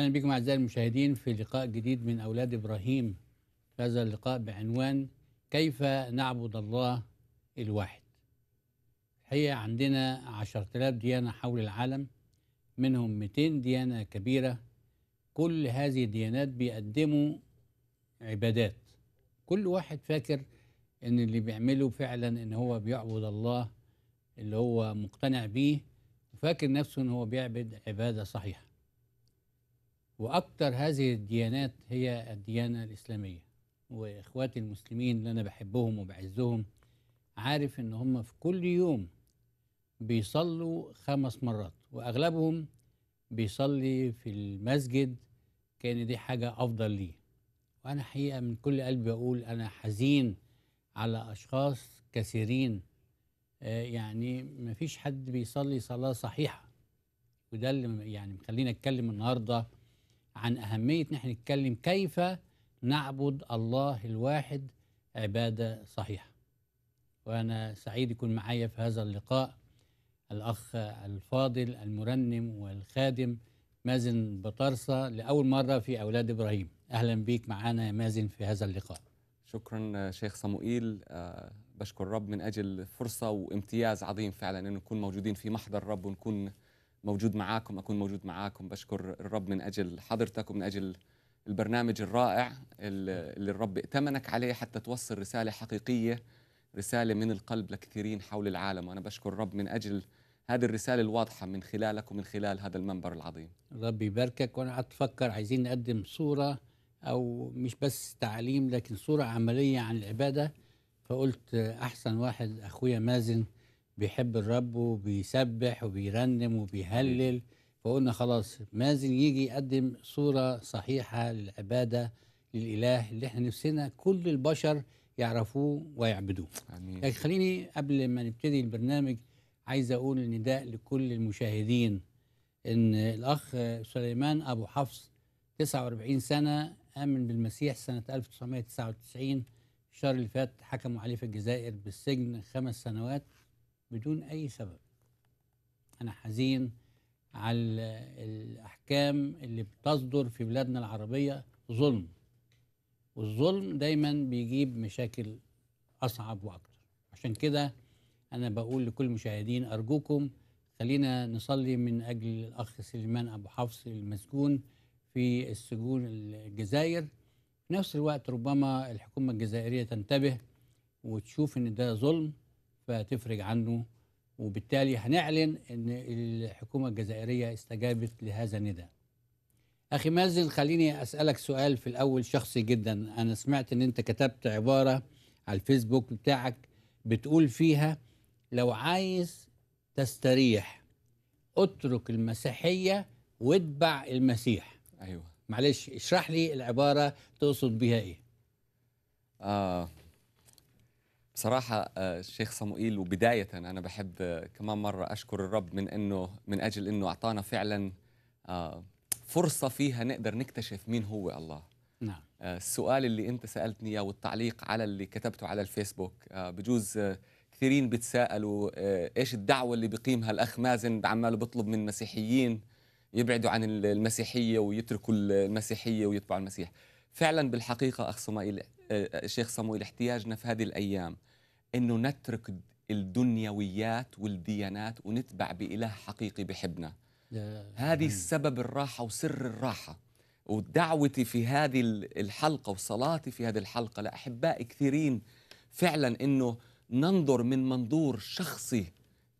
اهلا بكم اعزائي المشاهدين في لقاء جديد من اولاد ابراهيم هذا اللقاء بعنوان كيف نعبد الله الواحد الحقيقه عندنا 10000 ديانه حول العالم منهم 200 ديانه كبيره كل هذه الديانات بيقدموا عبادات كل واحد فاكر ان اللي بيعمله فعلا ان هو بيعبد الله اللي هو مقتنع بيه وفاكر نفسه ان هو بيعبد عباده صحيحه واكثر هذه الديانات هي الديانه الاسلاميه واخواتي المسلمين اللي انا بحبهم وبعزهم عارف ان هم في كل يوم بيصلوا خمس مرات واغلبهم بيصلي في المسجد كان دي حاجه افضل ليه وانا حقيقه من كل قلبي اقول انا حزين على اشخاص كثيرين آه يعني مفيش حد بيصلي صلاه صحيحه وده اللي يعني مخليني اتكلم النهارده عن أهمية نحن نتكلم كيف نعبد الله الواحد عبادة صحيحة وأنا سعيد يكون معايا في هذا اللقاء الأخ الفاضل المرنم والخادم مازن بطرسة لأول مرة في أولاد إبراهيم أهلا بيك معانا يا مازن في هذا اللقاء شكرا شيخ صموئيل آه، بشكر الرب من أجل فرصة وامتياز عظيم فعلا أن نكون موجودين في محضر الرب ونكون موجود معاكم اكون موجود معاكم بشكر الرب من اجل حضرتك ومن اجل البرنامج الرائع اللي الرب ائتمنك عليه حتى توصل رساله حقيقيه رساله من القلب لكثيرين حول العالم وانا بشكر الرب من اجل هذه الرساله الواضحه من خلالك ومن خلال هذا المنبر العظيم ربي يباركك وانا قعدت افكر عايزين نقدم صوره او مش بس تعليم لكن صوره عمليه عن العباده فقلت احسن واحد اخويا مازن بيحب الرب وبيسبح وبيرنم وبيهلل فقلنا خلاص مازن يجي يقدم صورة صحيحة للعبادة للإله اللي احنا نفسنا كل البشر يعرفوه ويعبدوه آمين. لكن خليني قبل ما نبتدي البرنامج عايز أقول النداء لكل المشاهدين إن الأخ سليمان أبو حفص 49 سنة آمن بالمسيح سنة 1999 الشهر اللي فات حكموا عليه في الجزائر بالسجن خمس سنوات بدون أي سبب أنا حزين على الأحكام اللي بتصدر في بلادنا العربية ظلم والظلم دايما بيجيب مشاكل أصعب وأكتر عشان كده أنا بقول لكل المشاهدين أرجوكم خلينا نصلي من أجل الأخ سليمان أبو حفص المسجون في السجون الجزائر في نفس الوقت ربما الحكومة الجزائرية تنتبه وتشوف إن ده ظلم فتفرج عنه وبالتالي هنعلن ان الحكومه الجزائريه استجابت لهذا النداء. اخي مازن خليني اسالك سؤال في الاول شخصي جدا انا سمعت ان انت كتبت عباره على الفيسبوك بتاعك بتقول فيها لو عايز تستريح اترك المسيحيه واتبع المسيح. ايوه معلش اشرح لي العباره تقصد بها ايه؟ آه بصراحة آه، الشيخ صموئيل وبداية أنا بحب آه، كمان مرة أشكر الرب من أنه من أجل أنه أعطانا فعلا آه، فرصة فيها نقدر نكتشف مين هو الله نعم. السؤال اللي أنت سألتني إياه والتعليق على اللي كتبته على الفيسبوك بجوز كثيرين بتساءلوا إيش الدعوة اللي بقيمها الأخ مازن عماله بطلب من مسيحيين يبعدوا عن المسيحية ويتركوا المسيحية ويتبعوا المسيح فعلا بالحقيقة أخ صموئيل الشيخ صمويل احتياجنا في هذه الأيام أنه نترك الدنيويات والديانات ونتبع بإله حقيقي بحبنا هذه سبب الراحة وسر الراحة ودعوتي في هذه الحلقة وصلاتي في هذه الحلقة لأحباء كثيرين فعلا أنه ننظر من منظور شخصي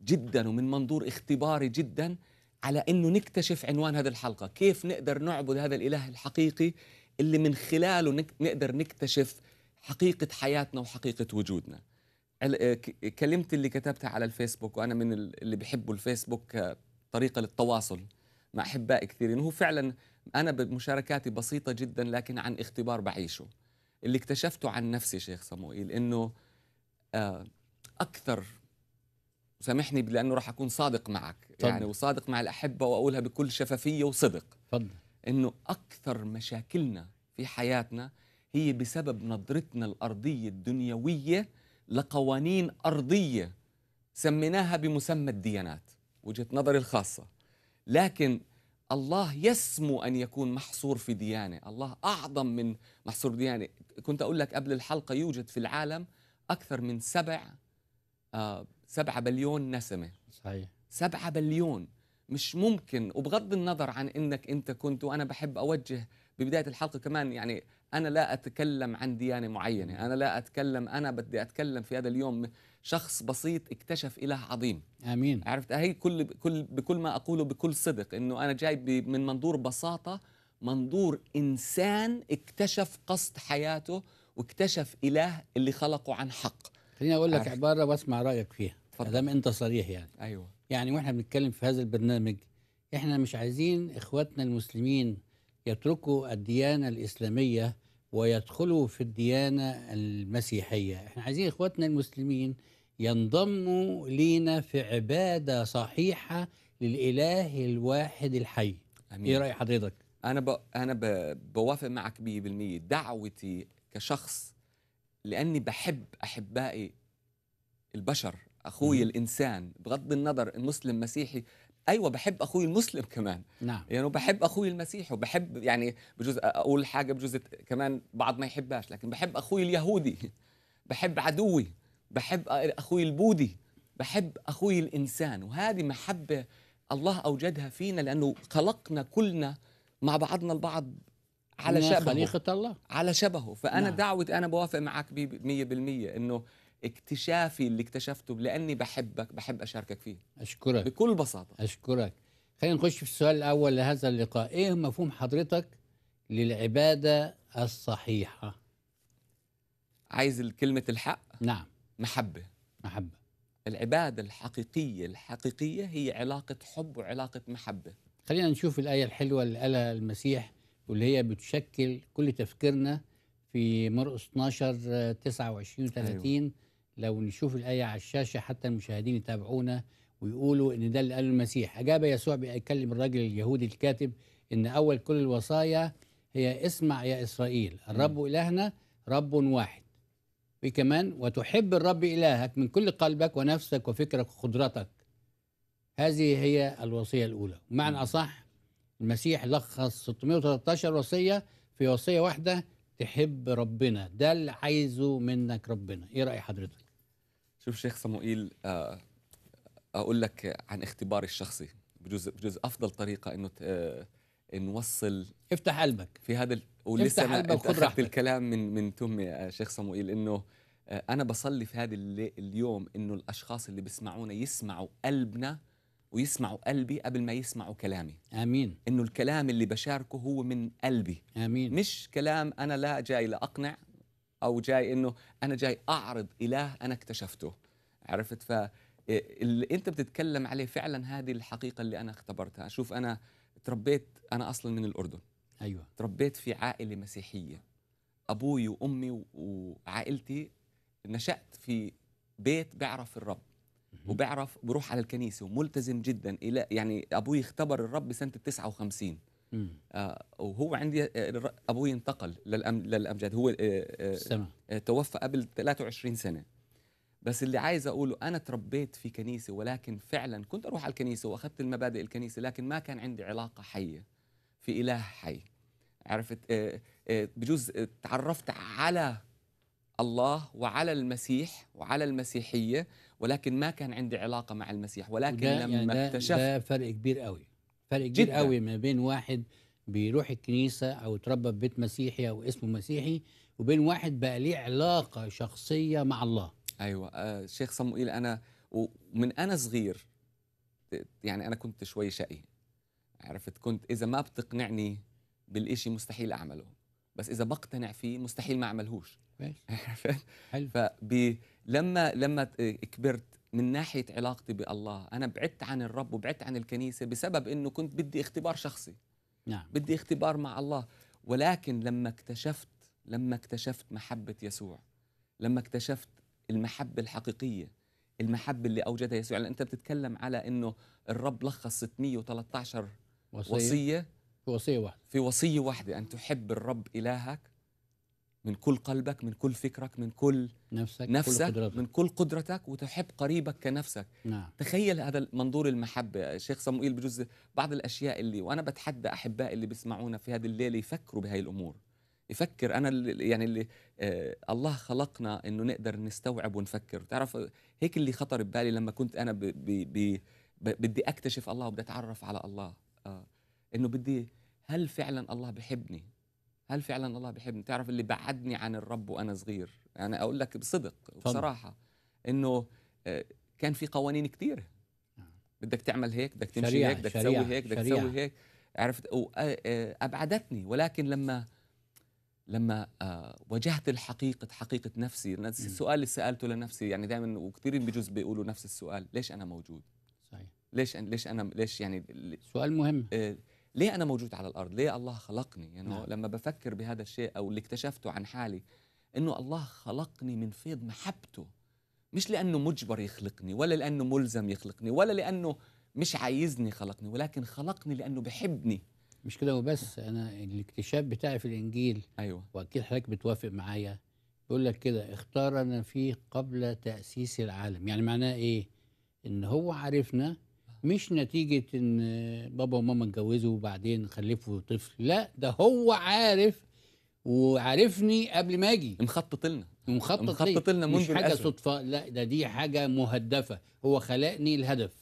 جدا ومن منظور اختباري جدا على أنه نكتشف عنوان هذه الحلقة كيف نقدر نعبد هذا الإله الحقيقي اللي من خلاله نك... نقدر نكتشف حقيقة حياتنا وحقيقة وجودنا آه، كلمتي اللي كتبتها على الفيسبوك وأنا من اللي بحبوا الفيسبوك آه، طريقة للتواصل مع أحبائي كثيرين هو فعلا أنا بمشاركاتي بسيطة جدا لكن عن اختبار بعيشه اللي اكتشفته عن نفسي شيخ صموئيل إنه آه، أكثر سامحني لأنه راح أكون صادق معك طبعا. يعني وصادق مع الأحبة وأقولها بكل شفافية وصدق تفضل انه اكثر مشاكلنا في حياتنا هي بسبب نظرتنا الارضيه الدنيويه لقوانين ارضيه سميناها بمسمى الديانات وجهه نظري الخاصه لكن الله يسمو ان يكون محصور في ديانه، الله اعظم من محصور ديانه، كنت اقول لك قبل الحلقه يوجد في العالم اكثر من سبع آه سبعة بليون نسمه صحيح سبعة بليون مش ممكن وبغض النظر عن انك انت كنت وانا بحب اوجه ببدايه الحلقه كمان يعني انا لا اتكلم عن ديانه معينه، انا لا اتكلم انا بدي اتكلم في هذا اليوم شخص بسيط اكتشف اله عظيم. امين. عرفت هي كل كل بكل ما اقوله بكل صدق انه انا جاي من منظور بساطه، منظور انسان اكتشف قصد حياته واكتشف اله اللي خلقه عن حق. خليني اقول لك عباره واسمع رايك فيها. ما دام انت صريح يعني. ايوه. يعني واحنا بنتكلم في هذا البرنامج احنا مش عايزين اخواتنا المسلمين يتركوا الديانه الاسلاميه ويدخلوا في الديانه المسيحيه احنا عايزين اخواتنا المسلمين ينضموا لينا في عباده صحيحه للاله الواحد الحي إيه أمين. ايه راي حضرتك انا ب... انا ب... بوافق معك 100% دعوتي كشخص لاني بحب احبائي البشر اخوي الانسان بغض النظر مسلم مسيحي ايوه بحب اخوي المسلم كمان نعم يعني بحب اخوي المسيحي وبحب يعني بجوز اقول حاجه بجوز كمان بعض ما يحبهاش لكن بحب اخوي اليهودي بحب عدوي بحب اخوي البوذي بحب اخوي الانسان وهذه محبه الله اوجدها فينا لانه خلقنا كلنا مع بعضنا البعض على شبهه خليقه الله على شبهه فانا نعم. دعوتي انا بوافق معك 100% انه اكتشافي اللي اكتشفته لاني بحبك بحب اشاركك فيه اشكرك بكل بساطه اشكرك خلينا نخش في السؤال الاول لهذا اللقاء ايه مفهوم حضرتك للعباده الصحيحه عايز كلمه الحق نعم محبه محبه العباده الحقيقيه الحقيقيه هي علاقه حب وعلاقه محبه خلينا نشوف الايه الحلوه اللي قالها المسيح واللي هي بتشكل كل تفكيرنا في مرقس 12 29 30 أيوة. لو نشوف الآية على الشاشة حتى المشاهدين يتابعونا ويقولوا إن ده اللي قاله المسيح أجاب يسوع بيكلم الراجل اليهودي الكاتب إن أول كل الوصايا هي اسمع يا إسرائيل الرب إلهنا رب واحد وكمان وتحب الرب إلهك من كل قلبك ونفسك وفكرك وقدرتك هذه هي الوصية الأولى معنى أصح المسيح لخص 613 وصية في وصية واحدة تحب ربنا ده اللي عايزه منك ربنا ايه رأي حضرتك شوف شيخ صموئيل آه، اقول لك عن اختباري الشخصي بجوز بجوز افضل طريقه انه آه، نوصل افتح قلبك في هذا ال... ولسه افتح قلبك راحتك الكلام من من تمي شيخ صموئيل انه آه، انا بصلي في هذا اليوم انه الاشخاص اللي بيسمعونا يسمعوا قلبنا ويسمعوا قلبي قبل ما يسمعوا كلامي امين انه الكلام اللي بشاركه هو من قلبي امين مش كلام انا لا جاي لاقنع او جاي انه انا جاي اعرض اله انا اكتشفته عرفت ف اللي انت بتتكلم عليه فعلا هذه الحقيقه اللي انا اختبرتها شوف انا تربيت انا اصلا من الاردن ايوه تربيت في عائله مسيحيه ابوي وامي وعائلتي نشات في بيت بيعرف الرب وبعرف بروح على الكنيسه وملتزم جدا الى يعني ابوي اختبر الرب بسنه 59 آه وهو عندي آه، ابوي انتقل للأم للامجاد هو آه, آه توفى قبل 23 سنه بس اللي عايز اقوله انا تربيت في كنيسه ولكن فعلا كنت اروح على الكنيسه واخذت المبادئ الكنيسه لكن ما كان عندي علاقه حيه في اله حي عرفت آه آه بجوز آه، تعرفت على الله وعلى المسيح وعلى المسيحيه ولكن ما كان عندي علاقه مع المسيح ولكن يعني لما يعني اكتشفت ده فرق كبير قوي فرق كبير قوي ما بين واحد بيروح الكنيسه او اتربى ببيت مسيحي او اسمه مسيحي وبين واحد بقى ليه علاقه شخصيه مع الله ايوه آه شيخ صموئيل انا ومن انا صغير يعني انا كنت شوي شقي عرفت كنت اذا ما بتقنعني بالإشي مستحيل اعمله بس اذا بقتنع فيه مستحيل ما اعملهوش ماشي عرفت فلما لما كبرت من ناحيه علاقتي بالله انا بعدت عن الرب وبعدت عن الكنيسه بسبب انه كنت بدي اختبار شخصي نعم بدي اختبار مع الله ولكن لما اكتشفت لما اكتشفت محبه يسوع لما اكتشفت المحبه الحقيقيه المحبه اللي اوجدها يسوع يعني انت بتتكلم على انه الرب لخص 613 وصيه وصيه في وصيه واحده في وصيه واحده ان تحب الرب الهك من كل قلبك من كل فكرك من كل نفسك, نفسك كل قدرتك. من كل قدرتك وتحب قريبك كنفسك نعم. تخيل هذا منظور المحبة شيخ صموئيل بجوز بعض الأشياء اللي وأنا بتحدى أحباء اللي بيسمعونا في هذه الليلة يفكروا بهاي الأمور يفكر أنا اللي يعني اللي آه الله خلقنا إنه نقدر نستوعب ونفكر تعرف هيك اللي خطر ببالي لما كنت أنا ب ب ب بدي أكتشف الله وبدي أتعرف على الله آه إنه بدي هل فعلا الله بحبني هل فعلا الله بيحبني تعرف اللي بعدني عن الرب وانا صغير انا يعني اقول لك بصدق وبصراحه انه آه، كان في قوانين كثيره آه. بدك تعمل هيك بدك تمشي هيك بدك تسوي هيك بدك تسوي هيك عرفت آه، ابعدتني ولكن لما لما واجهت الحقيقة حقيقة نفسي السؤال اللي سألته لنفسي يعني دائما وكثيرين بجوز بيقولوا نفس السؤال ليش أنا موجود صحيح ليش ليش أنا ليش يعني سؤال مهم ليه انا موجود على الارض ليه الله خلقني يعني نعم. لما بفكر بهذا الشيء او اللي اكتشفته عن حالي انه الله خلقني من فيض محبته مش لانه مجبر يخلقني ولا لانه ملزم يخلقني ولا لانه مش عايزني خلقني ولكن خلقني لانه بحبني مش كده وبس انا الاكتشاف بتاعي في الانجيل ايوه واكيد حضرتك بتوافق معايا بيقول لك كده اختارنا فيه قبل تاسيس العالم يعني معناه ايه ان هو عارفنا مش نتيجة إن بابا وماما اتجوزوا وبعدين خلفوا طفل لا ده هو عارف وعارفني قبل ما أجي مخطط لنا مخطط, مخطط لنا منذ مش حاجة الأسر. صدفة لا ده دي حاجة مهدفة هو خلقني الهدف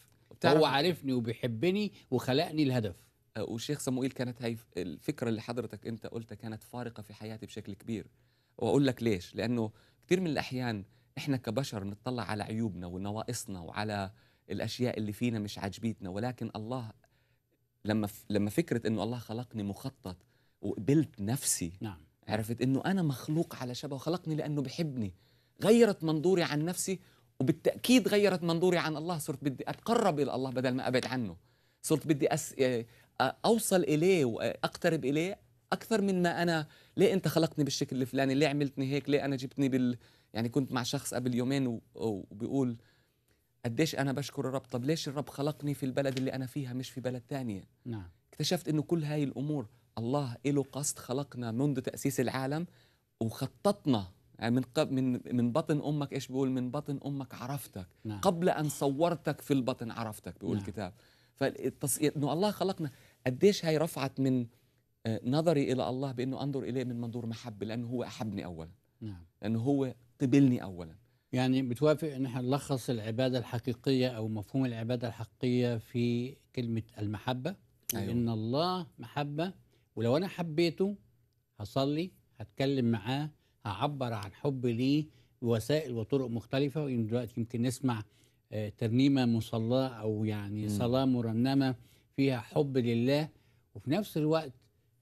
هو عارفني وبيحبني وخلقني الهدف أه، والشيخ صموئيل كانت هاي الفكره اللي حضرتك انت قلتها كانت فارقه في حياتي بشكل كبير واقول لك ليش لانه كثير من الاحيان احنا كبشر بنطلع على عيوبنا ونواقصنا وعلى الاشياء اللي فينا مش عاجبتنا ولكن الله لما لما فكره انه الله خلقني مخطط وقبلت نفسي نعم عرفت انه انا مخلوق على شبهه خلقني لانه بحبني غيرت منظوري عن نفسي وبالتاكيد غيرت منظوري عن الله صرت بدي اتقرب الى الله بدل ما ابعد عنه صرت بدي أس... آه، اوصل اليه واقترب اليه اكثر من ما انا ليه انت خلقتني بالشكل الفلاني ليه عملتني هيك ليه انا جبتني بال يعني كنت مع شخص قبل يومين و... وبيقول قديش انا بشكر الرب طب ليش الرب خلقني في البلد اللي انا فيها مش في بلد تانية نعم اكتشفت انه كل هاي الامور الله له قصد خلقنا منذ تاسيس العالم وخططنا يعني من من من بطن امك ايش بيقول من بطن امك عرفتك نعم. قبل ان صورتك في البطن عرفتك بيقول نعم. الكتاب فالتص... انه الله خلقنا قديش هاي رفعت من آه، نظري الى الله بانه انظر اليه من منظور محبه لانه هو احبني اولا نعم لانه هو قبلني اولا يعني بتوافق ان احنا نلخص العباده الحقيقيه او مفهوم العباده الحقيقيه في كلمه المحبه أيوة. ان الله محبه ولو انا حبيته هصلي هتكلم معاه هعبر عن حبي ليه بوسائل وطرق مختلفه وان دلوقتي يمكن نسمع آه، ترنيمه مصلاه او يعني م. صلاه مرنمه فيها حب لله وفي نفس الوقت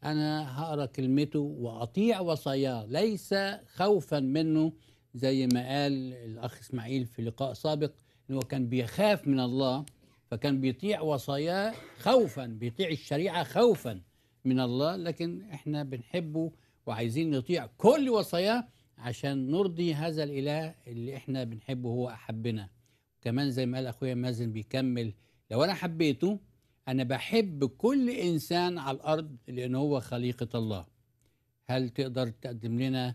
انا هقرا كلمته واطيع وصاياه ليس خوفا منه زي ما قال الاخ اسماعيل في لقاء سابق ان هو كان بيخاف من الله فكان بيطيع وصاياه خوفا بيطيع الشريعه خوفا من الله لكن احنا بنحبه وعايزين نطيع كل وصاياه عشان نرضي هذا الاله اللي احنا بنحبه هو احبنا كمان زي ما قال اخويا مازن بيكمل لو انا حبيته انا بحب كل انسان على الارض لان هو خليقه الله هل تقدر تقدم لنا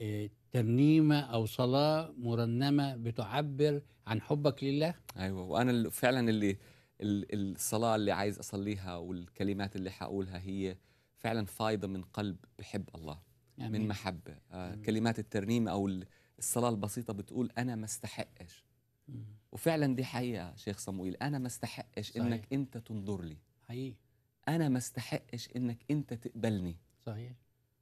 آه، ترنيمه او صلاه مرنمه بتعبر عن حبك لله ايوه وانا فعلا اللي الصلاه اللي عايز اصليها والكلمات اللي حقولها هي فعلا فايضه من قلب بحب الله أمين. من محبه آه كلمات الترنيمه او الصلاه البسيطه بتقول انا ما استحقش وفعلا دي حقيقه شيخ صمويل انا ما استحقش انك انت تنظر لي حقيقي انا ما استحقش انك انت تقبلني صحيح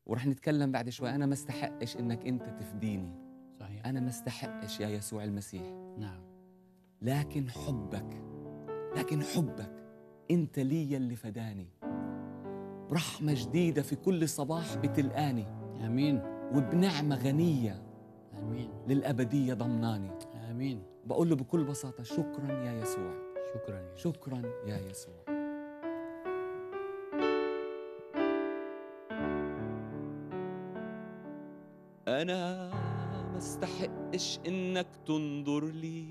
وراح نتكلم بعد شوي أنا ما استحقش إنك أنت تفديني صحيح أنا ما استحقش يا يسوع المسيح نعم لكن حبك لكن حبك أنت لي اللي فداني برحمة جديدة في كل صباح بتلقاني آمين وبنعمة غنية آمين للأبدية ضمناني آمين بقول له بكل بساطة شكرا يا يسوع شكرا يا يسوع, شكرا يا يسوع أنا ما استحقش إنك تنظر لي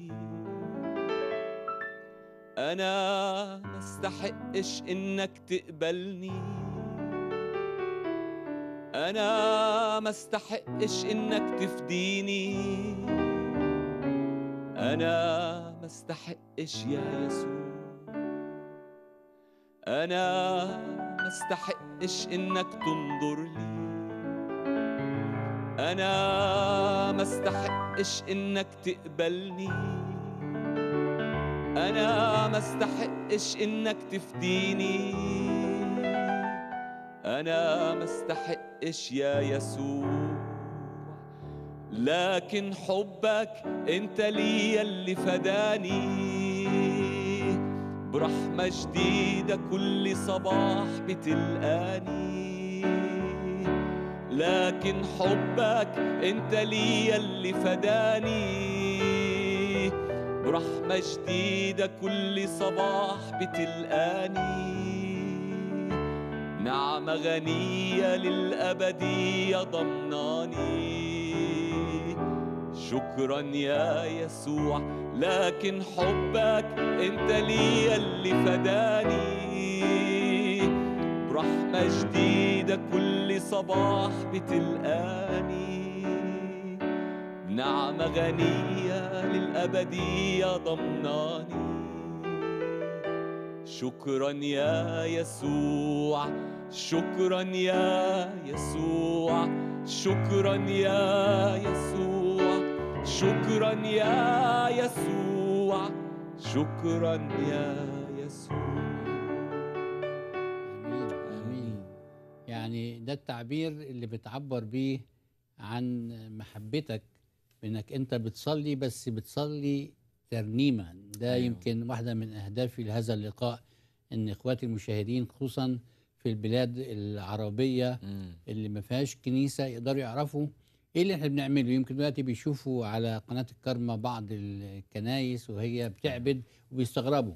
أنا ما استحقش إنك تقبلني أنا ما استحقش إنك تفديني أنا ما استحقش يا يسوع أنا ما استحقش إنك تنظر لي أنا ما استحقش إنك تقبلني أنا ما استحقش إنك تفديني أنا ما استحقش يا يسوع لكن حبك أنت ليا اللي فداني برحمة جديدة كل صباح بتلقاني لكن حبك انت لي اللي فداني برحمة جديدة كل صباح بتلقاني نعمة غنية للأبدية ضمناني شكرا يا يسوع لكن حبك انت لي اللي فداني برحمة جديدة كل صباح بتلقاني نعمة غنية للأبدية ضمناني شكرا يا يسوع شكرا يا يسوع شكرا يا يسوع شكرا يا يسوع شكرا يا يسوع يعني ده التعبير اللي بتعبر بيه عن محبتك بانك انت بتصلي بس بتصلي ترنيما ده أيوه. يمكن واحده من اهدافي لهذا اللقاء ان اخواتي المشاهدين خصوصا في البلاد العربيه م. اللي ما فيهاش كنيسه يقدروا يعرفوا ايه اللي احنا بنعمله يمكن دلوقتي بيشوفوا على قناه الكرمه بعض الكنايس وهي بتعبد وبيستغربوا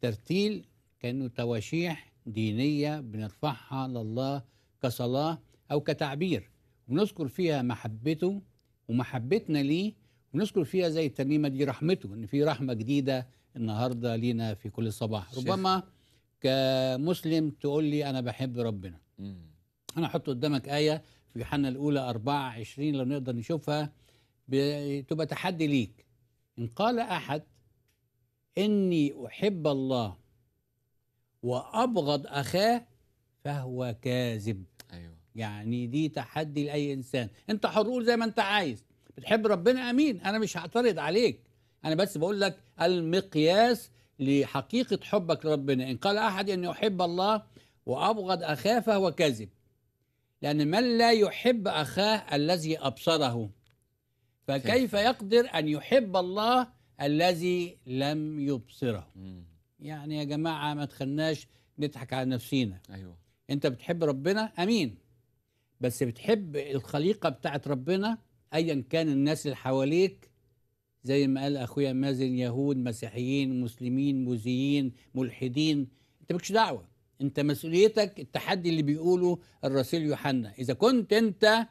ترتيل كانه تواشيح دينية بنرفعها لله كصلاة أو كتعبير ونذكر فيها محبته ومحبتنا ليه ونذكر فيها زي الترنيمة دي رحمته إن في رحمة جديدة النهاردة لينا في كل صباح ربما كمسلم تقول لي أنا بحب ربنا أنا أحط قدامك آية في يوحنا الأولى 24 لو نقدر نشوفها تبقى تحدي ليك إن قال أحد إني أحب الله وأبغض أخاه فهو كاذب أيوة. يعني دي تحدي لأي إنسان أنت حر قول زي ما أنت عايز بتحب ربنا أمين أنا مش هعترض عليك أنا بس بقول لك المقياس لحقيقة حبك لربنا إن قال أحد أن يحب الله وأبغض أخاه فهو كاذب لأن من لا يحب أخاه الذي أبصره فكيف يقدر أن يحب الله الذي لم يبصره يعني يا جماعه ما تخلناش نضحك على نفسينا ايوه انت بتحب ربنا امين بس بتحب الخليقه بتاعت ربنا ايا كان الناس اللي حواليك زي ما قال اخويا مازن يهود مسيحيين مسلمين بوذيين ملحدين انت مالكش دعوه انت مسؤوليتك التحدي اللي بيقوله الرسول يوحنا اذا كنت انت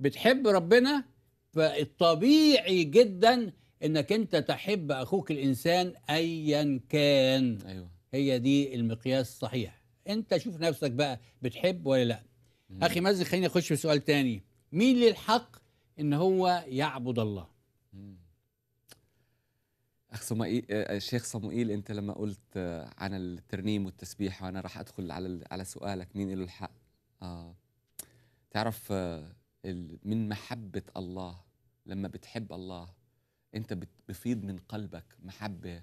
بتحب ربنا فالطبيعي جدا انك انت تحب اخوك الانسان ايا كان ايوه هي دي المقياس الصحيح انت شوف نفسك بقى بتحب ولا لا مم. اخي مازن خليني اخش في سؤال تاني مين ليه الحق ان هو يعبد الله اخ صموئيل الشيخ آه، صموئيل انت لما قلت آه، عن الترنيم والتسبيح وانا راح ادخل على على سؤالك مين له الحق آه. تعرف آه، من محبه الله لما بتحب الله انت بتفيض من قلبك محبه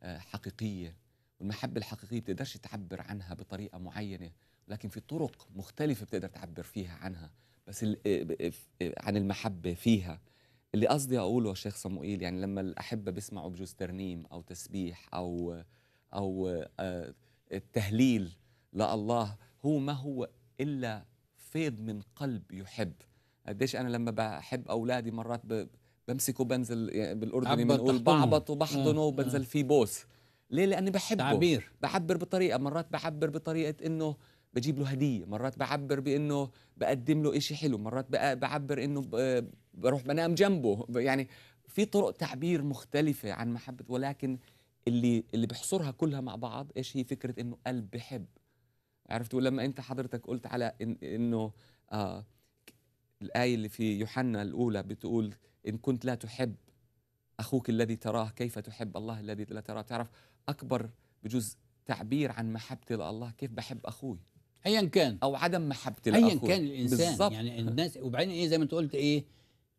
آه، حقيقيه والمحبه الحقيقيه بتقدرش تعبر عنها بطريقه معينه لكن في طرق مختلفه بتقدر تعبر فيها عنها بس آه، آه، عن المحبه فيها اللي قصدي اقوله شيخ صموئيل يعني لما الاحبه بيسمعوا بجوز ترنيم او تسبيح او او التهليل لله هو ما هو الا فيض من قلب يحب قديش انا لما بحب اولادي مرات بمسكه بنزل يعني بالاردني بنقول بعبط وبحضنه وبنزل فيه بوس ليه لاني بحبه تعبير بعبر بطريقه مرات بعبر بطريقه انه بجيب له هديه مرات بعبر بانه بقدم له إشي حلو مرات بعبر انه بروح بنام جنبه يعني في طرق تعبير مختلفه عن محبه ولكن اللي اللي بحصرها كلها مع بعض ايش هي فكره انه قلب بحب عرفت ولما انت حضرتك قلت على إن انه آه الايه اللي في يوحنا الاولى بتقول إن كنت لا تحب أخوك الذي تراه كيف تحب الله الذي لا تراه تعرف أكبر بجوز تعبير عن محبتي لله كيف بحب أخوي ايا كان او عدم محبتي لأخوي ايا كان الانسان بالزبط. يعني الناس وبعدين ايه زي ما انت قلت ايه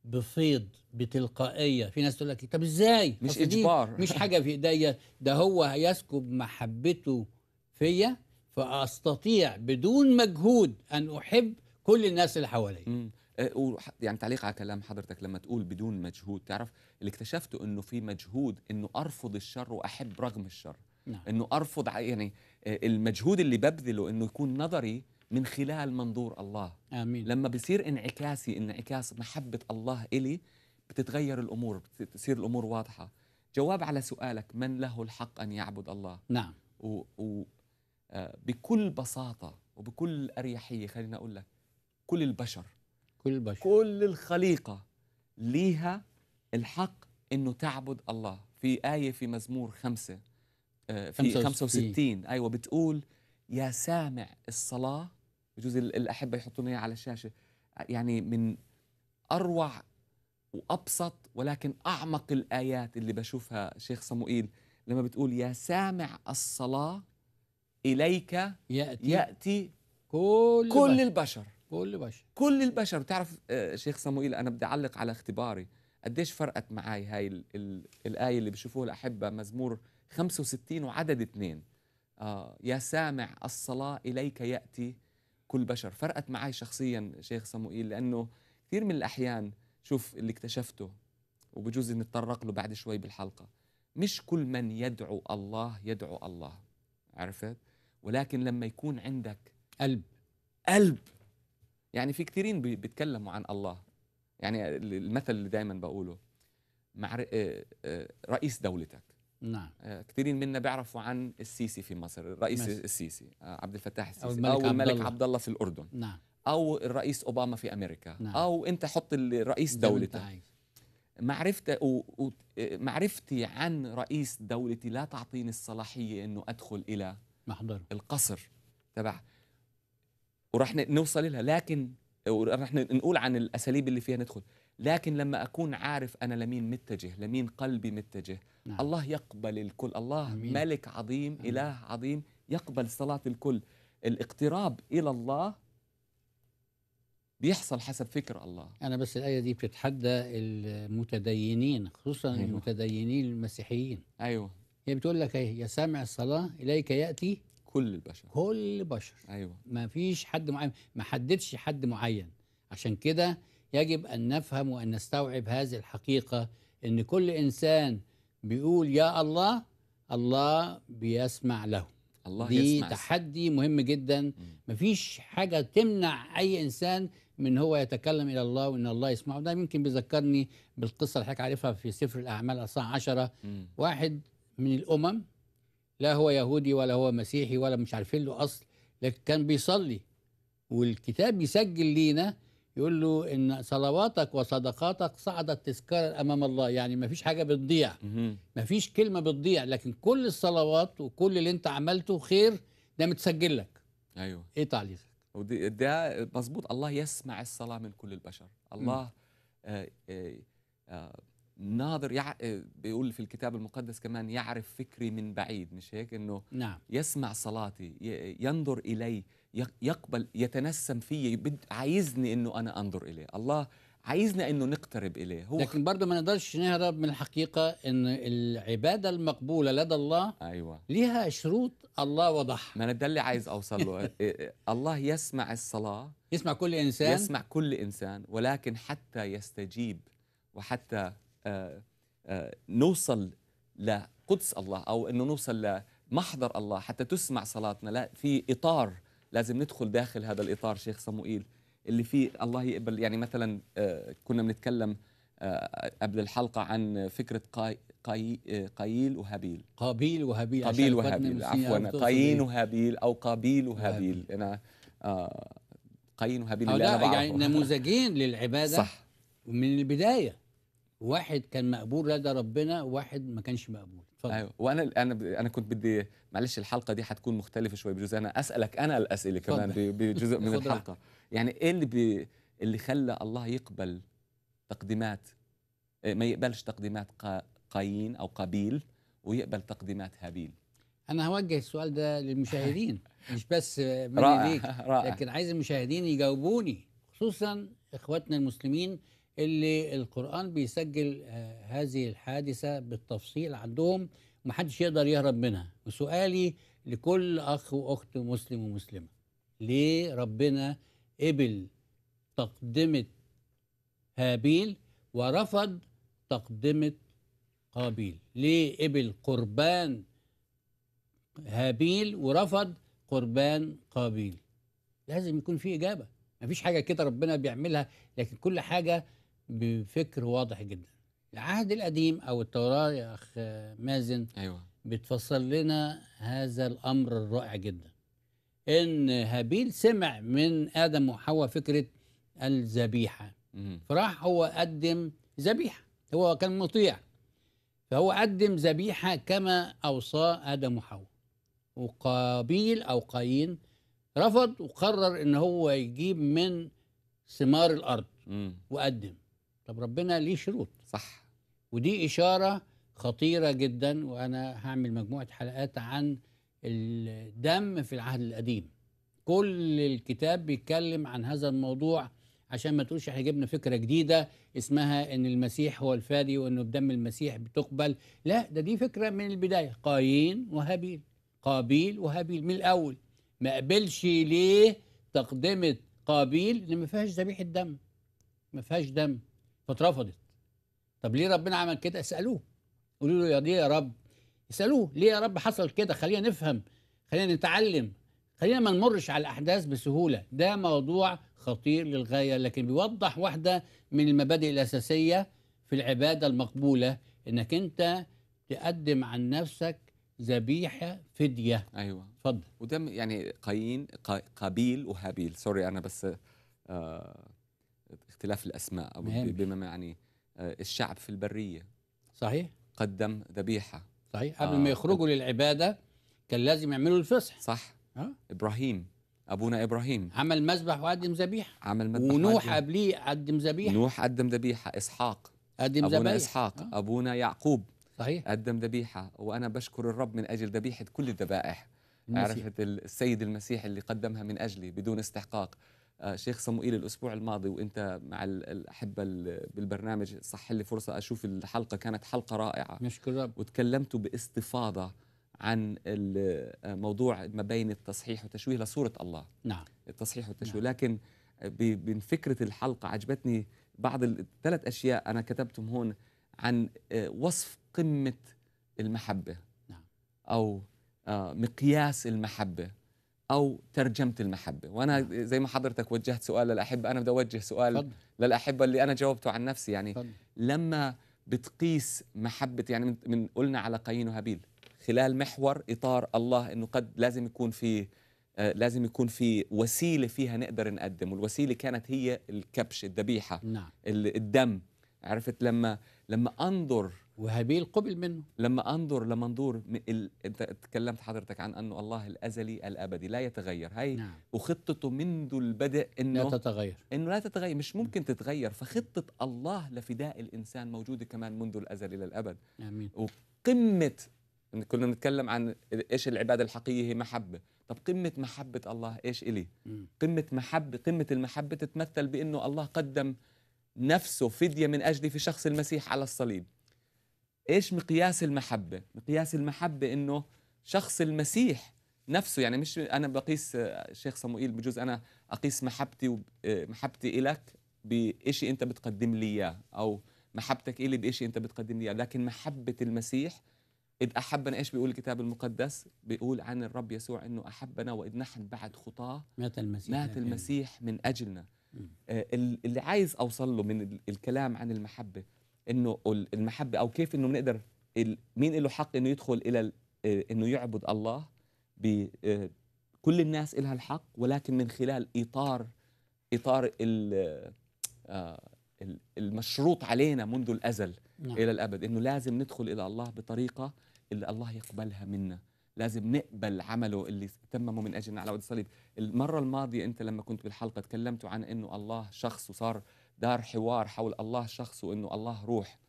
بفيض بتلقائيه في ناس تقول لك طب ازاي مش اجبار مش حاجه في ايديا ده هو هيسكب محبته فيا فاستطيع بدون مجهود ان احب كل الناس اللي حواليا آه، يعني تعليق على كلام حضرتك لما تقول بدون مجهود تعرف اللي اكتشفته انه في مجهود انه ارفض الشر واحب رغم الشر نعم. انه ارفض يعني آه، المجهود اللي ببذله انه يكون نظري من خلال منظور الله امين لما بصير انعكاسي انعكاس محبه الله الي بتتغير الامور بتصير الامور واضحه جواب على سؤالك من له الحق ان يعبد الله نعم و, و آه، بكل بساطه وبكل اريحيه خلينا اقول لك كل البشر كل البشر كل الخليقة ليها الحق أنه تعبد الله في آية في مزمور خمسة آه، في 65 أيوة بتقول يا سامع الصلاة بجوز الأحبة يحطون إياها على الشاشة يعني من أروع وأبسط ولكن أعمق الآيات اللي بشوفها شيخ صموئيل لما بتقول يا سامع الصلاة إليك يأتي, يأتي كل, كل البشر, البشر كل البشر كل البشر بتعرف آه، شيخ صموئيل انا بدي اعلق على اختباري قديش فرقت معي هاي الايه اللي بشوفوها الاحبه مزمور 65 وعدد اثنين آه يا سامع الصلاه اليك ياتي كل بشر فرقت معي شخصيا شيخ صموئيل لانه كثير من الاحيان شوف اللي اكتشفته وبجوز نتطرق له بعد شوي بالحلقه مش كل من يدعو الله يدعو الله عرفت ولكن لما يكون عندك قلب قلب يعني في كثيرين بيتكلموا عن الله يعني المثل اللي دائما بقوله مع آه، آه، رئيس دولتك نعم آه، كثيرين منا بيعرفوا عن السيسي في مصر الرئيس مصر. السيسي عبد الفتاح السيسي او الملك, أو الملك عبد, الله. عبد الله في الاردن نعم او الرئيس اوباما في امريكا نعم. او انت حط الرئيس دولتك معرفت معرفتي عن رئيس دولتي لا تعطيني الصلاحيه انه ادخل الى محضر القصر تبع وراح نوصل لها لكن وراح نقول عن الاساليب اللي فيها ندخل لكن لما اكون عارف انا لمين متجه لمين قلبي متجه نعم. الله يقبل الكل الله أمين. ملك عظيم أمين. اله عظيم يقبل صلاه الكل الاقتراب الى الله بيحصل حسب فكر الله انا بس الايه دي بتتحدى المتدينين خصوصا أيوة. المتدينين المسيحيين ايوه هي بتقول لك إيه؟ يا سامع الصلاه اليك ياتي كل البشر كل البشر ايوه ما فيش حد معين ما حددش حد معين عشان كده يجب ان نفهم وان نستوعب هذه الحقيقه ان كل انسان بيقول يا الله الله بيسمع له الله دي يسمع تحدي مهم جدا ما مفيش حاجه تمنع اي انسان من هو يتكلم الى الله وان الله يسمعه ده يمكن بيذكرني بالقصه اللي حضرتك عارفها في سفر الاعمال اصحاح 10 واحد من الامم لا هو يهودي ولا هو مسيحي ولا مش عارفين له اصل لكن كان بيصلي والكتاب بيسجل لينا يقول له ان صلواتك وصدقاتك صعدت تذكارا امام الله يعني ما فيش حاجه بتضيع ما فيش كلمه بتضيع لكن كل الصلوات وكل اللي انت عملته خير ده متسجل لك ايوه ايه تعليقك ودي ده مظبوط الله يسمع الصلاه من كل البشر الله آه, آه،, آه، ناظر يع... آه، بيقول في الكتاب المقدس كمان يعرف فكري من بعيد مش هيك انه نعم. يسمع صلاتي ينظر الي يقبل يتنسم في بد... عايزني انه انا انظر اليه الله عايزنا انه نقترب اليه هو لكن برضه ما نقدرش نهرب من الحقيقه ان العباده المقبوله لدى الله ايوه ليها شروط الله وضح ما انا ده اللي عايز اوصل له الله يسمع الصلاه يسمع كل انسان يسمع كل انسان ولكن حتى يستجيب وحتى آه، آه، نوصل لقدس الله او انه نوصل لمحضر الله حتى تسمع صلاتنا لا في اطار لازم ندخل داخل هذا الاطار شيخ صموئيل اللي فيه الله يقبل يعني مثلا آه، كنا بنتكلم قبل الحلقه عن فكره قاي قاي قايل وهابيل قابيل وهابيل قابيل وهابيل عفوا قايين وهابيل او قابيل وهابيل, وهابيل. انا قايين وهابيل اللي انا بعرفه يعني نموذجين للعباده صح من البدايه واحد كان مقبول لدى ربنا وواحد ما كانش مقبول اتفضل ايوه وانا انا انا كنت بدي معلش الحلقه دي هتكون مختلفه شويه بجزء انا اسالك انا الاسئله كمان بجزء من الحلقه يعني ايه اللي بي اللي خلى الله يقبل تقديمات إيه، ما يقبلش تقديمات قايين او قابيل ويقبل تقديمات هابيل انا هوجه السؤال ده للمشاهدين مش بس مني ليك لكن عايز المشاهدين يجاوبوني خصوصا اخواتنا المسلمين اللي القرآن بيسجل آه، هذه الحادثة بالتفصيل عندهم ومحدش يقدر يهرب منها وسؤالي لكل أخ وأخت مسلم ومسلمة ليه ربنا قبل تقدمة هابيل ورفض تقدمة قابيل ليه قبل قربان هابيل ورفض قربان قابيل لازم يكون في إجابة مفيش حاجة كده ربنا بيعملها لكن كل حاجة بفكر واضح جدا العهد القديم او التوراه يا اخ مازن ايوه بتفسر لنا هذا الامر الرائع جدا ان هابيل سمع من ادم وحواء فكره الذبيحه فراح هو قدم ذبيحه هو كان مطيع فهو قدم ذبيحه كما اوصاه ادم وحواء وقابيل او قايين رفض وقرر ان هو يجيب من ثمار الارض مم. وقدم طب ربنا ليه شروط صح ودي إشارة خطيرة جدا وأنا هعمل مجموعة حلقات عن الدم في العهد القديم كل الكتاب بيتكلم عن هذا الموضوع عشان ما تقولش احنا جبنا فكره جديده اسمها ان المسيح هو الفادي وانه بدم المسيح بتقبل لا ده دي فكره من البدايه قايين وهابيل قابيل وهابيل من الاول ما قبلش ليه تقدمت قابيل اللي ما فيهاش ذبيحه دم ما فيهاش دم فاترفضت طب ليه ربنا عمل كده اسالوه قولوا له يا دي يا رب اسالوه ليه يا رب حصل كده خلينا نفهم خلينا نتعلم خلينا ما نمرش على الاحداث بسهوله ده موضوع خطير للغايه لكن بيوضح واحده من المبادئ الاساسيه في العباده المقبوله انك انت تقدم عن نفسك ذبيحه فديه ايوه اتفضل وده يعني قايين قابيل وهابيل سوري انا بس آه اختلاف الاسماء او بما يعني الشعب في البريه صحيح قدم ذبيحه صحيح قبل آه. ما يخرجوا للعباده كان لازم يعملوا الفصح صح آه. ابراهيم ابونا ابراهيم عمل مذبح وقدم ذبيحه عمل مذبح ونوح قبليه قدم ذبيحه نوح قدم ذبيحه اسحاق قدم ذبيحه ابونا اسحاق آه. ابونا يعقوب صحيح قدم ذبيحه وانا بشكر الرب من اجل ذبيحه كل الذبائح عرفت السيد المسيح اللي قدمها من اجلي بدون استحقاق آه، شيخ صموئيل الاسبوع الماضي وانت مع الاحبه بالبرنامج صح لي فرصه اشوف الحلقه كانت حلقه رائعه نشكر رب وتكلمتوا باستفاضه عن آه، موضوع ما بين التصحيح والتشويه لصوره الله نعم التصحيح والتشويه نعم. لكن من فكره الحلقه عجبتني بعض الثلاث اشياء انا كتبتهم هون عن آه، وصف قمه المحبه نعم. او مقياس المحبه او ترجمه المحبه وانا نعم. زي ما حضرتك وجهت سؤال للاحبه انا بدي اوجه سؤال فضل. للاحبه اللي انا جاوبته عن نفسي يعني فضل. لما بتقيس محبه يعني من, قلنا على قايين وهابيل خلال محور اطار الله انه قد لازم يكون في آه لازم يكون في وسيله فيها نقدر نقدم والوسيله كانت هي الكبش الذبيحه نعم. الدم عرفت لما لما انظر وهابيل قبل منه لما انظر لمنظور ال... انت تكلمت حضرتك عن انه الله الازلي الابدي لا يتغير هي نعم. وخطته منذ البدء انه لا تتغير انه لا تتغير مش نعم. ممكن تتغير فخطه الله لفداء الانسان موجوده كمان منذ الازل الى الابد امين وقمه كنا نتكلم عن ايش العباده الحقيقيه هي محبه طب قمه محبه الله ايش الي مم. قمه محبه قمه المحبه تتمثل بانه الله قدم نفسه فديه من اجلي في شخص المسيح على الصليب ايش مقياس المحبه مقياس المحبه انه شخص المسيح نفسه يعني مش انا بقيس آه، شيخ صموئيل بجوز انا اقيس محبتي آه، محبتي الك بشيء انت بتقدم لي اياه او محبتك الي بشيء انت بتقدم لي اياه لكن محبه المسيح إذ أحبنا إيش بيقول الكتاب المقدس بيقول عن الرب يسوع أنه أحبنا وإذ نحن بعد خطاة مات المسيح مات المسيح من أجلنا آه، اللي عايز أوصل له من الكلام عن المحبة انه المحبه او كيف انه بنقدر مين له حق انه يدخل الى آه، انه يعبد الله آه، كل الناس لها الحق ولكن من خلال اطار اطار آه، المشروط علينا منذ الازل نعم. الى الابد انه لازم ندخل الى الله بطريقه اللي الله يقبلها منا لازم نقبل عمله اللي تممه من اجلنا على وجه الصليب المره الماضيه انت لما كنت بالحلقه تكلمت عن انه الله شخص وصار دار حوار حول الله شخص وانه الله روح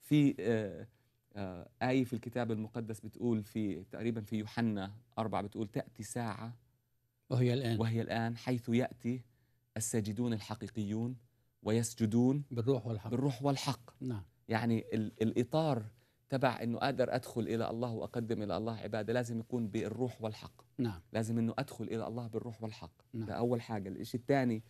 في آه، آه، آية في الكتاب المقدس بتقول في تقريبا في يوحنا أربعة بتقول تأتي ساعة وهي الآن وهي الآن حيث يأتي الساجدون الحقيقيون ويسجدون بالروح والحق بالروح والحق نعم يعني الإطار تبع انه اقدر ادخل الى الله واقدم الى الله عباده لازم يكون بالروح والحق نعم لازم انه ادخل الى الله بالروح والحق نعم. ده اول حاجه الشيء الثاني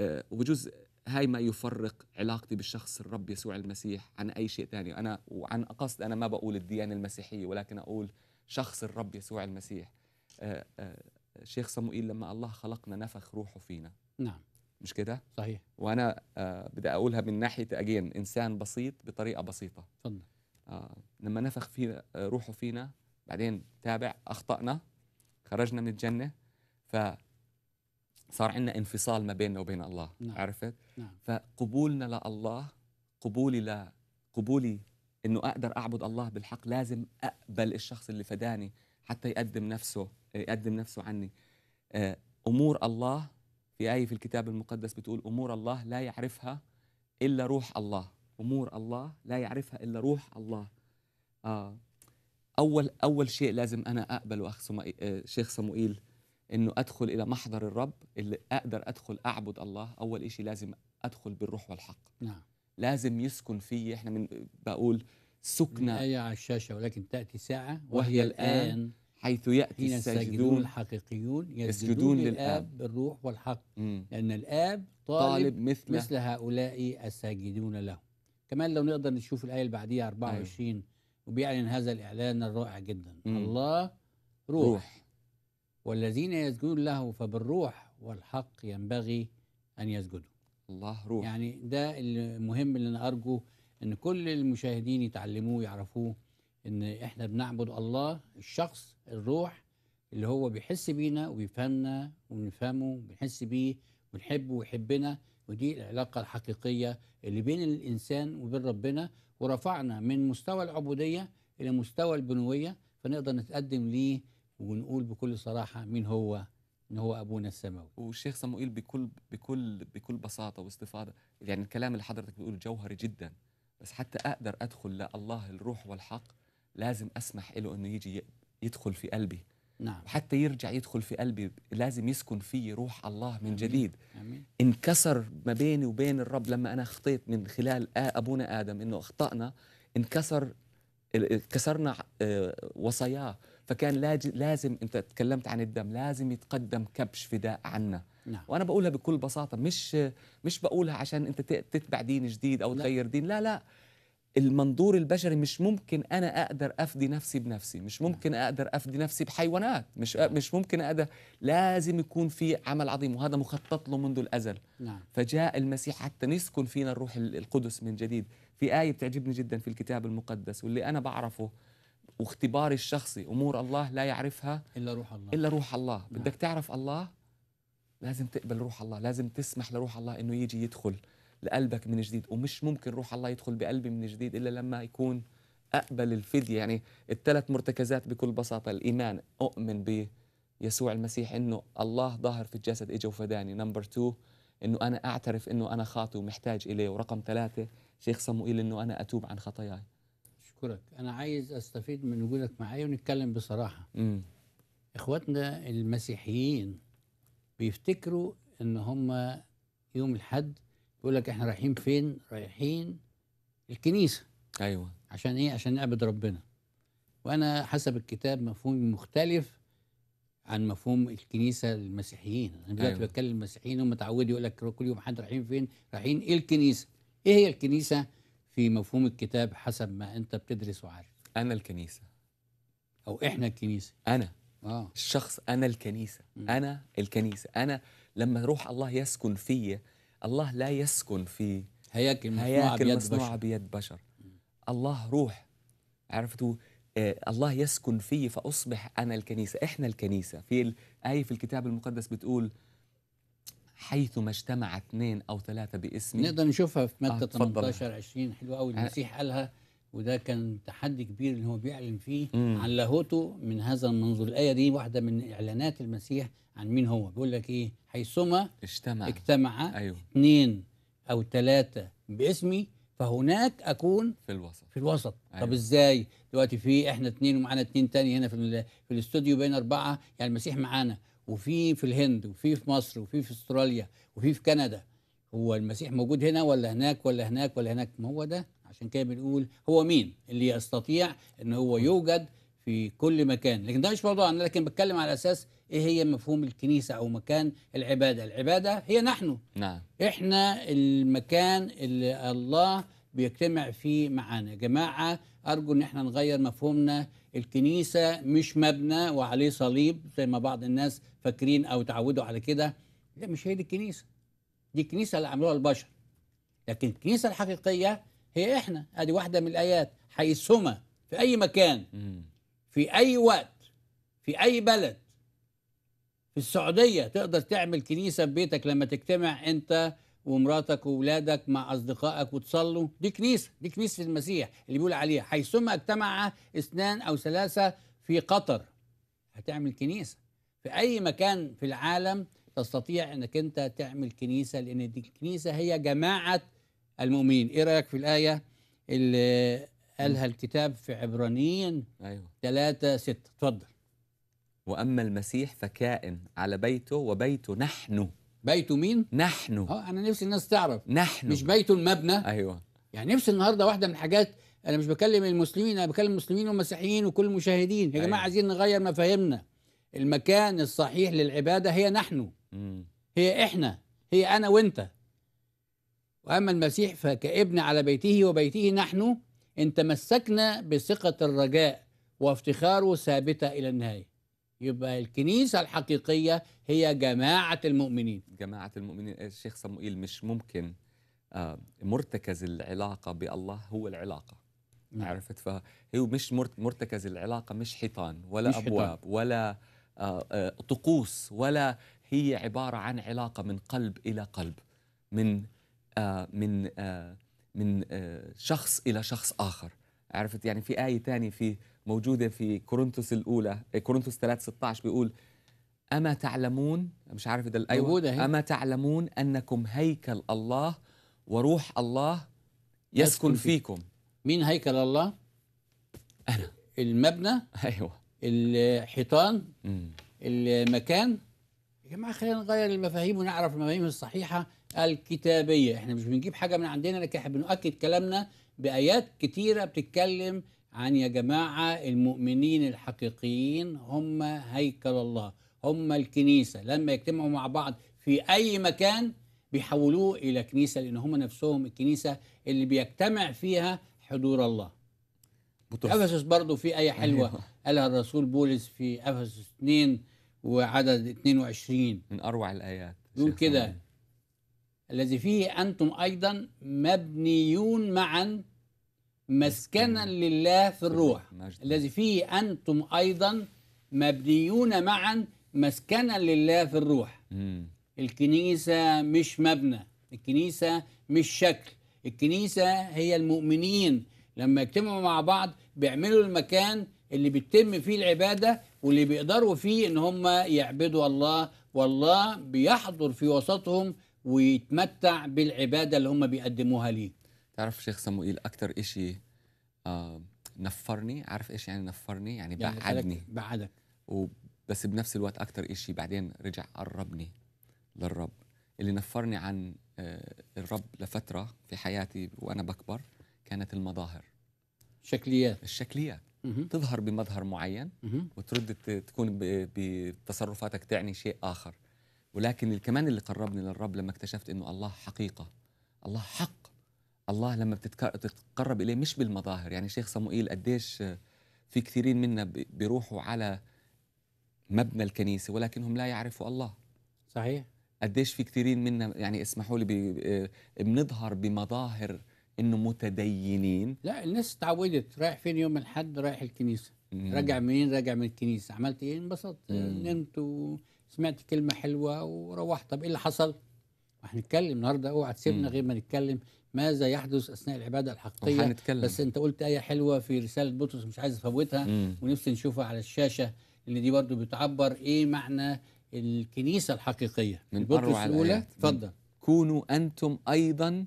آه، وبجوز هاي ما يفرق علاقتي بالشخص الرب يسوع المسيح عن اي شيء ثاني انا وعن قصد انا ما بقول الديانه المسيحيه ولكن اقول شخص الرب يسوع المسيح آه، آه، شيخ صموئيل لما الله خلقنا نفخ روحه فينا نعم مش كده صحيح وانا بدي اقولها من ناحيه اجين انسان بسيط بطريقه بسيطه تفضل لما نفخ فينا روحه فينا بعدين تابع اخطانا خرجنا من الجنه ف صار عندنا انفصال ما بيننا وبين الله نعم. عرفت نعم. فقبولنا لله قبولي ل قبولي انه اقدر اعبد الله بالحق لازم اقبل الشخص اللي فداني حتى يقدم نفسه يقدم نفسه عني آه، امور الله في ايه في الكتاب المقدس بتقول امور الله لا يعرفها الا روح الله امور الله لا يعرفها الا روح الله آه. اول اول شيء لازم انا اقبله اخ آه، شيخ صموئيل انه ادخل الى محضر الرب اللي اقدر ادخل اعبد الله اول شيء لازم ادخل بالروح والحق نعم لازم يسكن فيه احنا من بقول سكنة أي على الشاشة ولكن تأتي ساعة وهي, وهي الآن حيث يأتي الساجدون الحقيقيون يسجدون للآب بالروح والحق مم. لأن الآب طالب, طالب مثل, مثل هؤلاء الساجدون له كمان لو نقدر نشوف الآية اللي بعديها 24 أيوه. وبيعلن هذا الإعلان الرائع جدا مم. الله روح, روح. والذين يسجدون له فبالروح والحق ينبغي أن يسجدوا الله روح يعني ده المهم اللي أنا أرجو أن كل المشاهدين يتعلموه يعرفوه أن إحنا بنعبد الله الشخص الروح اللي هو بيحس بينا وبيفهمنا وبنفهمه وبنحس بيه ونحبه ويحبنا ودي العلاقة الحقيقية اللي بين الإنسان وبين ربنا ورفعنا من مستوى العبودية إلى مستوى البنوية فنقدر نتقدم ليه ونقول بكل صراحه مين هو ان هو ابونا السماوي والشيخ صموئيل بكل بكل بكل بساطه واستفاضه يعني الكلام اللي حضرتك بتقوله جوهري جدا بس حتى اقدر ادخل لا الروح والحق لازم اسمح له انه يجي يدخل في قلبي نعم وحتى يرجع يدخل في قلبي لازم يسكن فيه روح الله من أمين. جديد أمين. انكسر ما بيني وبين الرب لما انا خطيت من خلال ابونا ادم انه اخطانا انكسر كسرنا آه، وصاياه فكان لازم انت تكلمت عن الدم لازم يتقدم كبش فداء عنا نعم. وانا بقولها بكل بساطه مش مش بقولها عشان انت تتبع دين جديد او تغير دين لا لا المنظور البشري مش ممكن انا اقدر افدي نفسي بنفسي مش نعم. ممكن اقدر افدي نفسي بحيوانات مش نعم. مش ممكن اقدر لازم يكون في عمل عظيم وهذا مخطط له منذ الازل نعم. فجاء المسيح حتى يسكن فينا الروح القدس من جديد في ايه بتعجبني جدا في الكتاب المقدس واللي انا بعرفه واختباري الشخصي امور الله لا يعرفها الا روح الله الا روح الله نعم. بدك تعرف الله لازم تقبل روح الله لازم تسمح لروح الله انه يجي يدخل لقلبك من جديد ومش ممكن روح الله يدخل بقلبي من جديد الا لما يكون اقبل الفديه يعني الثلاث مرتكزات بكل بساطه الايمان اؤمن بيسوع المسيح انه الله ظاهر في الجسد اجى وفداني نمبر 2 انه انا اعترف انه انا خاطئ ومحتاج اليه ورقم ثلاثه شيخ صموئيل انه انا اتوب عن خطاياي اشكرك انا عايز استفيد من وجودك معايا ونتكلم بصراحه م. اخواتنا المسيحيين بيفتكروا ان هم يوم الحد يقول لك احنا رايحين فين رايحين الكنيسه ايوه عشان ايه عشان نعبد ربنا وانا حسب الكتاب مفهوم مختلف عن مفهوم الكنيسه للمسيحيين انا دلوقتي أيوة. بتكلم المسيحيين هم متعودين يقول لك كل يوم حد رايحين فين رايحين ايه الكنيسه ايه هي الكنيسه في مفهوم الكتاب حسب ما انت بتدرس وعارف انا الكنيسه او احنا الكنيسه انا آه. الشخص انا الكنيسه م. انا الكنيسه انا لما روح الله يسكن فيا الله لا يسكن في هياكل مصنوعه بيد مصنوعة بشر, بيد بشر. الله روح عرفتوا آه الله يسكن في فاصبح انا الكنيسه احنا الكنيسه في الايه في الكتاب المقدس بتقول حيث ما اجتمع اثنين او ثلاثه باسمي نقدر نشوفها في متى آه 18 20 حلوه قوي المسيح قالها وده كان تحدي كبير اللي هو بيعلن فيه مم. عن لاهوته من هذا المنظور الايه دي واحده من اعلانات المسيح عن مين هو بيقول لك ايه حيثما اجتمع اجتمع أيوه. اثنين او ثلاثه باسمي فهناك اكون في الوسط في الوسط أيوة. طب ازاي دلوقتي في احنا اثنين ومعانا اثنين تاني هنا في في الاستوديو بين اربعه يعني المسيح معانا وفي في الهند وفي في مصر وفي في استراليا وفي في كندا هو المسيح موجود هنا ولا هناك ولا هناك ولا هناك ما هو ده عشان كده بنقول هو مين اللي يستطيع ان هو يوجد في كل مكان لكن ده مش موضوع انا لكن بتكلم على اساس ايه هي مفهوم الكنيسه او مكان العباده العباده هي نحن نعم احنا المكان اللي الله بيجتمع فيه معانا جماعة أرجو إن احنا نغير مفهومنا الكنيسة مش مبنى وعليه صليب زي ما بعض الناس فاكرين أو تعودوا على كده لا مش هي دي الكنيسة دي الكنيسة اللي عملوها البشر لكن الكنيسة الحقيقية هي إحنا أدي واحدة من الآيات حيثما في أي مكان في أي وقت في أي بلد في السعودية تقدر تعمل كنيسة في بيتك لما تجتمع أنت ومراتك وولادك مع اصدقائك وتصلوا دي كنيسه دي كنيسه المسيح اللي بيقول عليها حيثما اجتمع اثنان او ثلاثه في قطر هتعمل كنيسه في اي مكان في العالم تستطيع انك انت تعمل كنيسه لان دي الكنيسه هي جماعه المؤمنين ايه رايك في الايه اللي قالها الكتاب في عبرانيين ايوه 3 6 اتفضل واما المسيح فكائن على بيته وبيته نحن بيت مين؟ نحن اه انا نفسي الناس تعرف نحن مش بيت المبنى ايوه يعني نفسي النهارده واحده من الحاجات انا مش بكلم المسلمين انا بكلم المسلمين والمسيحيين وكل المشاهدين يا أيوة. جماعه عايزين نغير مفاهيمنا المكان الصحيح للعباده هي نحن م. هي احنا هي انا وانت واما المسيح فكابن على بيته وبيته نحن ان تمسكنا بثقه الرجاء وافتخاره ثابته الى النهايه يبقى الكنيسة الحقيقية هي جماعة المؤمنين جماعة المؤمنين إيه، الشيخ صموئيل مش ممكن آه، مرتكز العلاقة بالله هو العلاقة نعم. عرفت فهو مش مرتكز العلاقة مش حيطان ولا مش أبواب حيطان. ولا آه، آه، طقوس ولا هي عبارة عن علاقة من قلب إلى قلب من من من شخص إلى شخص آخر عرفت يعني في آية تانية في موجودة في كورنثوس الأولى إيه، كورنثوس 3 16 بيقول أما تعلمون مش عارف ده الأيوة موجودة أما تعلمون أنكم هيكل الله وروح الله يسكن, فيكم مين هيكل الله؟ أنا المبنى أيوه الحيطان المكان يا جماعة خلينا نغير المفاهيم ونعرف المفاهيم الصحيحة الكتابية احنا مش بنجيب حاجة من عندنا لكن احنا بنؤكد كلامنا بايات كتيره بتتكلم عن يا جماعه المؤمنين الحقيقيين هم هيكل الله هم الكنيسه لما يجتمعوا مع بعض في اي مكان بيحولوه الى كنيسه لان هم نفسهم الكنيسه اللي بيجتمع فيها حضور الله افسس برضه في ايه حلوه أيوه. قالها الرسول بولس في افسس 2 وعدد 22 من اروع الايات يقول كده الذي فيه أنتم أيضا مبنيون معا مسكنا لله في الروح الذي فيه أنتم أيضا مبنيون معا مسكنا لله في الروح الكنيسة مش مبنى الكنيسة مش شكل الكنيسة هي المؤمنين لما يجتمعوا مع بعض بيعملوا المكان اللي بيتم فيه العبادة واللي بيقدروا فيه ان هم يعبدوا الله والله بيحضر في وسطهم ويتمتع بالعباده اللي هم بيقدموها ليه تعرف شيخ سموئيل اكثر شيء آه، نفرني عارف ايش يعني نفرني يعني, يعني بعدني بعدك وبس بنفس الوقت اكثر شيء بعدين رجع قربني للرب اللي نفرني عن آه، الرب لفتره في حياتي وانا بكبر كانت المظاهر الشكليات الشكليات مه. تظهر بمظهر معين مه. وترد تكون بتصرفاتك تعني شيء اخر ولكن كمان اللي قربني للرب لما اكتشفت انه الله حقيقه الله حق الله لما بتتقرب اليه مش بالمظاهر يعني شيخ صموئيل قديش في كثيرين منا بيروحوا على مبنى الكنيسه ولكنهم لا يعرفوا الله صحيح قديش في كثيرين منا يعني اسمحوا لي آه، بنظهر بمظاهر انه متدينين لا الناس تعودت رايح فين يوم الاحد رايح الكنيسه مم. راجع منين راجع من الكنيسه عملت ايه انبسطت نمت و... سمعت كلمه حلوه وروحت طب ايه اللي حصل؟ هنتكلم النهارده اوعى تسيبنا غير ما نتكلم ماذا يحدث اثناء العباده الحقيقيه هنتكلم. بس انت قلت ايه حلوه في رساله بطرس مش عايز افوتها ونفسي نشوفها على الشاشه اللي دي برضو بتعبر ايه معنى الكنيسه الحقيقيه من بطرس الاولى اتفضل كونوا انتم ايضا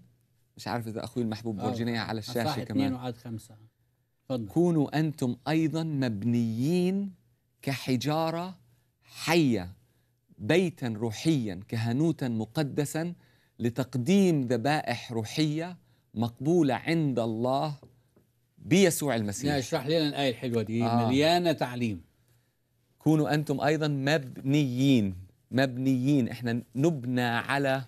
مش عارف اذا اخوي المحبوب آه. بورجينيها على الشاشه كمان وعاد خمسة فضل. كونوا انتم ايضا مبنيين كحجاره حيه بيتا روحيا كهنوتا مقدسا لتقديم ذبائح روحيه مقبوله عند الله بيسوع المسيح اشرح لنا الايه الحلوه دي آه. مليانه تعليم كونوا انتم ايضا مبنيين مبنيين احنا نبنى على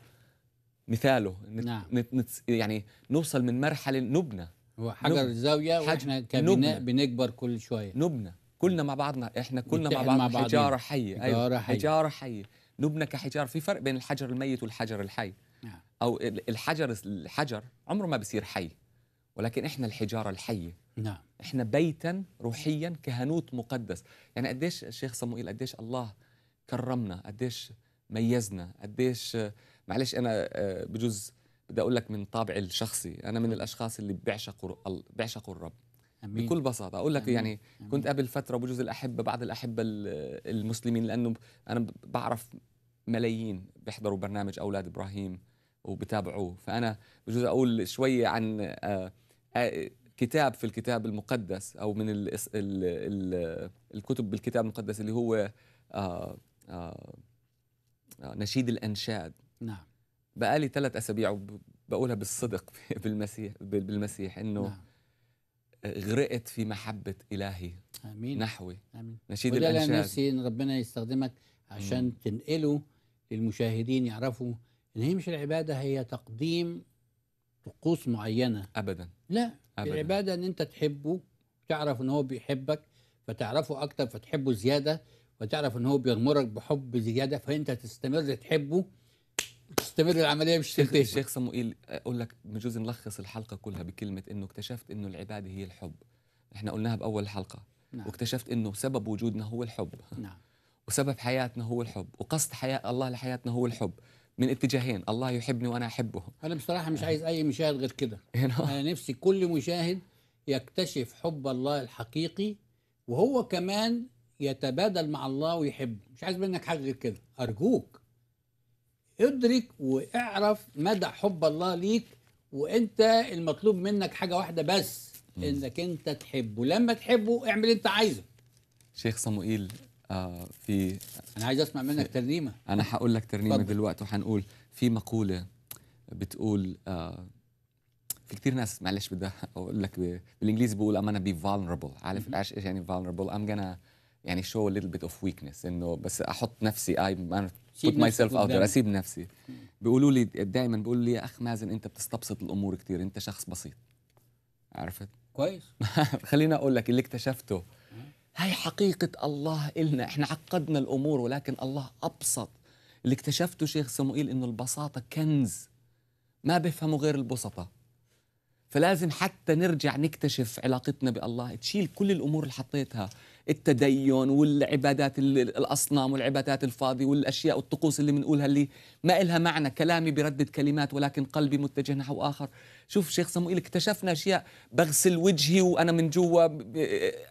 مثاله نعم. نت يعني نوصل من مرحله نبنى هو حجر نبنى. زاويه واحنا كبناء بنكبر كل شويه نبنى كلنا مع بعضنا احنا كلنا مع بعض مع بعضنا. حجاره حيه أيوة. حجاره أيوة. حيه حجاره حيه نبنى كحجاره في فرق بين الحجر الميت والحجر الحي نعم. او الحجر الحجر عمره ما بصير حي ولكن احنا الحجاره الحيه نعم احنا بيتا روحيا كهنوت مقدس يعني قديش الشيخ صموئيل قديش الله كرمنا قديش ميزنا قديش معلش انا آه، بجوز بدي اقول لك من طابعي الشخصي انا من الاشخاص اللي بيعشقوا بيعشقوا الرب أمين. بكل بساطه اقول لك أمين. يعني أمين. كنت قبل فتره بجوز الاحبه بعض الاحبه المسلمين لانه انا بعرف ملايين بيحضروا برنامج اولاد ابراهيم وبتابعوه فانا بجوز اقول شويه عن آه، آه، كتاب في الكتاب المقدس او من الـ الـ الـ الكتب بالكتاب المقدس اللي هو آآ آه، آآ نشيد الانشاد نعم بقالي ثلاث اسابيع وبقولها بالصدق بالمسيح بالمسيح انه نعم. غرقت في محبة إلهي آمين نحوي آمين نشيد الأنشاد نفسي إن ربنا يستخدمك عشان مم. تنقله للمشاهدين يعرفوا إن هي مش العبادة هي تقديم طقوس معينة أبدا لا أبداً. العبادة إن أنت تحبه تعرف إن هو بيحبك فتعرفه أكتر فتحبه زيادة وتعرف إن هو بيغمرك بحب زيادة فأنت تستمر تحبه تستمر العمليه مش تنتهي الشيخ صموئيل اقول لك بجوز نلخص الحلقه كلها بكلمه انه اكتشفت انه العباده هي الحب احنا قلناها باول الحلقه نعم. واكتشفت انه سبب وجودنا هو الحب نعم وسبب حياتنا هو الحب وقصد حياة الله لحياتنا هو الحب من اتجاهين الله يحبني وانا احبه انا بصراحه مش عايز اي مشاهد غير كده انا نفسي كل مشاهد يكتشف حب الله الحقيقي وهو كمان يتبادل مع الله ويحبه مش عايز منك حاجه غير كده ارجوك ادرك واعرف مدى حب الله ليك وانت المطلوب منك حاجه واحده بس انك انت تحبه لما تحبه اعمل انت عايزه شيخ صموئيل آه في انا عايز اسمع منك ترنيمه انا هقول لك ترنيمه بضل. دلوقتي وهنقول في مقوله بتقول آه في كثير ناس معلش بدي اقول لك بالانجليزي بيقول I'm انا بي فولنربل عارف ايش يعني فولنربل ام جونا يعني شو ليتل بيت اوف ويكنس انه بس احط نفسي اي put myself out there اسيب نفسي بيقولوا لي دائما بيقولوا لي يا اخ مازن انت بتستبسط الامور كثير انت شخص بسيط عرفت كويس خليني اقول لك اللي اكتشفته هاي حقيقة الله إلنا إحنا عقدنا الأمور ولكن الله أبسط اللي اكتشفته شيخ سموئيل إنه البساطة كنز ما بيفهموا غير البسطة فلازم حتى نرجع نكتشف علاقتنا بالله تشيل كل الأمور اللي حطيتها التدين والعبادات الاصنام والعبادات الفاضي والاشياء والطقوس اللي بنقولها اللي ما إلها معنى كلامي بردد كلمات ولكن قلبي متجه نحو اخر شوف شيخ صموئيل اكتشفنا اشياء بغسل وجهي وانا من جوا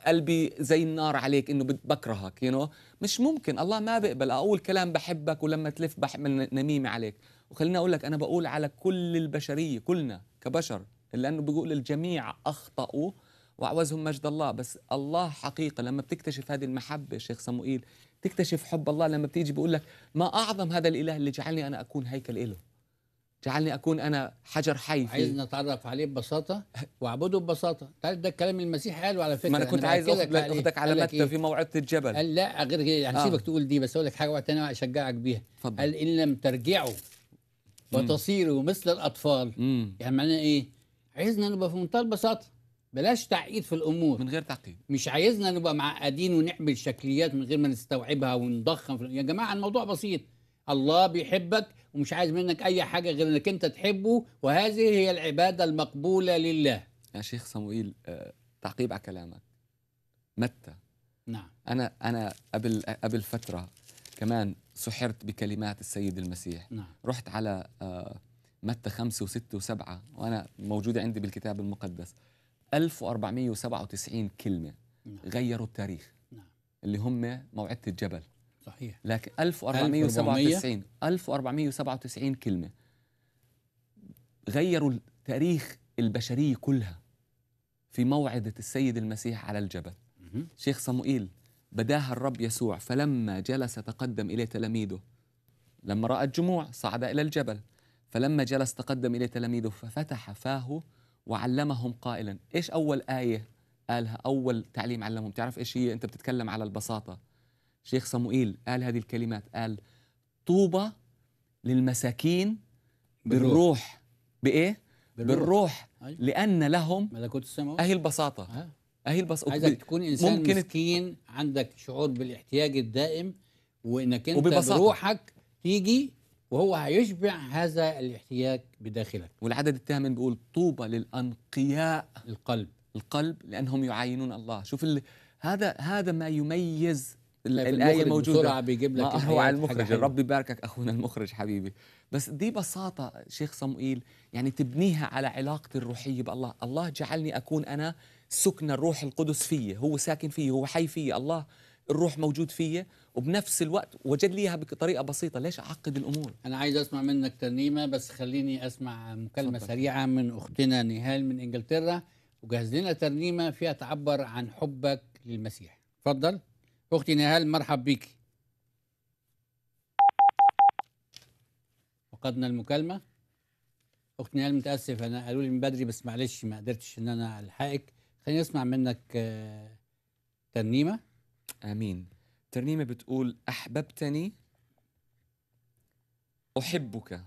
قلبي زي النار عليك انه بكرهك يو مش ممكن الله ما بيقبل اقول كلام بحبك ولما تلف بحمل نميمه عليك وخليني اقول لك انا بقول على كل البشريه كلنا كبشر لانه بيقول الجميع اخطاوا واعوزهم مجد الله بس الله حقيقه لما بتكتشف هذه المحبه شيخ صموئيل تكتشف حب الله لما بتيجي بقول لك ما اعظم هذا الاله اللي جعلني انا اكون هيكل إله جعلني اكون انا حجر حي عايز نتعرف عليه ببساطه واعبده ببساطه تعرف ده الكلام المسيح قاله على فكره ما انا كنت أنا عايز اخدك على متى إيه؟ في موعظه الجبل قال لا غير كده هنسيبك يعني آه. تقول دي بس اقول لك حاجه وقت انا اشجعك بيها قال ان لم ترجعوا وتصيروا مثل الاطفال مم. يعني معناه ايه عايزنا نبقى في منتهى البساطه بلاش تعقيد في الامور من غير تعقيد مش عايزنا نبقى معقدين ونعمل شكليات من غير ما نستوعبها ونضخم في... يا جماعه الموضوع بسيط الله بيحبك ومش عايز منك اي حاجه غير انك انت تحبه وهذه هي العباده المقبوله لله يا شيخ صموئيل آه، تعقيب على كلامك متى نعم انا انا قبل قبل فتره كمان سحرت بكلمات السيد المسيح نعم. رحت على آه، متى خمسة وستة وسبعة وأنا موجودة عندي بالكتاب المقدس 1497 كلمة نعم. غيروا التاريخ نعم. اللي هم موعدة الجبل صحيح لكن 1497 1497 كلمة غيروا تاريخ البشرية كلها في موعدة السيد المسيح على الجبل شيخ صموئيل بداها الرب يسوع فلما جلس تقدم إليه تلاميذه لما رأى الجموع صعد إلى الجبل فلما جلس تقدم إليه تلاميذه ففتح فاه وعلمهم قائلا ايش اول ايه قالها اول تعليم علمهم تعرف ايش هي انت بتتكلم على البساطه شيخ صموئيل قال هذه الكلمات قال طوبى للمساكين بالروح, بالروح. بايه بالروح, بالروح. لان لهم ملكوت السماوات اهي البساطه اهي البساطه عايزك تكون انسان ممكن مسكين عندك شعور بالاحتياج الدائم وانك انت وببساطة. بروحك تيجي وهو هيشبع هذا الاحتياج بداخلك والعدد الثامن بيقول طوبى للأنقياء القلب القلب لأنهم يعاينون الله شوف ال... هذا هذا ما يميز طيب، الآية موجودة بسرعة بيجيب لك هو على المخرج الرب يباركك أخونا المخرج حبيبي بس دي بساطة شيخ صموئيل يعني تبنيها على علاقتي الروحية بالله الله جعلني أكون أنا سكن الروح القدس فيه هو ساكن فيه هو حي فيه الله الروح موجود فيه وبنفس الوقت وجد ليها بطريقه بسيطه ليش اعقد الامور انا عايز اسمع منك ترنيمه بس خليني اسمع مكالمه سريعه من اختنا نهال من انجلترا وجهز لنا ترنيمه فيها تعبر عن حبك للمسيح اتفضل اختي نهال مرحب بيكي فقدنا المكالمه اختي نهال متاسف انا قالوا لي من بدري بس معلش ما قدرتش ان انا الحقك خلينا نسمع منك آه، ترنيمه امين الترنيمة بتقول أحببتني أحبك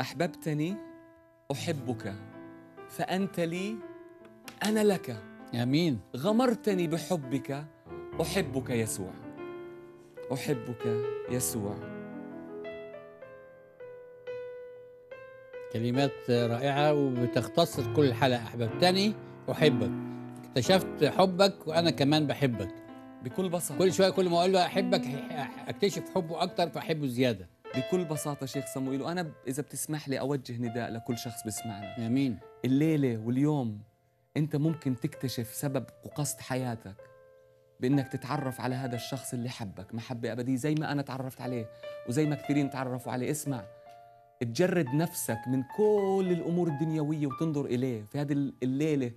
أحببتني أحبك فأنت لي أنا لك آمين غمرتني بحبك أحبك يسوع أحبك يسوع كلمات رائعة وبتختصر كل حلقة أحببتني أحبك اكتشفت حبك وانا كمان بحبك بكل بساطه كل شويه كل ما اقول له احبك اكتشف حبه اكتر فاحبه زياده بكل بساطه شيخ صموئيل وانا اذا بتسمح لي اوجه نداء لكل شخص بيسمعنا امين الليله واليوم انت ممكن تكتشف سبب وقصد حياتك بانك تتعرف على هذا الشخص اللي حبك محبه ابديه زي ما انا تعرفت عليه وزي ما كثيرين تعرفوا عليه اسمع تجرد نفسك من كل الامور الدنيويه وتنظر اليه في هذه الليله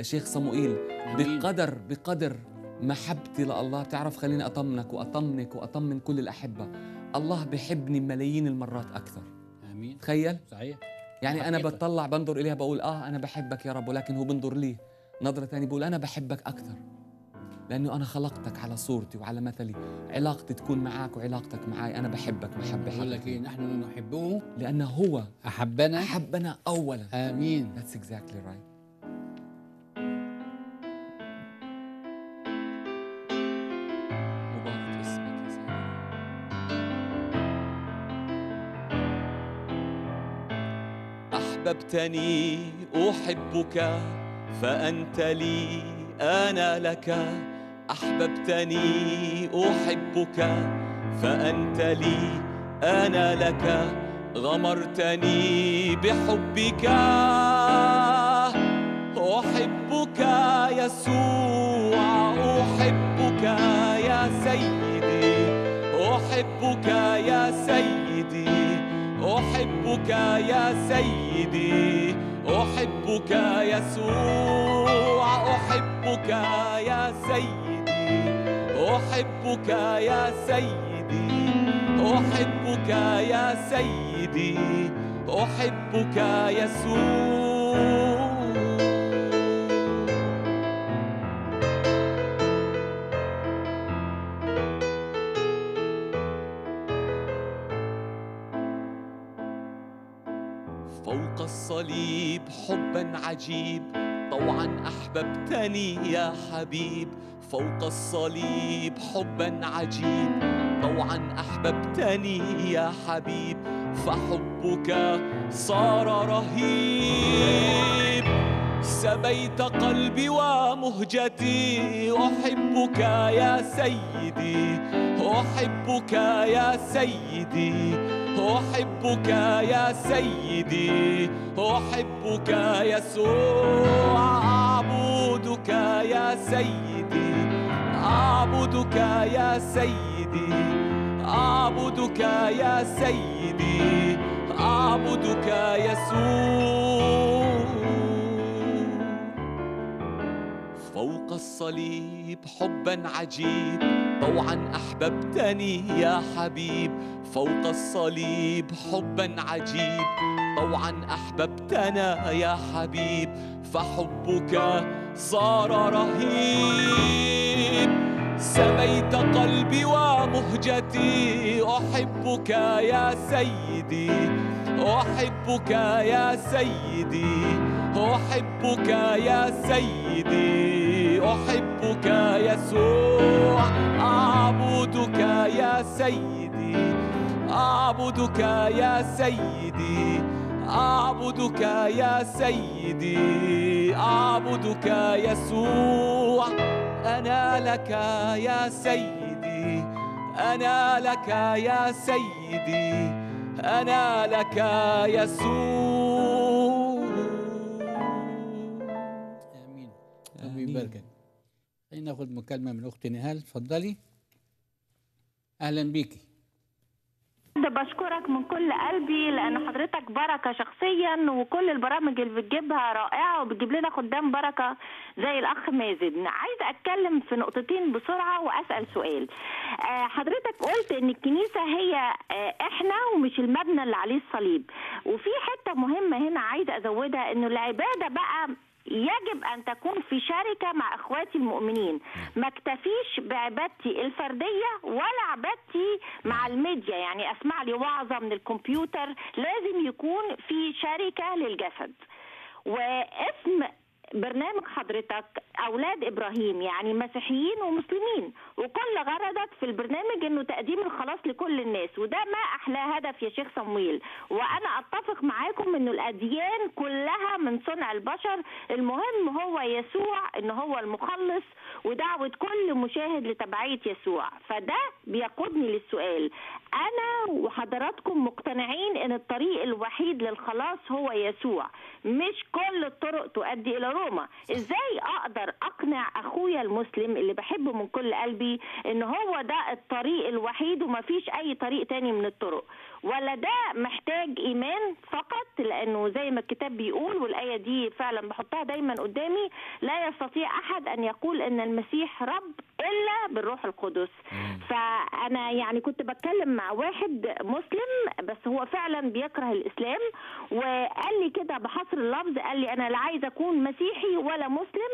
شيخ صموئيل بقدر بقدر محبتي لله بتعرف خليني أطمنك وأطمنك وأطمن كل الأحبة الله بحبني ملايين المرات أكثر آمين تخيل صحيح يعني حقيقة. أنا بتطلع بنظر إليها بقول آه أنا بحبك يا رب ولكن هو بنظر لي نظرة ثانية بقول أنا بحبك أكثر لأنه أنا خلقتك على صورتي وعلى مثلي علاقتي تكون معك وعلاقتك معي أنا بحبك محبة بقول لك إيه نحن نحبه لأنه هو أحبنا أحبنا أولا آمين That's exactly right أحببتني أحبك فأنت لي أنا لك أحببتني أحبك فأنت لي أنا لك غمرتني بحبك أحبك يسوع أحبك يا سيدي أحبك يا سيدي أحبك يا سيدي أحبك يسوع أحبك يا سيدي أحبك يا سيدي أحبك يا سيدي أحبك يسوع حبيب حبا عجيب طوعا احببتني يا حبيب فوق الصليب حبا عجيب طوعا احببتني يا حبيب فحبك صار رهيب سبيت قلبي ومهجتي احبك يا سيدي احبك يا سيدي أحبك يا سيدي أحبك يسوع أعبدك يا سيدي أعبدك يا سيدي أعبدك يا سيدي أعبدك يسوع فوق الصليب حبا عجيب طوعا احببتني يا حبيب فوق الصليب حبا عجيب طوعا احببتنا يا حبيب فحبك صار رهيب سميت قلبي ومهجتي احبك يا سيدي احبك يا سيدي أحبك يا سيدي أحبك يسوع أعبدك يا سيدي أعبدك يا سيدي أعبدك يا سيدي أعبدك يسوع أنا لك يا سيدي أنا لك يا سيدي أنا لك يسوع بركة خلينا ناخد مكالمة من اختي نهال تفضلي أهلا بيكي بشكرك من كل قلبي لان حضرتك بركه شخصيا وكل البرامج اللي بتجيبها رائعه وبتجيب لنا خدام بركه زي الاخ مازن عايزه اتكلم في نقطتين بسرعه واسال سؤال آه، حضرتك قلت ان الكنيسه هي آه، احنا ومش المبنى اللي عليه الصليب وفي حته مهمه هنا عايزه ازودها انه العباده بقى يجب أن تكون في شركة مع إخواتي المؤمنين ما اكتفيش بعبادتي الفردية ولا عبادتي مع الميديا يعني أسمع لي وعظة من الكمبيوتر لازم يكون في شركة للجسد واسم برنامج حضرتك اولاد ابراهيم يعني مسيحيين ومسلمين وكل غرضك في البرنامج انه تقديم الخلاص لكل الناس وده ما احلى هدف يا شيخ صمويل وانا اتفق معاكم انه الاديان كلها من صنع البشر المهم هو يسوع ان هو المخلص ودعوه كل مشاهد لتبعيه يسوع فده بيقودني للسؤال انا وحضراتكم مقتنعين ان الطريق الوحيد للخلاص هو يسوع مش كل الطرق تؤدي الى روح روما ازاي اقدر اقنع اخويا المسلم اللي بحبه من كل قلبي ان هو ده الطريق الوحيد فيش اي طريق تاني من الطرق ولا ده محتاج ايمان فقط لانه زي ما الكتاب بيقول والايه دي فعلا بحطها دايما قدامي لا يستطيع احد ان يقول ان المسيح رب الا بالروح القدس فانا يعني كنت بتكلم مع واحد مسلم بس هو فعلا بيكره الاسلام وقال لي كده بحصر اللفظ قال لي انا لا عايز اكون مسيحي ولا مسلم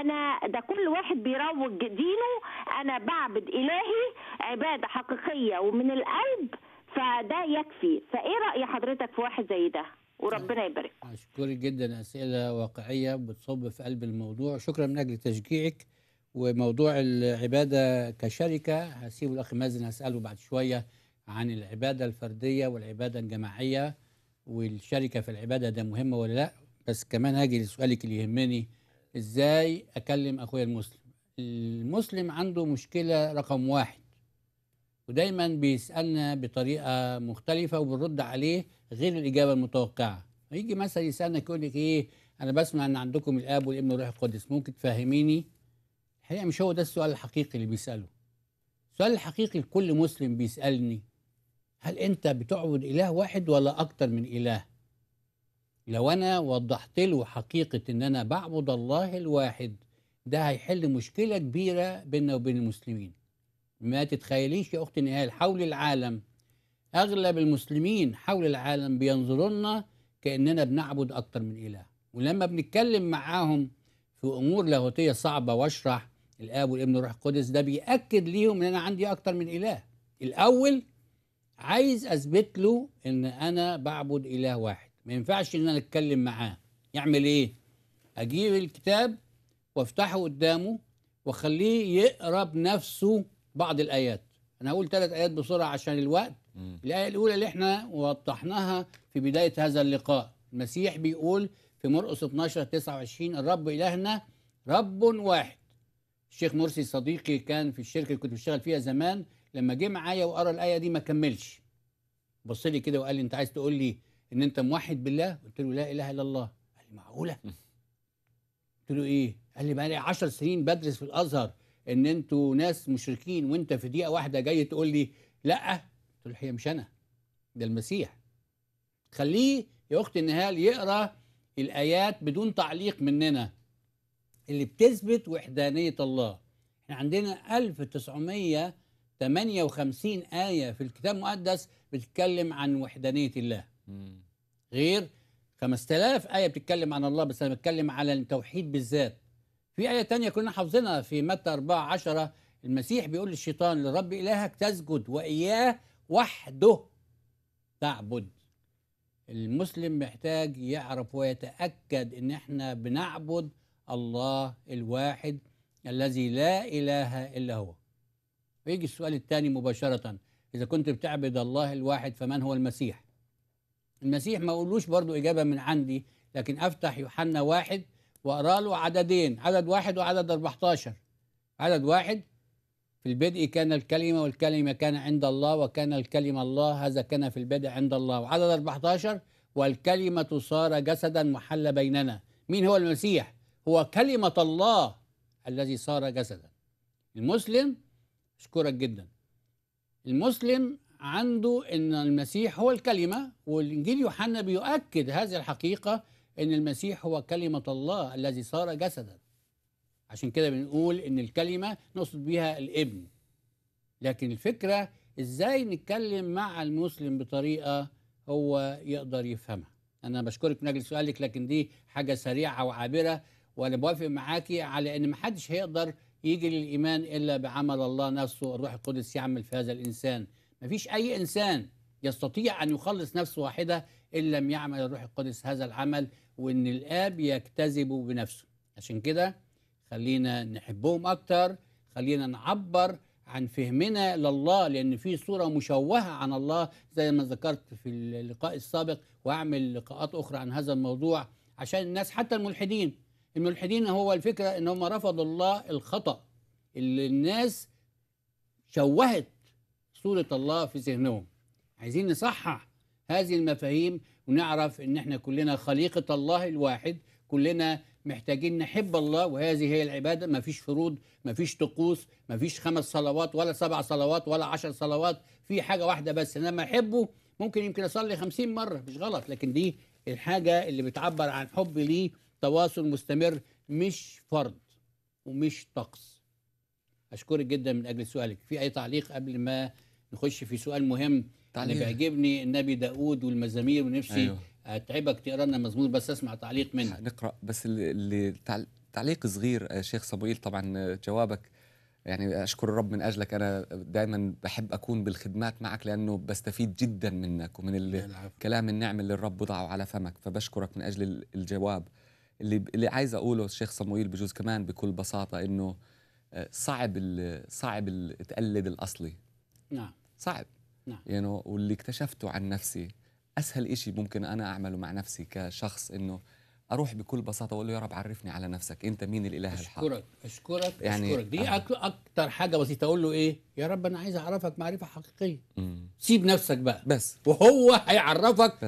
انا ده كل واحد بيروج دينه انا بعبد الهي عباده حقيقيه ومن القلب فده يكفي فايه راي حضرتك في واحد زي ده وربنا يبارك اشكرك جدا اسئله واقعيه بتصب في قلب الموضوع شكرا من اجل تشجيعك وموضوع العباده كشركه هسيبه الاخ مازن هساله بعد شويه عن العباده الفرديه والعباده الجماعيه والشركه في العباده ده مهمه ولا لا بس كمان هاجي لسؤالك اللي يهمني ازاي اكلم اخويا المسلم المسلم عنده مشكله رقم واحد ودايما بيسالنا بطريقه مختلفه وبنرد عليه غير الاجابه المتوقعه يجي مثلا يسالنا يقول لك ايه انا بسمع ان عندكم الاب والابن والروح القدس ممكن تفهميني الحقيقه مش هو ده السؤال الحقيقي اللي بيساله السؤال الحقيقي لكل مسلم بيسالني هل انت بتعبد اله واحد ولا اكتر من اله لو انا وضحت له حقيقه ان انا بعبد الله الواحد ده هيحل مشكله كبيره بيننا وبين المسلمين ما تتخيليش يا اختي نهال حول العالم اغلب المسلمين حول العالم بينظروا لنا كاننا بنعبد اكتر من اله ولما بنتكلم معاهم في امور لاهوتيه صعبه واشرح الاب والابن والروح القدس ده بياكد ليهم ان انا عندي اكتر من اله الاول عايز اثبت له ان انا بعبد اله واحد ما ينفعش ان انا اتكلم معاه يعمل ايه اجيب الكتاب وافتحه قدامه واخليه يقرا بنفسه بعض الآيات أنا هقول ثلاث آيات بسرعة عشان الوقت م. الآية الأولى اللي احنا وضحناها في بداية هذا اللقاء المسيح بيقول في مرقس 12 29 الرب إلهنا رب واحد الشيخ مرسي صديقي كان في الشركة اللي كنت بشتغل فيها زمان لما جه معايا وقرا الآية دي ما كملش بص لي كده وقال لي أنت عايز تقول لي إن أنت موحد بالله قلت له لا إله إلا الله قال لي معقولة قلت له إيه قال لي بقى لي 10 سنين بدرس في الأزهر ان انتوا ناس مشركين وانت في دقيقه واحده جاي تقول لي لا تقول هي مش انا ده المسيح خليه يا اختي النهال يقرا الايات بدون تعليق مننا اللي بتثبت وحدانيه الله احنا عندنا 1958 ايه في الكتاب المقدس بتتكلم عن وحدانيه الله غير 5000 ايه بتتكلم عن الله بس انا بتكلم على التوحيد بالذات في آية تانية كنا حافظينها في متى 4 10 المسيح بيقول للشيطان لرب إلهك تسجد وإياه وحده تعبد المسلم محتاج يعرف ويتأكد إن إحنا بنعبد الله الواحد الذي لا إله إلا هو ويجي السؤال الثاني مباشرة إذا كنت بتعبد الله الواحد فمن هو المسيح المسيح ما أقولوش برضو إجابة من عندي لكن أفتح يوحنا واحد وقرا له عددين عدد واحد وعدد 14 عدد واحد في البدء كان الكلمة والكلمة كان عند الله وكان الكلمة الله هذا كان في البدء عند الله وعدد 14 والكلمة صار جسدا محل بيننا مين هو المسيح هو كلمة الله الذي صار جسدا المسلم أشكرك جدا المسلم عنده أن المسيح هو الكلمة والإنجيل يوحنا بيؤكد هذه الحقيقة ان المسيح هو كلمه الله الذي صار جسدا عشان كده بنقول ان الكلمه نقصد بها الابن لكن الفكره ازاي نتكلم مع المسلم بطريقه هو يقدر يفهمها انا بشكرك من اجل سؤالك لكن دي حاجه سريعه وعابره وانا بوافق معاكي على ان محدش هيقدر يجي للايمان الا بعمل الله نفسه الروح القدس يعمل في هذا الانسان مفيش اي انسان يستطيع ان يخلص نفسه واحده ان لم يعمل الروح القدس هذا العمل وان الاب يجتذبه بنفسه عشان كده خلينا نحبهم اكتر خلينا نعبر عن فهمنا لله لان في صوره مشوهه عن الله زي ما ذكرت في اللقاء السابق واعمل لقاءات اخرى عن هذا الموضوع عشان الناس حتى الملحدين الملحدين هو الفكره ان هم رفضوا الله الخطا اللي الناس شوهت صوره الله في ذهنهم عايزين نصحح هذه المفاهيم ونعرف ان احنا كلنا خليقه الله الواحد كلنا محتاجين نحب الله وهذه هي العبادة ما فيش فروض ما فيش طقوس ما فيش خمس صلوات ولا سبع صلوات ولا عشر صلوات في حاجة واحدة بس أنا ما أحبه ممكن يمكن أصلي خمسين مرة مش غلط لكن دي الحاجة اللي بتعبر عن حب ليه تواصل مستمر مش فرض ومش طقس أشكرك جدا من أجل سؤالك في أي تعليق قبل ما نخش في سؤال مهم يعني بيعجبني النبي داود والمزامير ونفسي أيوه. اتعبك تقرا لنا مزمور بس اسمع تعليق منك نقرا بس اللي تعليق صغير آه، شيخ صبويل طبعا آه، جوابك يعني اشكر الرب من اجلك انا دائما بحب اكون بالخدمات معك لانه بستفيد جدا منك ومن الكلام النعم اللي الرب وضعه على فمك فبشكرك من اجل الجواب اللي اللي عايز اقوله الشيخ صمويل بجوز كمان بكل بساطه انه آه، صعب صعب تقلد الاصلي نعم صعب نعم يعني واللي اكتشفته عن نفسي اسهل إشي ممكن انا اعمله مع نفسي كشخص انه اروح بكل بساطه واقول له يا رب عرفني على نفسك انت مين الاله الحق اشكرك اشكرك يعني اشكرك دي أه. اكتر حاجه بسيطه اقول له ايه يا رب انا عايز اعرفك معرفه حقيقيه مم. سيب نفسك بقى بس وهو هيعرفك 100%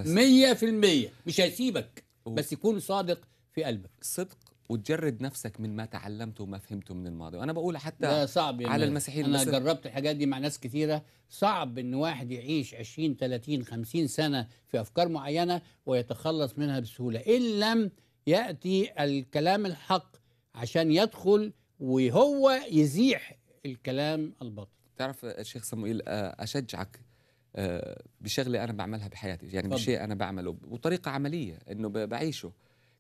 مش هيسيبك بس يكون صادق في قلبك صدق وتجرد نفسك من ما تعلمته وما فهمته من الماضي وانا بقول حتى لا صعب يعني على المسيحيين انا المسيح. جربت الحاجات دي مع ناس كثيره صعب ان واحد يعيش 20 30 50 سنه في افكار معينه ويتخلص منها بسهوله ان لم ياتي الكلام الحق عشان يدخل وهو يزيح الكلام الباطل تعرف الشيخ صموئيل آه، اشجعك آه، بشغله انا بعملها بحياتي يعني بشيء انا بعمله وطريقه عمليه انه بعيشه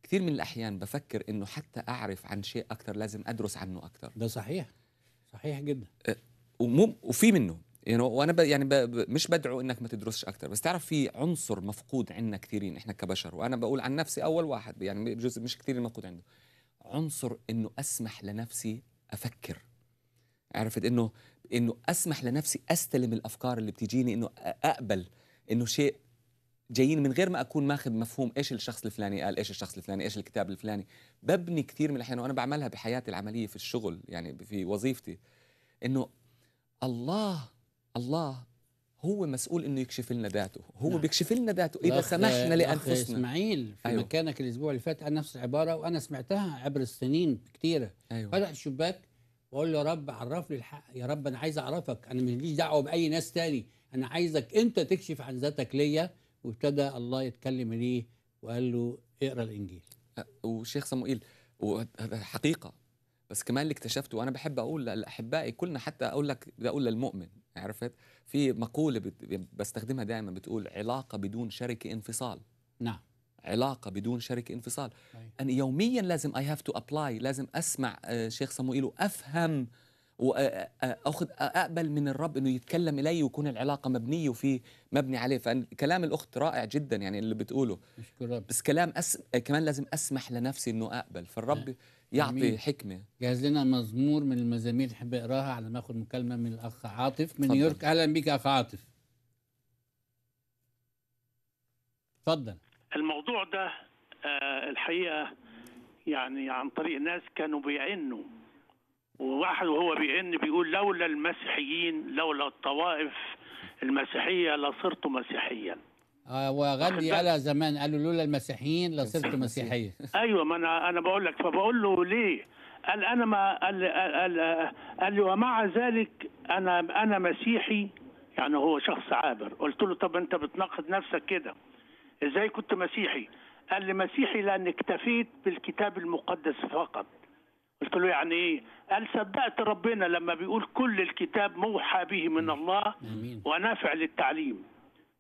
كثير من الأحيان بفكر إنه حتى أعرف عن شيء أكثر لازم أدرس عنه أكثر ده صحيح صحيح جدا أه، ومو وفي منه يعني وانا ب يعني ب مش بدعو انك ما تدرسش اكثر بس تعرف في عنصر مفقود عندنا كثيرين احنا كبشر وانا بقول عن نفسي اول واحد يعني جزء مش كثير مفقود عنده عنصر انه اسمح لنفسي افكر عرفت انه انه اسمح لنفسي استلم الافكار اللي بتجيني انه اقبل انه شيء جايين من غير ما اكون ماخذ مفهوم ايش الشخص الفلاني قال ايش الشخص الفلاني ايش الكتاب الفلاني ببني كثير من الاحيان وانا بعملها بحياتي العمليه في الشغل يعني في وظيفتي انه الله الله هو مسؤول انه يكشف لنا ذاته هو نعم. بيكشف لنا ذاته اذا سمحنا لانفسنا اسماعيل في أيوه. مكانك الاسبوع اللي فات قال نفس العباره وانا سمعتها عبر السنين كثيره أيوه. فتح الشباك واقول له يا رب عرفني الحق يا رب انا عايز اعرفك انا ليش دعوه باي ناس تاني انا عايزك انت تكشف عن ذاتك ليا وابتدى الله يتكلم ليه وقال له اقرا الانجيل أه، وشيخ صموئيل وهذا حقيقه بس كمان اللي اكتشفته وانا بحب اقول لاحبائي كلنا حتى اقول لك بدي اقول للمؤمن عرفت في مقوله بستخدمها دائما بتقول علاقه بدون شركه انفصال نعم علاقة بدون شركة انفصال أي. أنا يوميا لازم I have to apply لازم أسمع أه، شيخ صموئيل وأفهم واخد اقبل من الرب انه يتكلم الي ويكون العلاقه مبنيه وفي مبني عليه فكلام الاخت رائع جدا يعني اللي بتقوله اشكر بس كلام أس... كمان لازم اسمح لنفسي انه اقبل فالرب آه. يعطي أمين. حكمه جهز لنا مزمور من المزامير حب اقراها على ما اخذ مكالمه من الاخ عاطف من نيويورك اهلا بك اخ عاطف تفضل الموضوع ده آه، الحقيقه يعني عن طريق ناس كانوا بيعنوا وواحد وهو بيئن بيقول لولا المسيحيين لولا الطوائف المسيحية لصرت مسيحيا آه وغني على زمان قالوا لولا المسيحيين لصرت مسيحيا ايوه ما انا انا بقول لك فبقول له ليه؟ قال انا ما قال, قال, قال, قال لي ومع ذلك انا انا مسيحي يعني هو شخص عابر قلت له طب انت بتناقض نفسك كده ازاي كنت مسيحي؟ قال لي مسيحي لان اكتفيت بالكتاب المقدس فقط قلت له يعني ايه؟ قال صدقت ربنا لما بيقول كل الكتاب موحى به من الله ونافع للتعليم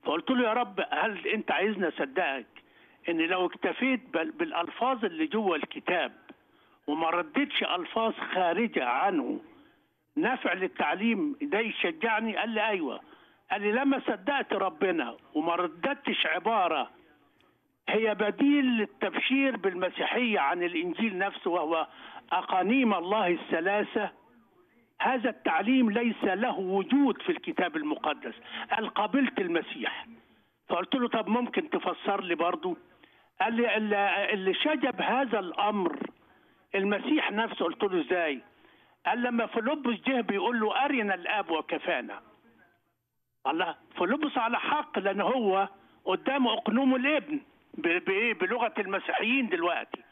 فقلت له يا رب هل انت عايزني اصدقك ان لو اكتفيت بالالفاظ اللي جوه الكتاب وما ردتش الفاظ خارجه عنه نافع للتعليم ده يشجعني قال لي ايوه قال لي لما صدقت ربنا وما رددتش عباره هي بديل للتبشير بالمسيحيه عن الانجيل نفسه وهو أقانيم الله الثلاثة هذا التعليم ليس له وجود في الكتاب المقدس قال قبلت المسيح فقلت له طب ممكن تفسر لي برضه قال لي اللي شجب هذا الأمر المسيح نفسه قلت له ازاي قال لما فلوبس جه بيقول له أرنا الآب وكفانا الله فلوبس على حق لأن هو قدامه أقنوم الابن بإيه بلغة المسيحيين دلوقتي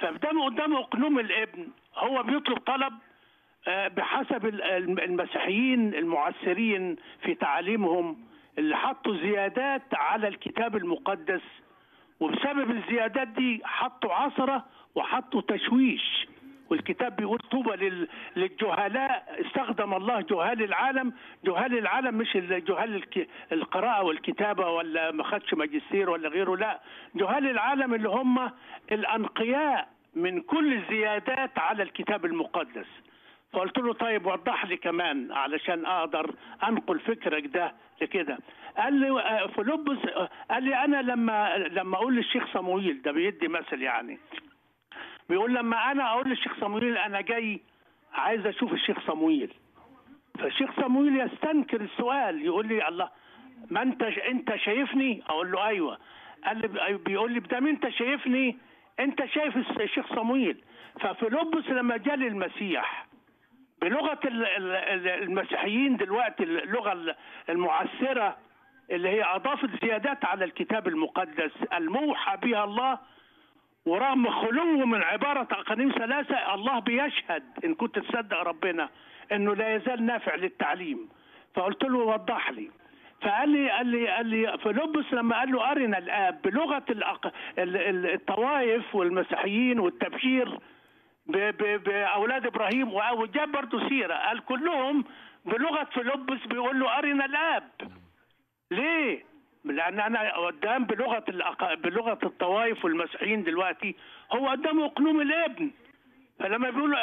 فقدام قدامه قنوم الابن هو بيطلب طلب آه، بحسب المسيحيين المعسرين في تعاليمهم اللي حطوا زيادات على الكتاب المقدس وبسبب الزيادات دي حطوا عثره وحطوا تشويش والكتاب بيقول طوبى للجهلاء استخدم الله جهال العالم جهال العالم مش جهال القراءة والكتابة ولا ما خدش ماجستير ولا غيره لا جهال العالم اللي هم الأنقياء من كل الزيادات على الكتاب المقدس فقلت له طيب وضح لي كمان علشان اقدر انقل فكرك ده لكده قال لي آه، فلوبس آه، قال لي انا لما لما اقول للشيخ صمويل ده بيدي مثل يعني بيقول لما انا اقول للشيخ صمويل انا جاي عايز اشوف الشيخ صمويل فالشيخ صمويل يستنكر السؤال يقول لي الله ما انت انت شايفني اقول له ايوه قال لي أيوة، بيقول لي بدام انت شايفني انت شايف الشيخ صمويل ففيلبس لما جاء للمسيح بلغه المسيحيين دلوقتي اللغه المعسره اللي هي اضافت زيادات على الكتاب المقدس الموحى بها الله ورغم خلوه من عبارة أقانيم ثلاثة الله بيشهد إن كنت تصدق ربنا إنه لا يزال نافع للتعليم فقلت له وضح لي فقال لي قال لي قال لي فلوبس لما قال له أرنا الآب بلغة الأق... الطوائف والمسيحيين والتبشير ب... ب... بأولاد إبراهيم وجاب برضه سيرة قال كلهم بلغة فلوبس بيقول له أرنا الآب ليه؟ لان انا قدام بلغه الأق... بلغه الطوائف والمسيحيين دلوقتي هو قدامه قلوم الابن فلما بيقولوا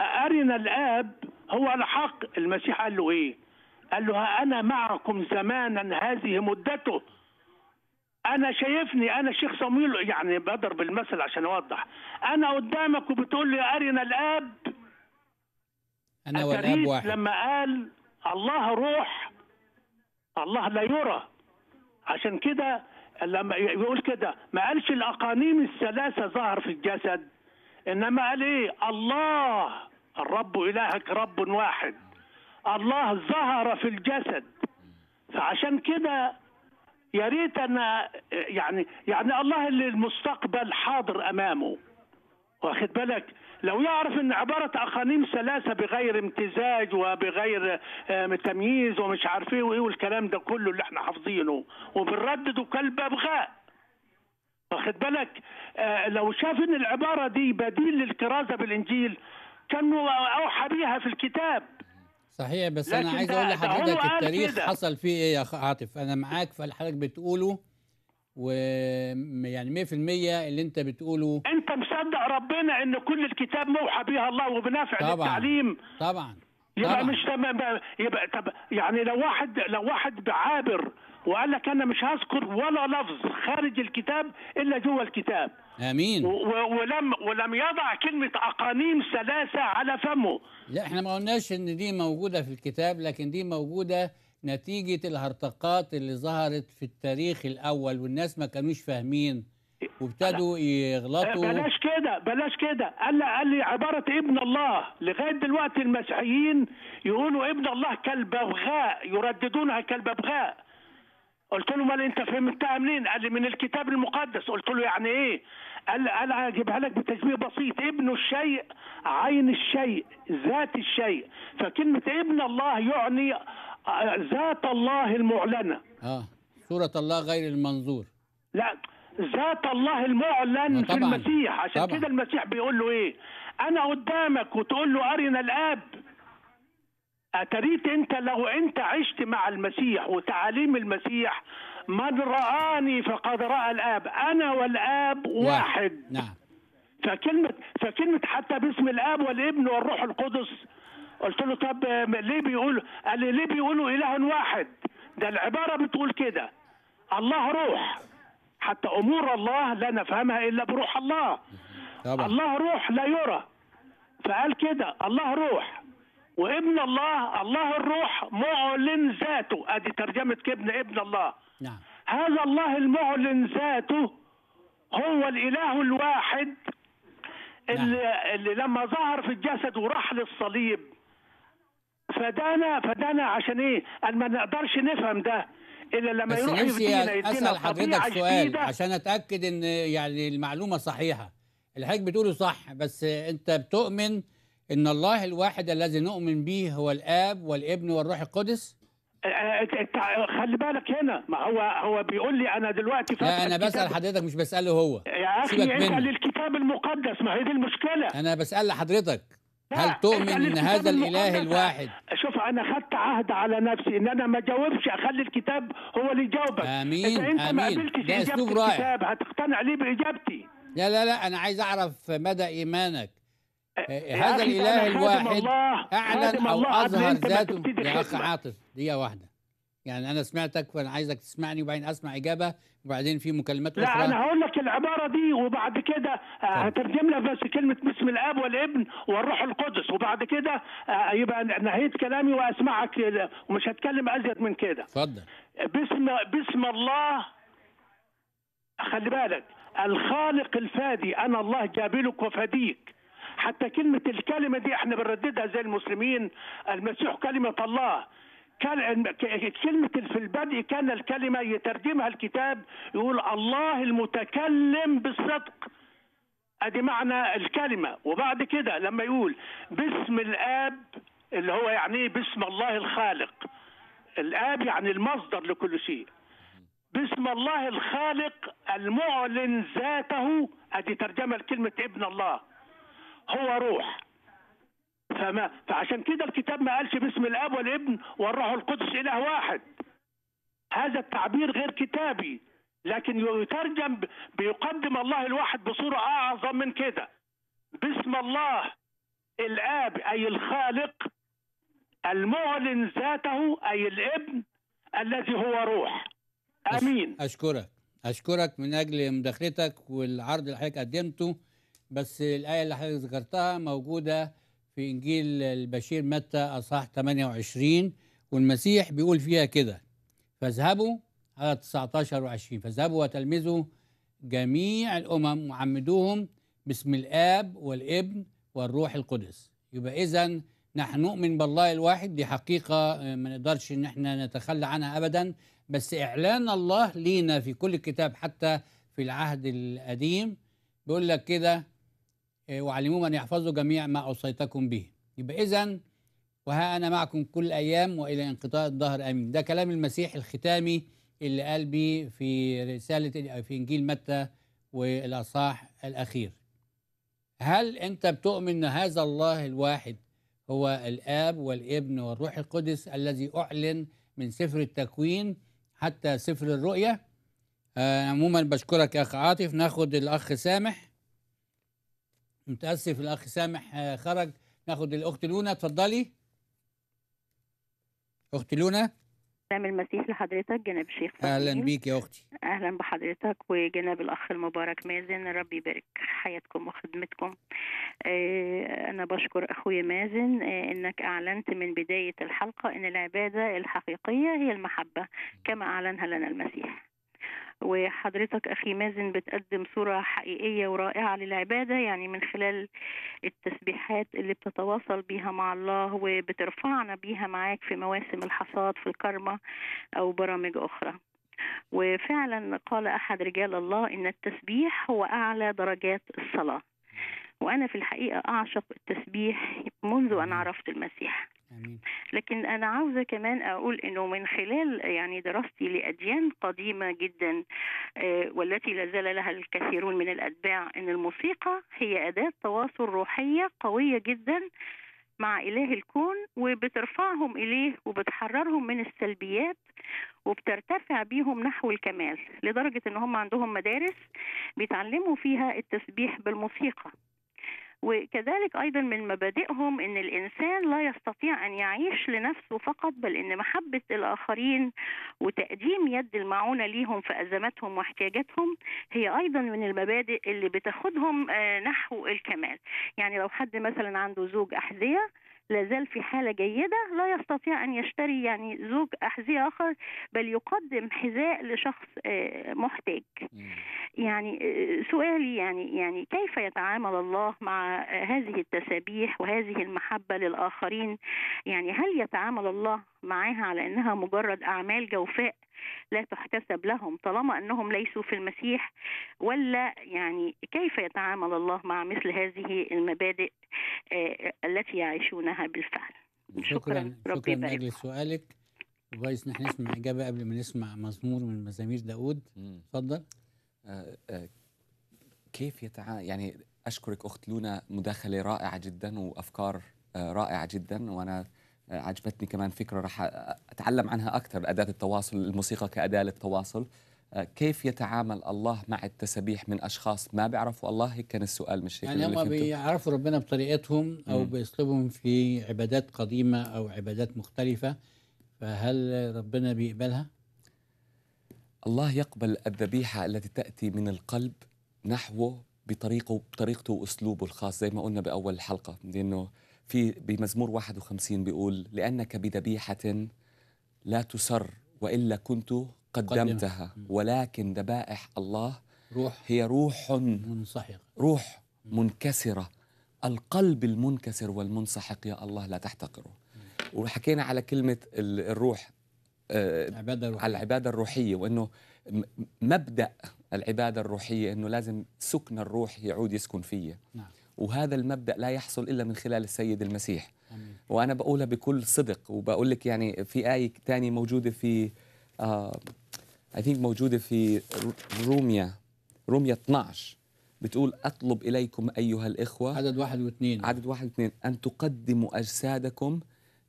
ارنا الاب هو على حق المسيح قال له ايه؟ قال له ها انا معكم زمانا هذه مدته انا شايفني انا شيخ صميل يعني بضرب المثل عشان اوضح انا قدامك وبتقول لي ارنا الاب انا والاب واحد لما قال الله روح الله لا يرى عشان كده لما يقول كده ما قالش الاقانيم الثلاثه ظهر في الجسد انما قال ايه الله الرب الهك رب واحد الله ظهر في الجسد فعشان كده يا ريت انا يعني يعني الله اللي المستقبل حاضر امامه واخد بالك لو يعرف ان عباره اقانيم سلاسه بغير امتزاج وبغير آه، تمييز ومش عارف ايه وايه والكلام ده كله اللي احنا حافظينه وبنردده كالببغاء واخد بالك آه، لو شاف ان العباره دي بديل للكرازه بالانجيل كان اوحى بيها في الكتاب صحيح بس انا عايز اقول لحضرتك التاريخ حصل فيه ايه يا عاطف انا معاك في اللي حضرتك بتقوله ويعني 100% اللي انت بتقوله انت مصدق ربنا ان كل الكتاب موحى بها الله وبنافع طبعا للتعليم طبعا يبقى طبعا. مش تمام يبقى طب يعني لو واحد لو واحد بعابر وقال لك انا مش هذكر ولا لفظ خارج الكتاب الا جوه الكتاب امين ولم ولم يضع كلمه اقانيم ثلاثه على فمه لا احنا ما قلناش ان دي موجوده في الكتاب لكن دي موجوده نتيجة الهرطقات اللي ظهرت في التاريخ الأول والناس ما كانوش فاهمين وابتدوا يغلطوا بلاش كده بلاش كده قال لي قال لي عبارة ابن الله لغاية دلوقتي المسيحيين يقولوا ابن الله كالببغاء يرددونها كالببغاء قلت له امال انت فهمتها منين؟ قال لي من الكتاب المقدس، قلت له يعني ايه؟ قال قال هجيبها لك بتشبيه بسيط، ابن الشيء عين الشيء، ذات الشيء، فكلمة ابن الله يعني ذات الله المعلنة آه سورة الله غير المنظور لا ذات الله المعلن آه، في المسيح عشان كده المسيح بيقول له ايه انا قدامك وتقول له ارنا الاب اتريت انت لو انت عشت مع المسيح وتعاليم المسيح من رآني فقد رأى الاب انا والاب واحد نعم. نعم. فكلمة فكلمة حتى باسم الاب والابن والروح القدس قلت له طب ليه بيقولوا قال لي ليه بيقولوا اله واحد ده العباره بتقول كده الله روح حتى امور الله لا نفهمها الا بروح الله طبعا. الله روح لا يرى فقال كده الله روح وابن الله الله الروح معلن ذاته ادي ترجمه ابن ابن الله نعم. هذا الله المعلن ذاته هو الاله الواحد نعم. اللي, نعم. اللي لما ظهر في الجسد وراح للصليب فدانا فدانا عشان ايه؟ ان ما نقدرش نفهم ده الا لما يروح يدينا يدينا اسال حضرتك سؤال عشان اتاكد ان يعني المعلومه صحيحه اللي حضرتك بتقوله صح بس انت بتؤمن ان الله الواحد الذي نؤمن به هو الاب والابن والروح القدس أه، أه، أه، خلي بالك هنا ما هو هو بيقول لي انا دلوقتي لا انا بسال حضرتك مش بساله هو يا اخي انت الكتاب المقدس ما هي دي المشكله انا بسال حضرتك هل تؤمن ان هذا الاله الواحد شوف انا خدت عهد على نفسي ان انا ما جاوبش اخلي الكتاب هو اللي يجاوبك امين انت امين ما قابلتش ده اسلوب رائع هتقتنع ليه باجابتي لا لا لا انا عايز اعرف مدى ايمانك آه، هذا الاله الواحد اعلن او اظهر ذاته يا اخ عاطف دقيقه واحده يعني انا سمعتك فانا عايزك تسمعني وبعدين اسمع اجابه وبعدين في مكالمات لا انا هقول لك العباره دي وبعد كده آه، هترجم لها بس كلمه باسم الاب والابن والروح القدس وبعد كده آه، يبقى نهيت كلامي واسمعك ومش هتكلم ازيد من كده اتفضل باسم باسم الله خلي بالك الخالق الفادي انا الله جابلك وفاديك حتى كلمة الكلمة دي احنا بنرددها زي المسلمين المسيح كلمة الله كلمة في البدء كان الكلمة يترجمها الكتاب يقول الله المتكلم بالصدق ادي معنى الكلمة وبعد كده لما يقول باسم الآب اللي هو يعني إيه باسم الله الخالق الآب يعني المصدر لكل شيء باسم الله الخالق المعلن ذاته ادي ترجمة لكلمة ابن الله هو روح فما فعشان كده الكتاب ما قالش باسم الاب والابن والروح القدس اله واحد هذا التعبير غير كتابي لكن يترجم بيقدم الله الواحد بصوره اعظم من كده باسم الله الاب اي الخالق المعلن ذاته اي الابن الذي هو روح امين اشكرك اشكرك من اجل مداخلتك والعرض اللي حضرتك قدمته بس الايه اللي حضرتك ذكرتها موجوده في إنجيل البشير متى أصحاح 28 والمسيح بيقول فيها كده فاذهبوا على 19 و20 فاذهبوا وتلمذوا جميع الأمم وعمدوهم باسم الآب والابن والروح القدس يبقى إذا نحن نؤمن بالله الواحد دي حقيقة آه، ما نقدرش إن احنا نتخلى عنها أبدا بس إعلان الله لينا في كل كتاب حتى في العهد القديم بيقول لك كده إيه، وعلموهم أن يحفظوا جميع ما أوصيتكم به يبقى إذا وها أنا معكم كل أيام وإلى انقطاع الظهر آمين ده كلام المسيح الختامي اللي قال بيه في رسالة في إنجيل متى والأصحاح الأخير هل أنت بتؤمن أن هذا الله الواحد هو الآب والابن والروح القدس الذي أعلن من سفر التكوين حتى سفر الرؤية آه، عموما بشكرك يا أخ عاطف ناخد الأخ سامح متاسف الاخ سامح آه، خرج ناخد الاخت لونا اتفضلي اخت لونا سلام المسيح لحضرتك جناب الشيخ اهلا بيك يا اختي اهلا بحضرتك وجناب الاخ المبارك مازن ربي يبارك حياتكم وخدمتكم آه، انا بشكر اخويا مازن آه، انك اعلنت من بدايه الحلقه ان العباده الحقيقيه هي المحبه كما اعلنها لنا المسيح وحضرتك أخي مازن بتقدم صورة حقيقية ورائعة للعبادة يعني من خلال التسبيحات اللي بتتواصل بيها مع الله وبترفعنا بيها معاك في مواسم الحصاد في الكرمة أو برامج أخرى وفعلا قال أحد رجال الله إن التسبيح هو أعلى درجات الصلاة وأنا في الحقيقة أعشق التسبيح منذ أن عرفت المسيح لكن أنا عاوزة كمان أقول أنه من خلال يعني دراستي لأديان قديمة جدا آه، والتي لازال لها الكثيرون من الأتباع أن الموسيقى هي أداة تواصل روحية قوية جدا مع إله الكون وبترفعهم إليه وبتحررهم من السلبيات وبترتفع بيهم نحو الكمال لدرجة أن هم عندهم مدارس بيتعلموا فيها التسبيح بالموسيقى وكذلك أيضا من مبادئهم أن الإنسان لا يستطيع أن يعيش لنفسه فقط بل أن محبة الآخرين وتقديم يد المعونة ليهم في أزماتهم واحتياجاتهم هي أيضا من المبادئ اللي بتاخدهم آه، نحو الكمال يعني لو حد مثلا عنده زوج أحذية لا زال في حالة جيدة لا يستطيع أن يشتري يعني زوج أحذية آخر بل يقدم حذاء لشخص آه، محتاج يعني آه، سؤالي يعني يعني كيف يتعامل الله مع آه، هذه التسابيح وهذه المحبة للآخرين يعني هل يتعامل الله معاها على أنها مجرد أعمال جوفاء لا تحتسب لهم طالما أنهم ليسوا في المسيح ولا يعني كيف يتعامل الله مع مثل هذه المبادئ آه، التي يعيشونها بالفعل شكرا شكرا, شكرا سؤالك كويس نحن نسمع إجابة قبل ما نسمع مزمور من مزامير داود اتفضل آه، آه، كيف يتع يعني أشكرك أخت لونا مداخلة رائعة جدا وأفكار رائعة جدا وأنا آه، عجبتني كمان فكره راح اتعلم عنها اكثر اداه التواصل الموسيقى كاداه للتواصل آه، كيف يتعامل الله مع التسبيح من اشخاص ما بيعرفوا الله هيك كان السؤال مش هيك يعني هم بيعرفوا ربنا بطريقتهم او باسلوبهم في عبادات قديمه او عبادات مختلفه فهل ربنا بيقبلها الله يقبل الذبيحه التي تاتي من القلب نحوه بطريقه بطريقته واسلوبه الخاص زي ما قلنا باول الحلقه لانه في بمزمور 51 بيقول لأنك بذبيحة لا تسر وإلا كنت قدمتها ولكن ذبائح الله روح هي روح منسحقة روح منكسرة القلب المنكسر والمنسحق يا الله لا تحتقره وحكينا على كلمة الروح آه، العبادة الروحية. على العبادة الروحية وأنه مبدأ العبادة الروحية أنه لازم سكن الروح يعود يسكن فيا نعم وهذا المبدا لا يحصل الا من خلال السيد المسيح أمين. وانا بقولها بكل صدق وبقول لك يعني في ايه ثانيه موجوده في اي آه، ثينك موجوده في روميا روميا 12 بتقول اطلب اليكم ايها الاخوه عدد واحد واثنين عدد واحد واثنين ان تقدموا اجسادكم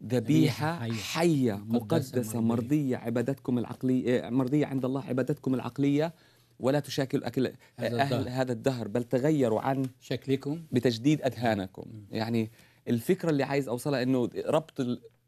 ذبيحة حية, حية مقدسة مرضية عبادتكم العقلية مرضية عند الله عبادتكم العقلية ولا تشاكل أكل هذا أهل الدهر. هذا الدهر بل تغيروا عن شكلكم بتجديد أذهانكم م. يعني الفكرة اللي عايز أوصلها أنه ربط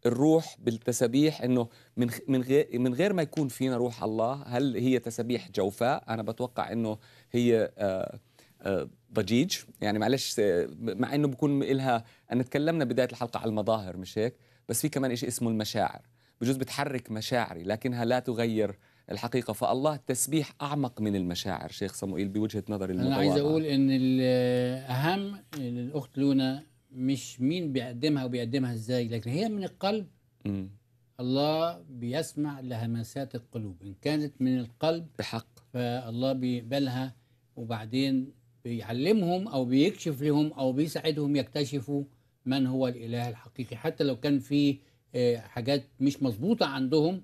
الروح بالتسابيح انه من من غير من غير ما يكون فينا روح الله هل هي تسابيح جوفاء انا بتوقع انه هي آآ آه، آآ آه، ضجيج يعني معلش مع انه بكون لها انا تكلمنا بدايه الحلقه على المظاهر مش هيك بس في كمان شيء اسمه المشاعر بجوز بتحرك مشاعري لكنها لا تغير الحقيقه فالله التسبيح اعمق من المشاعر شيخ صموئيل بوجهه نظري المتواضع انا عايز اقول ان الاهم الاخت لونا مش مين بيقدمها وبيقدمها ازاي لكن هي من القلب م. الله بيسمع لهمسات القلوب ان كانت من القلب بحق فالله بيقبلها وبعدين بيعلمهم او بيكشف لهم او بيساعدهم يكتشفوا من هو الاله الحقيقي حتى لو كان في آه، حاجات مش مظبوطه عندهم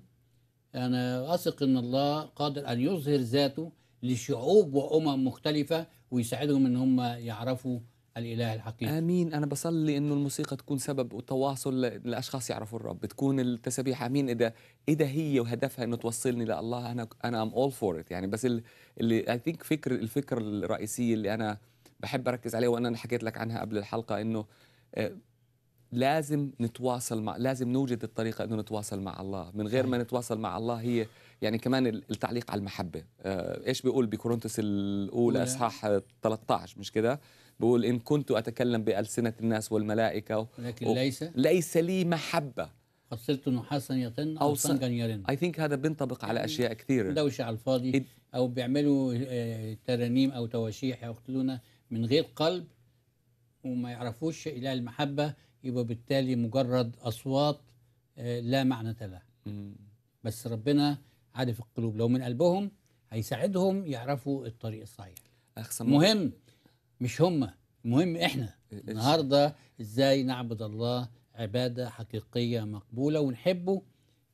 أنا أثق أن الله قادر أن يظهر ذاته لشعوب وأمم مختلفة ويساعدهم أن هم يعرفوا الاله الحقيقي امين انا بصلي انه الموسيقى تكون سبب وتواصل لاشخاص يعرفوا الرب تكون التسبيح امين اذا اذا هي وهدفها انه توصلني لله انا انا ام اول فور ات يعني بس اللي اي ثينك فكر الفكره الرئيسيه اللي انا بحب اركز عليها وانا حكيت لك عنها قبل الحلقه انه آه، لازم نتواصل مع لازم نوجد الطريقه انه نتواصل مع الله من غير ما نتواصل مع الله هي يعني كمان التعليق على المحبه آه، ايش بيقول بكورنثوس الاولى نعم. اصحاح 13 مش كده بيقول ان كنت اتكلم بالسنه الناس والملائكه لكن و... ليس ليس لي محبه قد نحاسا يطن او, صنقا يرن اي ثينك هذا بينطبق على يعني اشياء كثيره دوشه على الفاضي او بيعملوا آه، ترانيم او تواشيح يقتلونا من غير قلب وما يعرفوش اله المحبه يبقى بالتالي مجرد اصوات آه، لا معنى لها بس ربنا عارف القلوب لو من قلبهم هيساعدهم يعرفوا الطريق الصحيح مهم مش هم المهم احنا النهارده ازاي نعبد الله عباده حقيقيه مقبوله ونحبه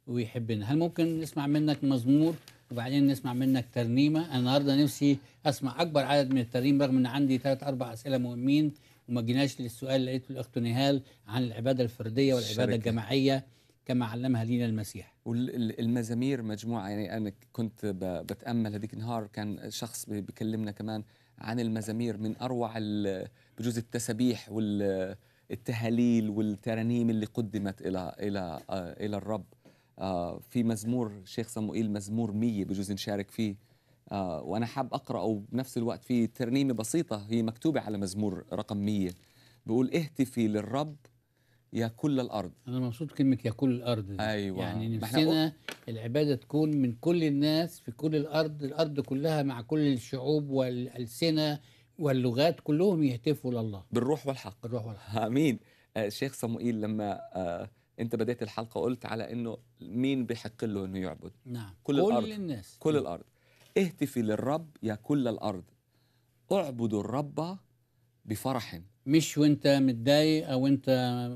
ويحبنا هل ممكن نسمع منك مزمور وبعدين نسمع منك ترنيمه انا النهارده نفسي اسمع اكبر عدد من الترنيم رغم ان عندي ثلاث اربع اسئله مهمين وما جيناش للسؤال اللي قالته الاخت نهال عن العباده الفرديه والعباده شركة. الجماعيه كما علمها لينا المسيح والمزامير مجموعه يعني انا كنت بتامل هذيك النهار كان شخص بيكلمنا كمان عن المزامير من اروع بجوز التسابيح والتهاليل والترانيم اللي قدمت الى الى الى الرب آه، في مزمور شيخ صموئيل مزمور 100 بجوز نشارك فيه آه، وانا حاب اقرا وبنفس الوقت في ترنيمه بسيطه هي مكتوبه على مزمور رقم 100 بيقول اهتفي للرب يا كل الارض انا مبسوط كلمه يا كل الارض دي. ايوه يعني نفسنا أقول... العباده تكون من كل الناس في كل الارض الارض كلها مع كل الشعوب والالسنه واللغات كلهم يهتفوا لله بالروح والحق بالروح والحق امين آه، الشيخ صموئيل لما آه انت بديت الحلقه قلت على انه مين بيحق له انه يعبد نعم كل, كل الارض الناس كل الارض اهتفي للرب يا كل الأرض اعبدوا الرب بفرح مش وانت متضايق او انت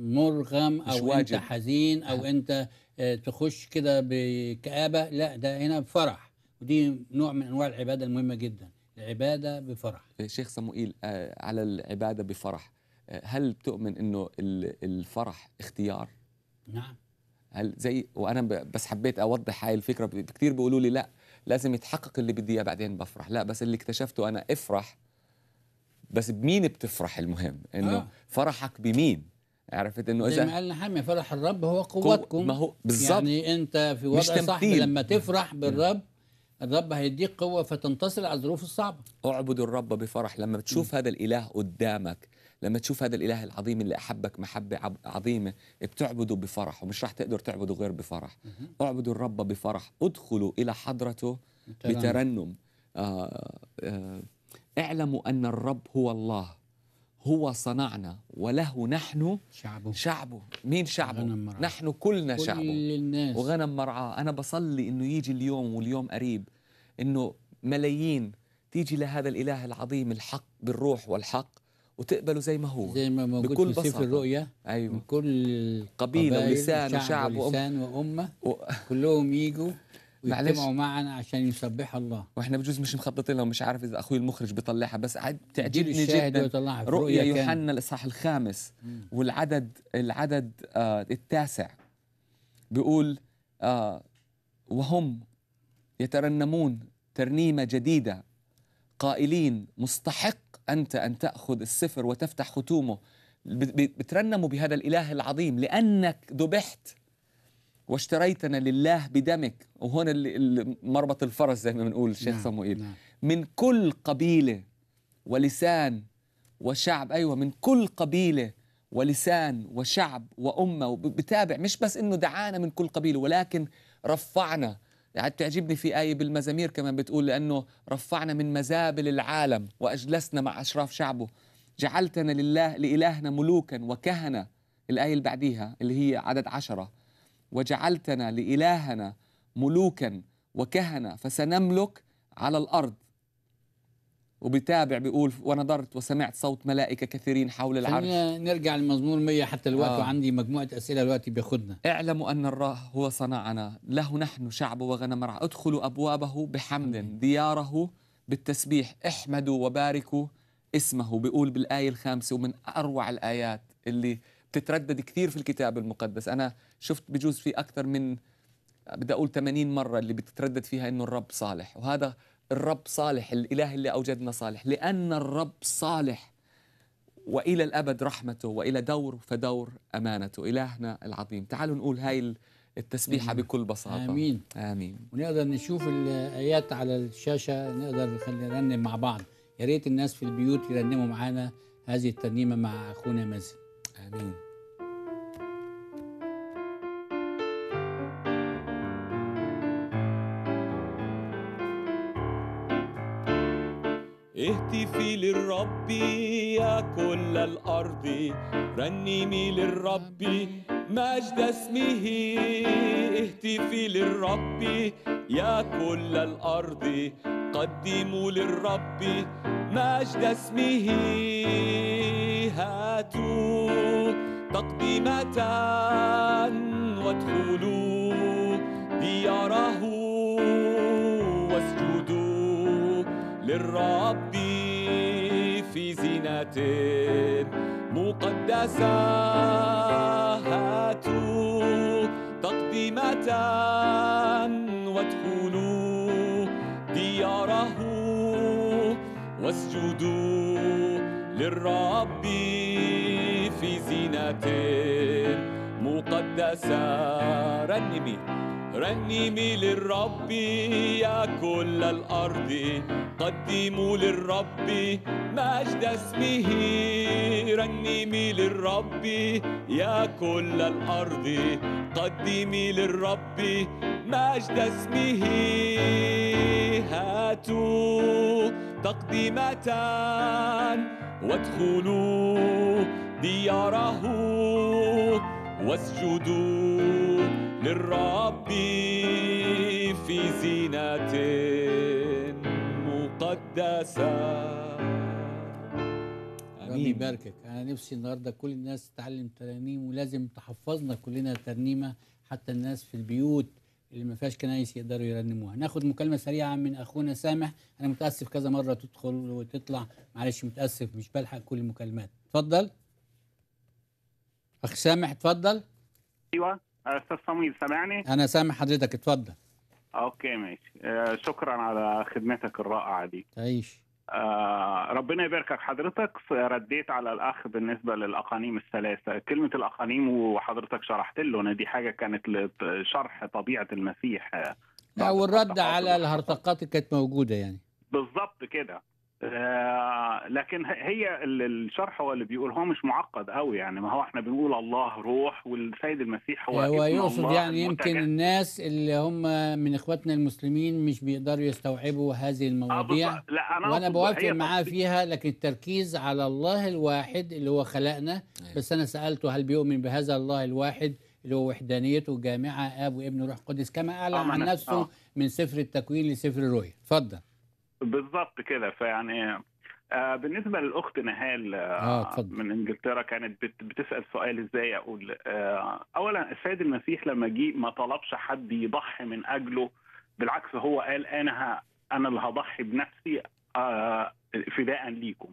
مرغم او واجب. انت حزين او أه. انت آه، تخش كده بكآبة لا ده هنا بفرح ودي نوع من انواع العبادة المهمة جدا العبادة بفرح إيه، شيخ صموئيل آه، على العبادة بفرح هل بتؤمن انه الفرح اختيار نعم هل زي وانا بس حبيت اوضح هاي الفكره كثير بيقولوا لي لا لازم يتحقق اللي بدي اياه بعدين بفرح لا بس اللي اكتشفته انا افرح بس بمين بتفرح المهم انه آه. فرحك بمين عرفت انه اذا ما حامي فرح الرب هو قوتكم ما هو بالظبط يعني انت في وضع صعب لما تفرح بالرب الرب هيديك قوه فتنتصر على الظروف الصعبه اعبد الرب بفرح لما بتشوف م. هذا الاله قدامك لما تشوف هذا الإله العظيم اللي أحبك محبة عظيمة بتعبده بفرح ومش رح تقدر تعبده غير بفرح اعبدوا الرب بفرح ادخلوا إلى حضرته بترنم آه آه اعلموا أن الرب هو الله هو صنعنا وله نحن شعبه شعبه مين شعبه نحن كلنا كل شعبه الناس. وغنم مرعاه أنا بصلي أنه يجي اليوم واليوم قريب أنه ملايين تيجي لهذا الإله العظيم الحق بالروح والحق وتقبله زي ما هو زي ما موجود بكل في بساطة. الرؤيا أيوة. من كل قبيله ولسان وشعب ولسان وامه و... كلهم يجوا ويجتمعوا معنا عشان يسبح الله واحنا بجوز مش مخططين لها ومش عارف اذا اخوي المخرج بيطلعها بس عاد تعجبني جدا رؤيا يوحنا الاصحاح الخامس مم. والعدد العدد آه التاسع بيقول آه وهم يترنمون ترنيمه جديده قائلين مستحق أنت أن تأخذ السفر وتفتح ختومه بترنموا بهذا الإله العظيم لأنك ذبحت واشتريتنا لله بدمك وهون مربط الفرس زي ما بنقول الشيخ نعم صموئيل نعم من كل قبيلة ولسان وشعب أيوة من كل قبيلة ولسان وشعب وأمة بتابع مش بس إنه دعانا من كل قبيلة ولكن رفعنا بتعجبني في آية بالمزامير كمان بتقول لأنه رفعنا من مزابل العالم وأجلسنا مع أشراف شعبه جعلتنا لله لإلهنا ملوكا وكهنة الآية اللي بعديها اللي هي عدد عشرة وجعلتنا لإلهنا ملوكا وكهنة فسنملك على الأرض وبتابع بيقول ونظرت وسمعت صوت ملائكه كثيرين حول العرش خلينا نرجع لمزمور 100 حتى الوقت آه. وعندي مجموعه اسئله الوقت بياخدنا اعلموا ان الله هو صنعنا له نحن شعب وغنم رعى ادخلوا ابوابه بحمد دياره بالتسبيح احمدوا وباركوا اسمه بيقول بالايه الخامسه ومن اروع الايات اللي بتتردد كثير في الكتاب المقدس انا شفت بجوز في اكثر من بدي اقول 80 مره اللي بتتردد فيها انه الرب صالح وهذا الرب صالح الإله اللي أوجدنا صالح لأن الرب صالح وإلى الأبد رحمته وإلى دور فدور أمانته إلهنا العظيم تعالوا نقول هاي التسبيحة بكل بساطة آمين آمين ونقدر نشوف الآيات على الشاشة نقدر نخلي نرنم مع بعض يا ريت الناس في البيوت يرنموا معانا هذه الترنيمة مع أخونا مازن آمين ربي يا كل الأرض رنمي للرب مجد اسمه اهتفي للرب يا كل الأرض قدموا للرب مجد اسمه هاتوا تقدمة وادخلوا دياره واسجدوا للرب في زينة مقدسة هاتوا تقدمة وادخلوا دياره واسجدوا للرب في زينة مقدسة رنمي رنمي للرب يا كل الأرض قدموا للرب مجد اسمه رنمي للرب يا كل الأرض قدمي للرب مجد اسمه هاتوا تقدمة وادخلوا دياره واسجدوا للرب في زينة مقدسة أمين يباركك انا نفسي النهارده كل الناس تتعلم ترانيم ولازم تحفظنا كلنا ترنيمه حتى الناس في البيوت اللي ما فيهاش كنايس يقدروا يرنموها ناخد مكالمه سريعه من اخونا سامح انا متاسف كذا مره تدخل وتطلع معلش متاسف مش بلحق كل المكالمات اتفضل اخ سامح اتفضل ايوه آه، استاذ صميم سامعني؟ انا سامع حضرتك اتفضل. اوكي ماشي آه، شكرا على خدمتك الرائعه دي. تعيش. آه، ربنا يباركك حضرتك رديت على الاخ بالنسبه للاقانيم الثلاثه، كلمه الاقانيم وحضرتك شرحت له ان دي حاجه كانت لشرح طبيعه المسيح. لا والرد على الهرطقات كانت موجوده يعني. بالظبط كده آه، لكن هي الشرح هو اللي بيقول هو مش معقد قوي يعني ما هو احنا بنقول الله روح والسيد المسيح هو هو يقصد يعني يمكن الناس اللي هم من اخواتنا المسلمين مش بيقدروا يستوعبوا هذه المواضيع آه لا أنا وانا بوافق معاه فيها لكن التركيز على الله الواحد اللي هو خلقنا أيوة. بس انا سالته هل بيؤمن بهذا الله الواحد اللي هو وحدانيته جامعه اب وابن روح قدس كما اعلن آه، عن نفسه آه. من سفر التكوين لسفر الرؤيا اتفضل بالظبط كده فيعني آه، بالنسبه للاخت نهال آه, آه، من انجلترا كانت بتسال سؤال ازاي اقول آه، اولا السيد المسيح لما جه ما طلبش حد يضحي من اجله بالعكس هو قال انا ه... انا اللي هضحي بنفسي فداء ليكم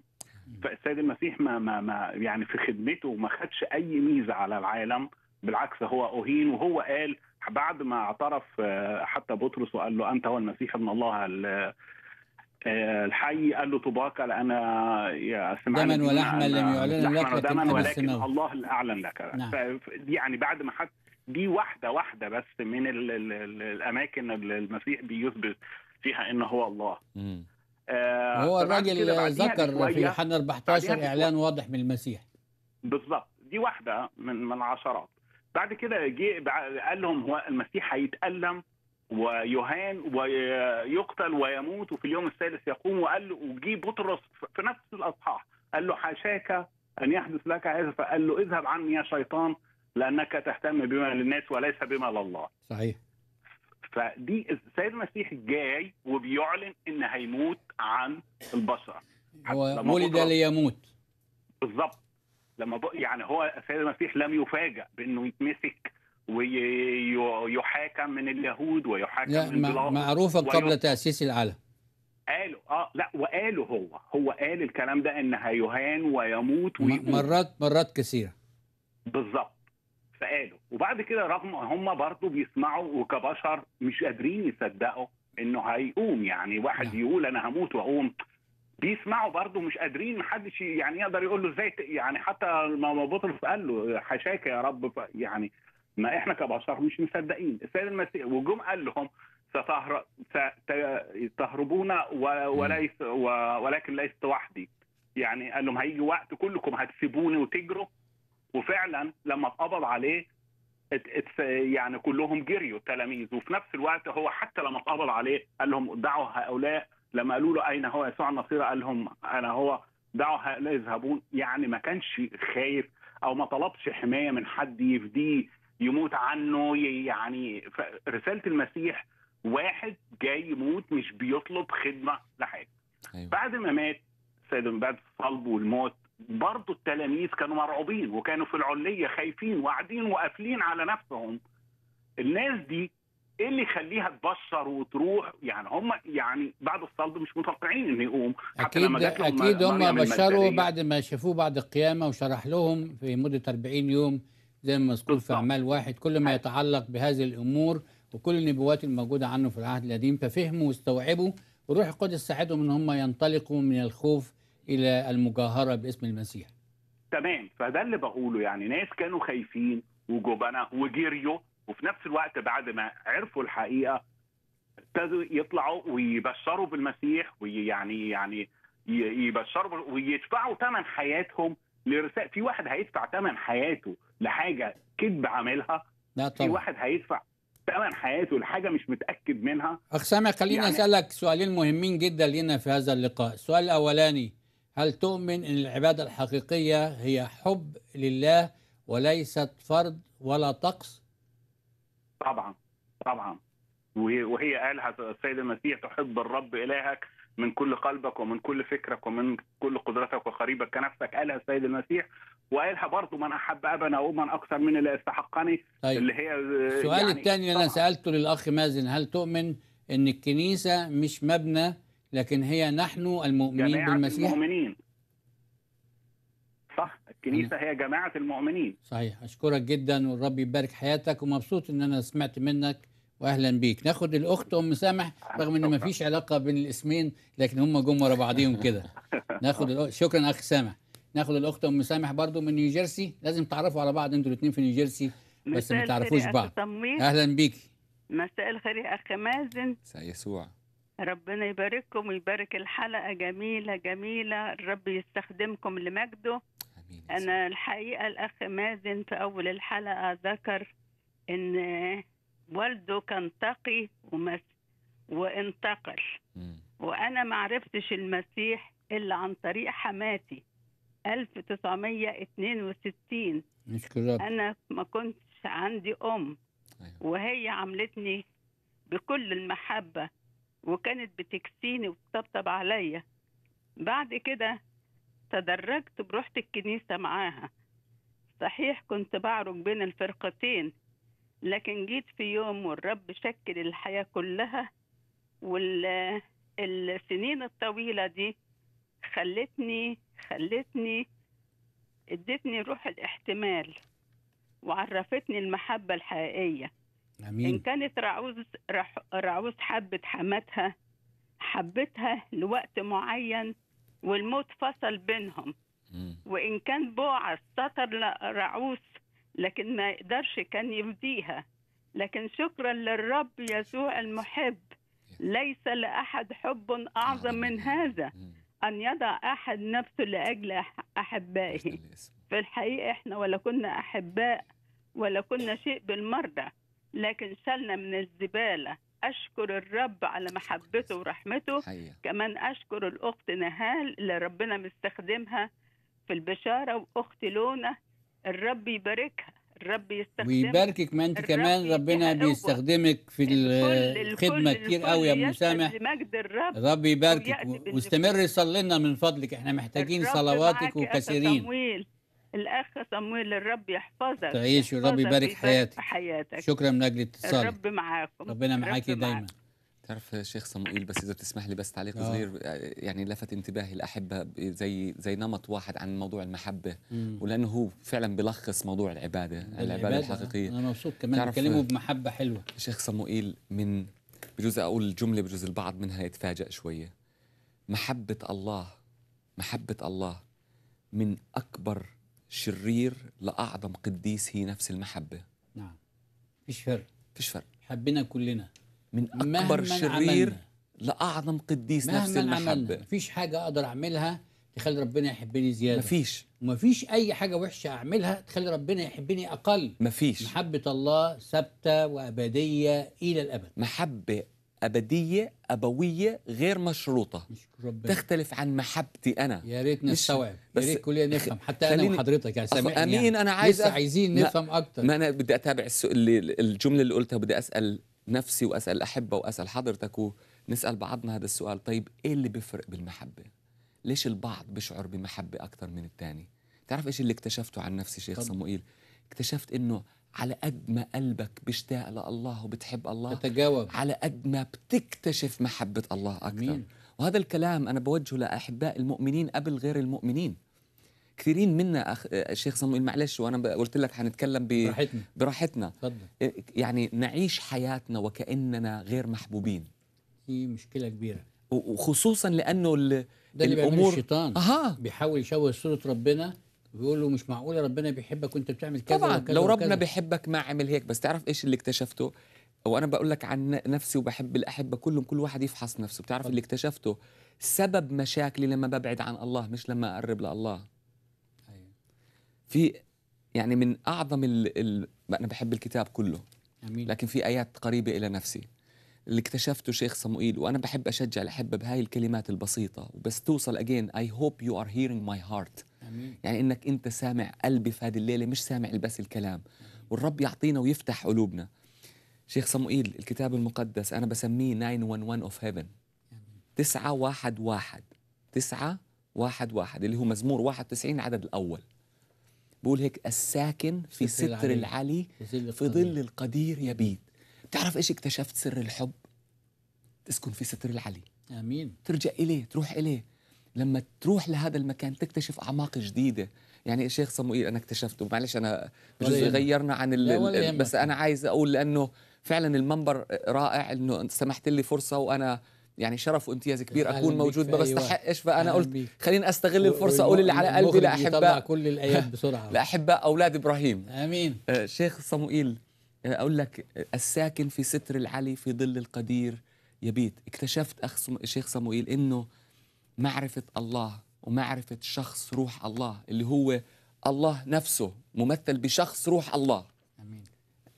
فالسيد المسيح ما, ما ما يعني في خدمته ما خدش اي ميزه على العالم بالعكس هو اهين وهو قال بعد ما اعترف حتى بطرس وقال له انت هو المسيح ابن الله آه، الحي قال له طباك قال انا يا سمعان دما ولحما لم يعلن لك ودما ولكن الله اللي اعلن لك نعم. يعني بعد ما حد دي واحده واحده بس من الـ الـ الـ الاماكن اللي المسيح بيثبت فيها ان هو الله آه هو الراجل ذكر في يوحنا 14 اعلان واضح من المسيح بالظبط دي واحده من من العشرات بعد كده جه قال لهم هو المسيح هيتألم ويهان ويقتل ويموت وفي اليوم الثالث يقوم وقال له وجي بطرس في نفس الاصحاح قال له حاشاك ان يحدث لك هذا فقال له اذهب عني يا شيطان لانك تهتم بما للناس وليس بما لله. صحيح. فدي السيد المسيح جاي وبيعلن ان هيموت عن البشر. هو ولد ليموت. بالظبط. لما يعني هو السيد المسيح لم يفاجأ بانه يتمسك ويحاكم من اليهود ويحاكم من من بلاطس معروفا قبل تأسيس العالم قالوا اه لا وقالوا هو هو قال الكلام ده ان هيهان ويموت ويقوم. مرات مرات كثيره بالظبط فقالوا وبعد كده رغم هم برضه بيسمعوا وكبشر مش قادرين يصدقوا انه هيقوم يعني واحد يعني. يقول انا هموت واقوم بيسمعوا برضه مش قادرين محدش يعني يقدر يقول له ازاي يعني حتى ما بطرس قال له حشاك يا رب يعني ما احنا كبشر مش مصدقين السيد المسيح وجم قال لهم ستهربون وليس ولكن لست وحدي يعني قال لهم هيجي وقت كلكم هتسيبوني وتجروا وفعلا لما اتقبض عليه يعني كلهم جريوا التلاميذ وفي نفس الوقت هو حتى لما اتقبض عليه قال لهم دعوا هؤلاء لما قالوا له اين هو يسوع النصير قال لهم انا هو دعوا هؤلاء يذهبون يعني ما كانش خايف او ما طلبش حمايه من حد يفديه يموت عنه يعني رساله المسيح واحد جاي يموت مش بيطلب خدمه لحاجه أيوة. بعد ما مات سيدنا بعد الصلب والموت برضه التلاميذ كانوا مرعوبين وكانوا في العليه خايفين وقاعدين وقافلين على نفسهم الناس دي ايه اللي يخليها تبشر وتروح يعني هم يعني بعد الصلب مش متوقعين انه يقوم حتى اكيد لما اكيد هم بشروا بعد ما شافوه بعد القيامه وشرح لهم في مده 40 يوم زي ما مذكور في أعمال واحد كل ما يتعلق بهذه الأمور وكل النبوات الموجودة عنه في العهد القديم ففهموا واستوعبوا وروح القدس ساعدهم ان هم ينطلقوا من الخوف الى المجاهره باسم المسيح. تمام فده اللي بقوله يعني ناس كانوا خايفين وجبنا وجريوا وفي نفس الوقت بعد ما عرفوا الحقيقه ابتدوا يطلعوا ويبشروا بالمسيح ويعني يعني, يعني يبشروا ويدفعوا ثمن حياتهم لرسالة في واحد هيدفع ثمن حياته لحاجة كذب عاملها لا طبعا في واحد هيدفع ثمن حياته لحاجة مش متأكد منها أخ سامي خليني يعني... أسألك سؤالين مهمين جدا لنا في هذا اللقاء السؤال الأولاني هل تؤمن أن العبادة الحقيقية هي حب لله وليست فرض ولا طقس؟ طبعا طبعا وهي قالها السيد المسيح تحب الرب إلهك من كل قلبك ومن كل فكرك ومن كل قدرتك وقريبك كنفسك قالها السيد المسيح وقالها برضه من احب ابا او من اكثر من اللي استحقني أيوة. طيب. اللي هي السؤال آه، يعني الثاني اللي انا سالته للاخ مازن هل تؤمن ان الكنيسه مش مبنى لكن هي نحن المؤمنين بالمسيح المؤمنين صح الكنيسه أنا. هي جماعه المؤمنين صحيح اشكرك جدا والرب يبارك حياتك ومبسوط ان انا سمعت منك واهلا بيك ناخد الاخت ام سامح رغم ان ما فيش علاقه بين الاسمين لكن هم جم ورا بعضيهم كده ناخد الأخ... شكرا اخ سامح ناخد الاخت ام سامح برضو من نيوجيرسي لازم تعرفوا على بعض انتوا الاثنين في نيوجيرسي بس ما تعرفوش بعض اهلا بيك مساء الخير يا اخ مازن مساء يسوع ربنا يبارككم ويبارك الحلقه جميله جميله الرب يستخدمكم لمجده امين انا الحقيقه الاخ مازن في اول الحلقه ذكر ان والده كان تقي ومس وانتقل وأنا ما عرفتش المسيح إلا عن طريق حماتي 1962 مشكلة أنا ما كنتش عندي أم أيوة. وهي عملتني بكل المحبة وكانت بتكسيني وبتطبطب عليا بعد كده تدرجت ورحت الكنيسة معاها صحيح كنت بعرج بين الفرقتين لكن جيت في يوم والرب شكل الحياة كلها والسنين الطويلة دي خلتني خلتني ادتني روح الاحتمال وعرفتني المحبة الحقيقية أمين. إن كانت رعوز رعوز حبت حماتها حبتها لوقت معين والموت فصل بينهم م. وإن كان بوعز ستر رعوز لكن ما يقدرش كان يفديها لكن شكرا للرب يسوع المحب ليس لأحد حب أعظم من نعم. هذا أن يضع أحد نفسه لأجل أحبائه في الحقيقة إحنا ولا كنا أحباء ولا كنا شيء بالمرة لكن شلنا من الزبالة أشكر الرب على محبته ورحمته كمان أشكر الأخت نهال اللي ربنا مستخدمها في البشارة وأختي لونا الرب يباركها الرب يستخدمك ويباركك ما انت كمان ربنا بيستخدمك في الخدمه كتير قوي يا مسامح الرب الرب يباركك واستمر يصلي لنا من فضلك احنا محتاجين صلواتك وكثيرين الاخ صمويل الرب يحفظك تعيش والرب يبارك حياتك حياتك شكرا من اجل اتصالك الرب معاكم ربنا معاكي دايما معاكم. تعرف شيخ صموئيل بس اذا بتسمح لي بس تعليق آه. صغير يعني لفت انتباهي الاحبه زي زي نمط واحد عن موضوع المحبه ولانه هو فعلا بلخص موضوع العباده يعني العباده, الحقيقيه انا مبسوط كمان بكلمه بمحبه حلوه شيخ صموئيل من بجوز اقول جمله بجوز البعض منها يتفاجئ شويه محبه الله محبه الله من اكبر شرير لاعظم قديس هي نفس المحبه نعم فيش فرق فيش فرق حبنا كلنا من اكبر شرير عملنا. لاعظم قديس مهما نفس المحبه مفيش حاجه اقدر اعملها تخلي ربنا يحبني زياده مفيش ومفيش اي حاجه وحشه اعملها تخلي ربنا يحبني اقل مفيش محبه الله ثابته وابديه الى الابد محبه أبدية أبوية غير مشروطة ربنا. تختلف عن محبتي أنا يا ريت نستوعب يا ريت كلنا نفهم حتى أنا وحضرتك يعني سامحني أمين يعني. أنا عايز لسه أف... عايزين نفهم أكتر ما أنا بدي أتابع السؤال الجملة اللي قلتها بدي أسأل نفسي واسال الاحبه واسال حضرتك ونسال بعضنا هذا السؤال طيب ايه اللي بيفرق بالمحبه ليش البعض بيشعر بمحبه اكثر من الثاني تعرف ايش اللي اكتشفته عن نفسي شيخ صموئيل اكتشفت انه على قد ما قلبك بيشتاق لله وبتحب الله تتجاوب على قد ما بتكتشف محبه الله اكثر مين. وهذا الكلام انا بوجهه لاحباء المؤمنين قبل غير المؤمنين كثيرين منا أخ... الشيخ صموئيل معلش وانا ب... قلت لك حنتكلم ب... براحتنا براحتنا فضل. إيه، يعني نعيش حياتنا وكاننا غير محبوبين دي مشكله كبيره وخصوصا لانه ال... ده اللي الامور الشيطان أها. بيحاول يشوه صوره ربنا بيقول له مش معقول ربنا بيحبك وانت بتعمل كذا طبعا وكذا لو ربنا وكذا. بيحبك ما عمل هيك بس تعرف ايش اللي اكتشفته وانا بقول لك عن نفسي وبحب الاحبه كلهم كل واحد يفحص نفسه بتعرف طبعا. اللي اكتشفته سبب مشاكلي لما ببعد عن الله مش لما اقرب لله في يعني من اعظم ال... ال... انا بحب الكتاب كله أمين. لكن في ايات قريبه الى نفسي اللي اكتشفته شيخ صموئيل وانا بحب اشجع الاحبه بهاي الكلمات البسيطه وبس توصل اجين اي هوب يو ار هيرينج ماي هارت يعني انك انت سامع قلبي في هذه الليله مش سامع بس الكلام والرب يعطينا ويفتح قلوبنا شيخ صموئيل الكتاب المقدس انا بسميه 911 اوف هيفن 911 911 اللي هو مزمور 91 عدد الاول بقول هيك الساكن في ستر, العلي, العلي في ظل القدير يبيت بتعرف ايش اكتشفت سر الحب تسكن في ستر العلي امين ترجع اليه تروح اليه لما تروح لهذا المكان تكتشف اعماق جديده يعني الشيخ صموئيل انا اكتشفته معلش انا بجوز غيرنا عن ال بس انا عايز اقول لانه فعلا المنبر رائع انه سمحت لي فرصه وانا يعني شرف وامتياز كبير اكون موجود ما بستحقش فانا قلت خليني استغل الفرصه اقول اللي على قلبي لاحباء كل الايات بسرعه لاحباء اولاد ابراهيم امين آه شيخ صموئيل آه، اقول لك آه، الساكن في ستر العلي في ظل القدير يبيت اكتشفت اخ شيخ صموئيل انه معرفه الله ومعرفه شخص روح الله اللي هو الله نفسه ممثل بشخص روح الله امين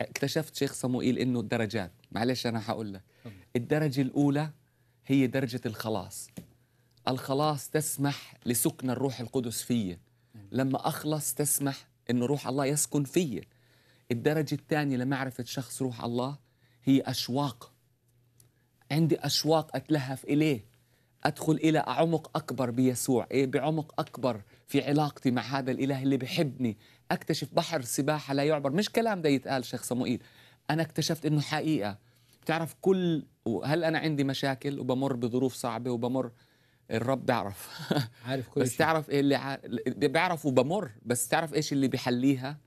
اكتشفت شيخ صموئيل انه الدرجات معلش انا هقول لك الدرجه الاولى هي درجة الخلاص الخلاص تسمح لسكن الروح القدس فيا لما أخلص تسمح أن روح الله يسكن فيا الدرجة الثانية لمعرفة شخص روح الله هي أشواق عندي أشواق أتلهف إليه أدخل إلى عمق أكبر بيسوع إيه بعمق أكبر في علاقتي مع هذا الإله اللي بحبني أكتشف بحر سباحة لا يعبر مش كلام ده يتقال شيخ صموئيل أنا اكتشفت أنه حقيقة بتعرف كل هل انا عندي مشاكل وبمر بظروف صعبه وبمر الرب بيعرف عارف كل بس شيء. تعرف ايه اللي ع... بيعرف وبمر بس تعرف ايش اللي بيحليها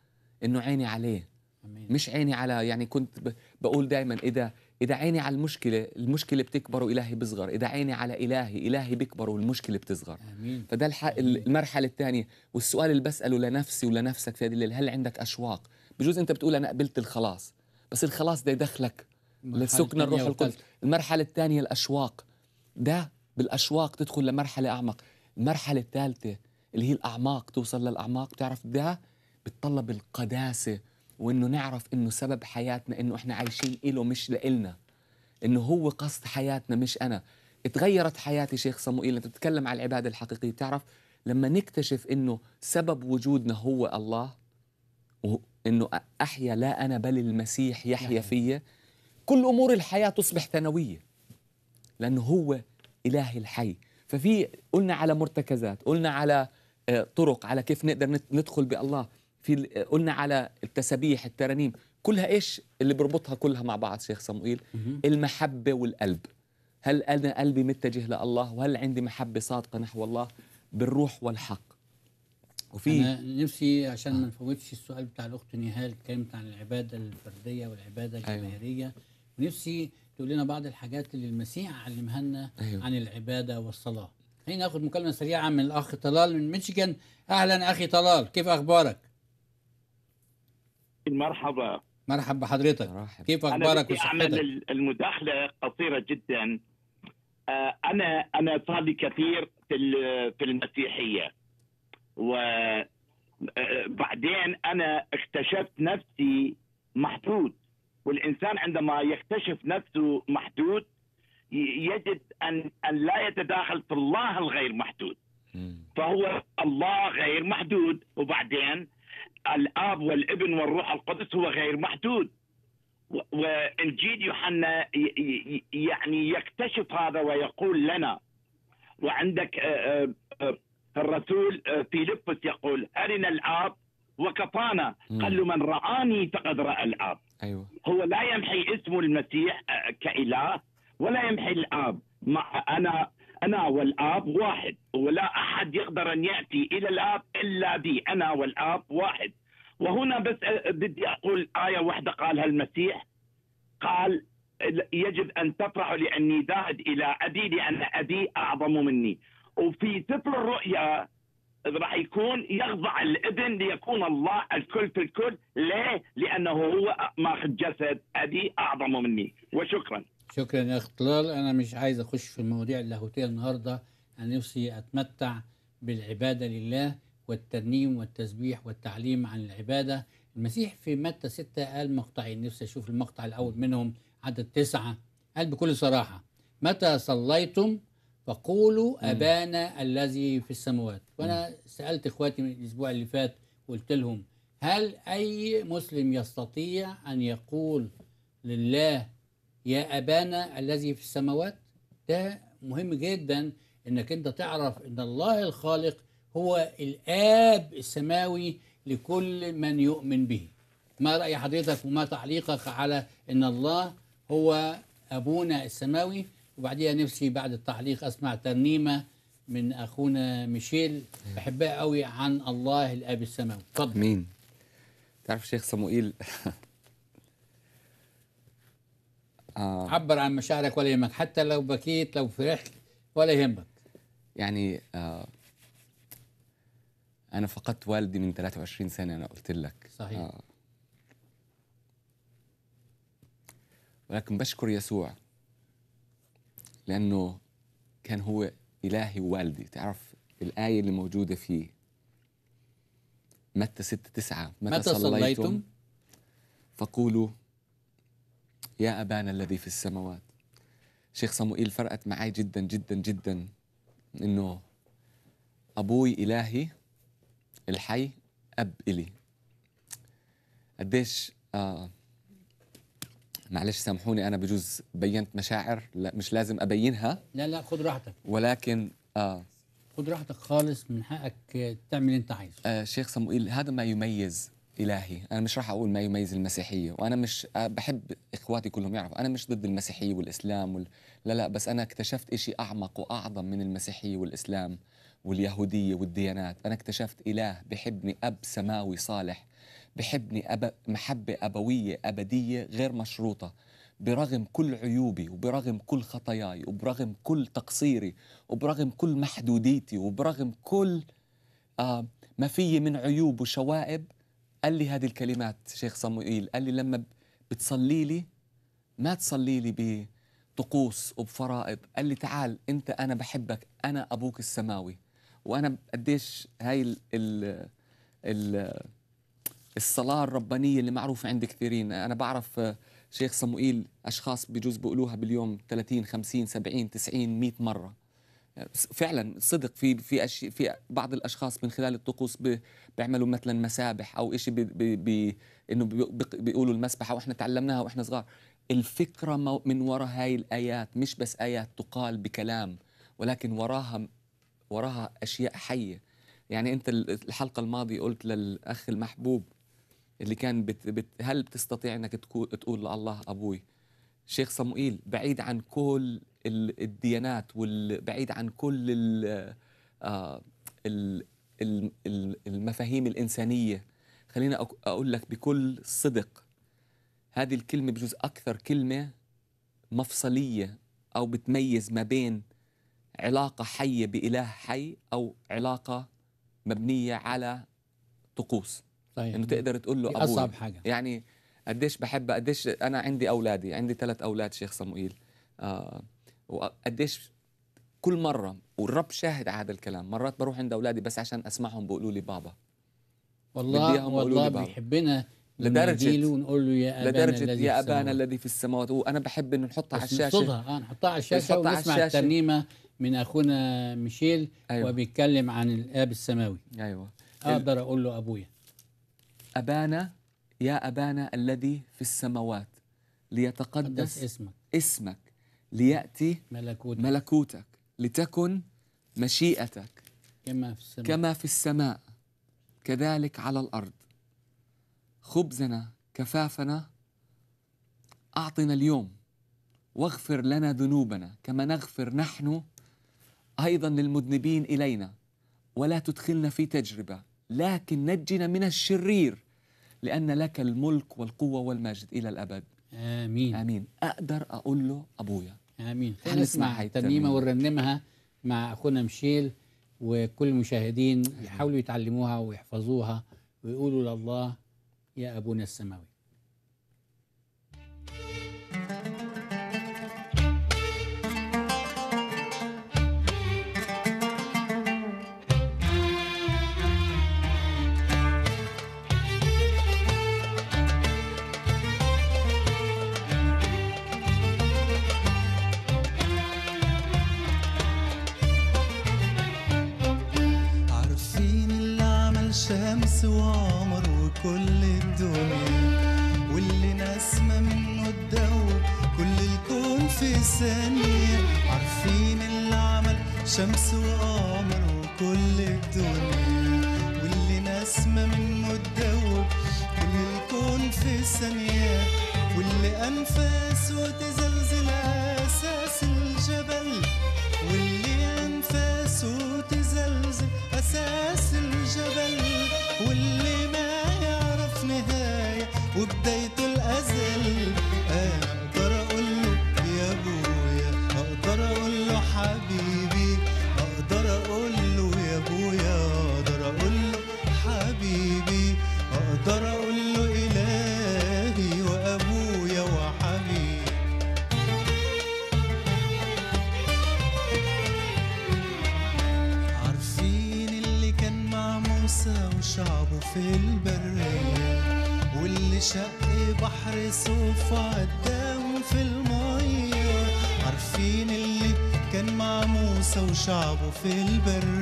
انه عيني عليه أمين. مش عيني على يعني كنت ب... بقول دائما اذا اذا عيني على المشكله المشكله بتكبر والهي بيصغر اذا عيني على الهي الهي بيكبر والمشكله بتصغر امين فده الح... أمين. المرحله الثانيه والسؤال اللي بساله لنفسي ولنفسك في هذه الليل هل عندك اشواق بجوز انت بتقول انا قبلت الخلاص بس الخلاص ده يدخلك لسكنى الروح القدس المرحله الثانيه الاشواق ده بالاشواق تدخل لمرحله اعمق المرحله الثالثه اللي هي الاعماق توصل للاعماق بتعرف ده بتطلب القداسه وانه نعرف انه سبب حياتنا انه احنا عايشين إله مش لإلنا انه هو قصد حياتنا مش انا اتغيرت حياتي شيخ صموئيل انت بتتكلم عن العباده الحقيقيه بتعرف لما نكتشف انه سبب وجودنا هو الله وانه احيا لا انا بل المسيح يحيا فيا كل امور الحياه تصبح ثانويه لانه هو اله الحي ففي قلنا على مرتكزات قلنا على آه، طرق على كيف نقدر ندخل بالله في آه، قلنا على التسبيح الترانيم كلها ايش اللي بربطها كلها مع بعض شيخ صموئيل المحبه والقلب هل انا قلبي متجه لله وهل عندي محبه صادقه نحو الله بالروح والحق وفي انا نفسي عشان ما آه. نفوتش السؤال بتاع الاخت نهال اتكلمت عن العباده الفرديه والعباده أيوه. الجماهيريه أيوة. نفسي تقول لنا بعض الحاجات اللي المسيح علمها لنا أيوة. عن العباده والصلاه خلينا ناخد مكالمه سريعه من الاخ طلال من ميشيغان اهلا اخي طلال كيف اخبارك مرحبا مرحبا بحضرتك مرحب. كيف اخبارك وصحتك اعمل المداخله قصيره جدا آه، انا انا صلي كثير في في المسيحيه و آه، آه، بعدين انا اكتشفت نفسي محظوظ والإنسان عندما يكتشف نفسه محدود يجد أن, أن لا يتداخل في الله الغير محدود فهو الله غير محدود وبعدين الاب والابن والروح القدس هو غير محدود وانجيل يوحنا يعني يكتشف هذا ويقول لنا وعندك آه، آه، آه، الرسول فيلبس يقول ارنا الاب وكفانا قال له من رآني فقد رأى الآب أيوة. هو لا يمحي اسم المسيح آه، كإله ولا يمحي الآب مع أنا أنا والآب واحد ولا أحد يقدر أن يأتي إلى الآب إلا بي أنا والآب واحد وهنا بس آه، بدي أقول آية واحدة قالها المسيح قال يجب أن تفرحوا لأني ذاهب إلى أبي لأن أبي أعظم مني وفي سفر الرؤيا راح يكون يخضع الاذن ليكون الله الكل في الكل ليه؟ لانه هو ماخذ جسد ابي اعظم مني وشكرا شكرا يا اخ طلال انا مش عايز اخش في المواضيع اللاهوتيه النهارده انا نفسي اتمتع بالعباده لله والترنيم والتسبيح والتعليم عن العباده المسيح في متى ستة قال مقطعين نفسي اشوف المقطع الاول منهم عدد تسعة قال بكل صراحه متى صليتم فقولوا أبانا الذي في السماوات وأنا مم. سألت إخواتي من الأسبوع اللي فات قلت لهم هل أي مسلم يستطيع أن يقول لله يا أبانا الذي في السماوات ده مهم جدا أنك أنت تعرف أن الله الخالق هو الآب السماوي لكل من يؤمن به ما رأي حضرتك وما تعليقك على أن الله هو أبونا السماوي وبعديها نفسي بعد التعليق اسمع ترنيمه من اخونا ميشيل بحبها قوي عن الله الاب السماوي اتفضل مين تعرف شيخ صموئيل آه. عبر عن مشاعرك ولا يهمك حتى لو بكيت لو فرحت ولا يهمك يعني آه انا فقدت والدي من 23 سنه انا قلت لك صحيح آه. ولكن بشكر يسوع لأنه كان هو إلهي ووالدي تعرف الآية اللي موجودة في متى ستة تسعة متى, متى صليتم, صليتم فقولوا يا أبانا الذي في السماوات شيخ صموئيل فرقت معي جدا جدا جدا إنه أبوي إلهي الحي أب إلي قديش آه معلش سامحوني انا بجوز بينت مشاعر لا مش لازم ابينها لا لا خد راحتك ولكن اه خد راحتك خالص من حقك تعمل اللي انت عايزه آه شيخ صموئيل هذا ما يميز الهي انا مش راح اقول ما يميز المسيحيه وانا مش آه، بحب اخواتي كلهم يعرفوا انا مش ضد المسيحيه والاسلام وال... لا لا بس انا اكتشفت إشي اعمق واعظم من المسيحيه والاسلام واليهوديه والديانات انا اكتشفت اله بحبني اب سماوي صالح بحبني أب... محبة أبوية أبدية غير مشروطة برغم كل عيوبي وبرغم كل خطاياي وبرغم كل تقصيري وبرغم كل محدوديتي وبرغم كل آه ما في من عيوب وشوائب قال لي هذه الكلمات شيخ صموئيل قال لي لما بتصلي لي ما تصلي لي بطقوس وبفرائض قال لي تعال انت انا بحبك انا ابوك السماوي وانا قديش هاي ال ال, ال الصلاه الربانيه اللي معروفه عند كثيرين انا بعرف آه، شيخ صموئيل اشخاص بجوز بيقولوها باليوم 30 50 70 90 100 مره فعلا صدق في في أشي في بعض الاشخاص من خلال الطقوس بيعملوا مثلا مسابح او شيء انه بيقولوا المسبحه واحنا تعلمناها واحنا صغار الفكره من وراء هاي الايات مش بس ايات تقال بكلام ولكن وراها وراها اشياء حيه يعني انت الحلقه الماضيه قلت للاخ المحبوب اللي كان بت بت هل بتستطيع انك تقول لله ابوي شيخ صموئيل بعيد عن كل الديانات والبعيد عن كل آه، ال ال ال المفاهيم الانسانيه خليني اقول لك بكل صدق هذه الكلمه بجوز اكثر كلمه مفصليه او بتميز ما بين علاقه حيه باله حي او علاقه مبنيه على طقوس صحيح. انه تقدر تقول له ابوي اصعب حاجه يعني قديش بحب قديش انا عندي اولادي عندي ثلاث اولاد شيخ صموئيل آه وقديش كل مره والرب شاهد على هذا الكلام مرات بروح عند اولادي بس عشان اسمعهم بيقولوا لي بابا والله والله بيحبنا لدرجة ونقول له يا أبانا لدرجة الذي يا أبانا الذي في السماوات وأنا بحب إنه نحطها على الشاشة نصدها. آه نحطها على الشاشة ونسمع على الشاشة. الترنيمة من أخونا ميشيل أيوة. وبيتكلم عن الآب السماوي أيوة أقدر أقول له أبويا أبانا يا أبانا الذي في السماوات ليتقدس اسمك اسمك ليأتي ملكوتك, ملكوتك لتكن مشيئتك كما في السماء كما في السماء كذلك على الأرض خبزنا كفافنا أعطنا اليوم واغفر لنا ذنوبنا كما نغفر نحن أيضا للمذنبين إلينا ولا تدخلنا في تجربة لكن نجنا من الشرير لأن لك الملك والقوة والمجد إلى الأبد آمين آمين أقدر أقول له أبويا آمين خلينا نسمع الترنيمة ونرنمها مع أخونا مشيل وكل المشاهدين يحاولوا يتعلموها ويحفظوها ويقولوا لله يا أبونا السماوي كل الدنيا واللي نسمة منه الدو كل الكون في ثانية عارفين اللي عمل شمس وقمر وكل الدنيا واللي نسمة منه الدو كل الكون في ثانية واللي أنفاسه تزلزل أساس الجبل في البر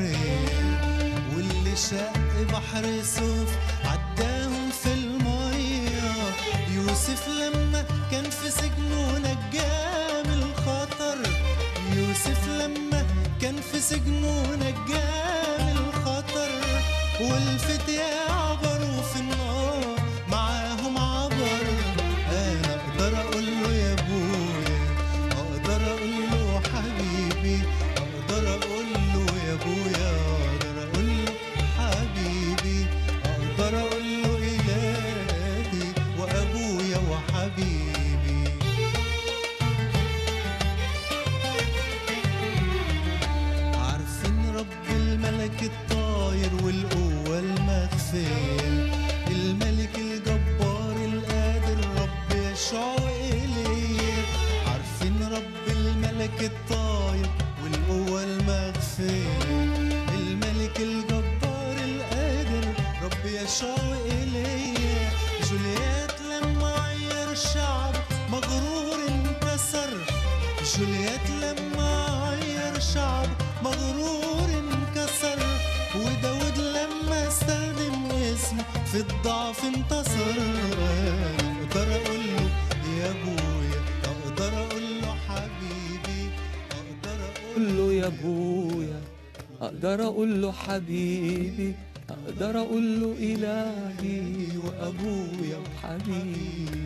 حبيبي أقدر أقول له إلهي وأبويا وحبيبي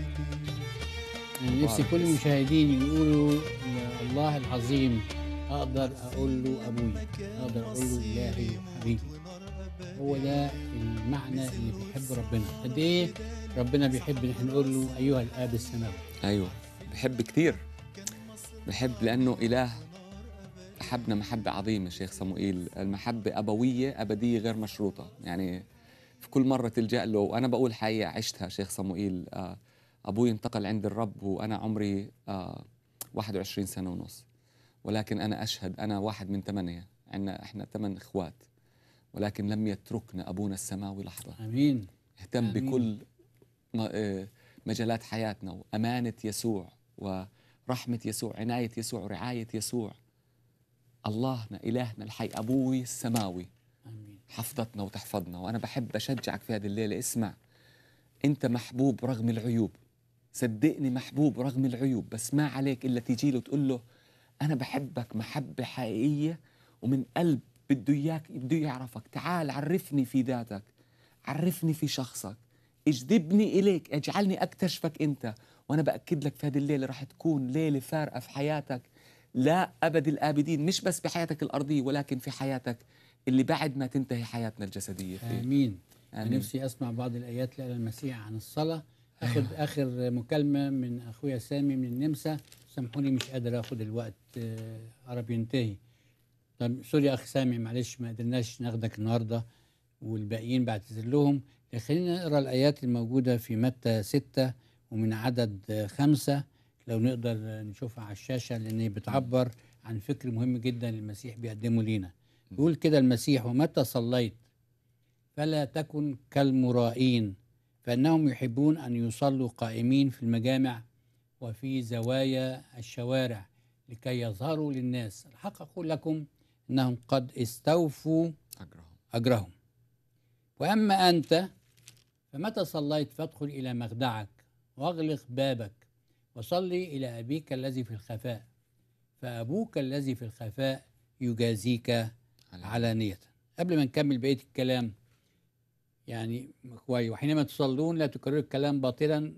نفسي كل المشاهدين يقولوا يا الله العظيم أقدر أقول له أبويا أقدر أقول له إلهي وحبيبي هو ده المعنى اللي بيحب ربنا قد إيه ربنا بيحب إن احنا نقول له أيها الآب السماوي أيوه بيحب كتير بحب لأنه إله حبنا محبة عظيمة شيخ صموئيل المحبة أبوية أبدية غير مشروطة يعني في كل مرة تلجأ له وأنا بقول حقيقة عشتها شيخ صموئيل آه، أبوي انتقل عند الرب وأنا عمري 21 آه، سنة ونص ولكن أنا أشهد أنا واحد من ثمانية عندنا إحنا ثمان إخوات ولكن لم يتركنا أبونا السماوي لحظة أمين اهتم أمين. بكل آه، مجالات حياتنا وأمانة يسوع ورحمة يسوع عناية يسوع ورعاية يسوع اللهنا إلهنا الحي أبوي السماوي آمين. حفظتنا وتحفظنا وأنا بحب أشجعك في هذه الليلة اسمع أنت محبوب رغم العيوب صدقني محبوب رغم العيوب بس ما عليك إلا تيجي له وتقول له أنا بحبك محبة حقيقية ومن قلب بده إياك بده يعرفك تعال عرفني في ذاتك عرفني في شخصك اجذبني إليك اجعلني أكتشفك أنت وأنا بأكد لك في هذه الليلة رح تكون ليلة فارقة في حياتك لا أبد الآبدين مش بس بحياتك الأرضية ولكن في حياتك اللي بعد ما تنتهي حياتنا الجسدية فيه. آمين, آمين. نفسي أسمع بعض الآيات لآل المسيح عن الصلاة آه. أخذ أيوة. آخر مكالمة من أخويا سامي من النمسا سامحوني مش قادر أخذ الوقت عرب آه، ينتهي طب سوري أخ سامي معلش ما قدرناش ناخدك النهاردة والباقيين بعتذر لهم خلينا نقرا الآيات الموجودة في متى 6 ومن عدد خمسة لو نقدر نشوفها على الشاشه لان بتعبر عن فكر مهم جدا المسيح بيقدمه لينا يقول كده المسيح ومتى صليت فلا تكن كالمرائين فانهم يحبون ان يصلوا قائمين في المجامع وفي زوايا الشوارع لكي يظهروا للناس الحق اقول لكم انهم قد استوفوا اجرهم اجرهم واما انت فمتى صليت فادخل الى مخدعك واغلق بابك وصل إلى أبيك الذي في الخفاء فأبوك الذي في الخفاء يجازيك علانية قبل ما نكمل بقية الكلام يعني كويس وحينما تصلون لا تكرروا الكلام باطلا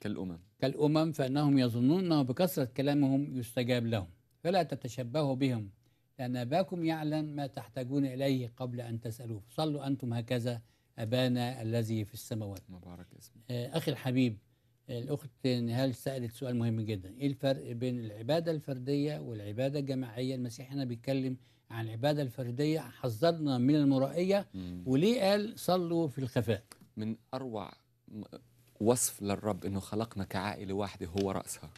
كالأمم كالأمم فإنهم يظنون أنه بكثرة كلامهم يستجاب لهم فلا تتشبهوا بهم لأن أباكم يعلم ما تحتاجون إليه قبل أن تسألوه صلوا أنتم هكذا أبانا الذي في السماوات مبارك اسمه آه، آخي الحبيب الأخت نهال سألت سؤال مهم جدا إيه الفرق بين العبادة الفردية والعبادة الجماعية المسيح هنا بيتكلم عن العبادة الفردية حذرنا من المرائية وليه قال صلوا في الخفاء من أروع وصف للرب أنه خلقنا كعائلة واحدة هو رأسها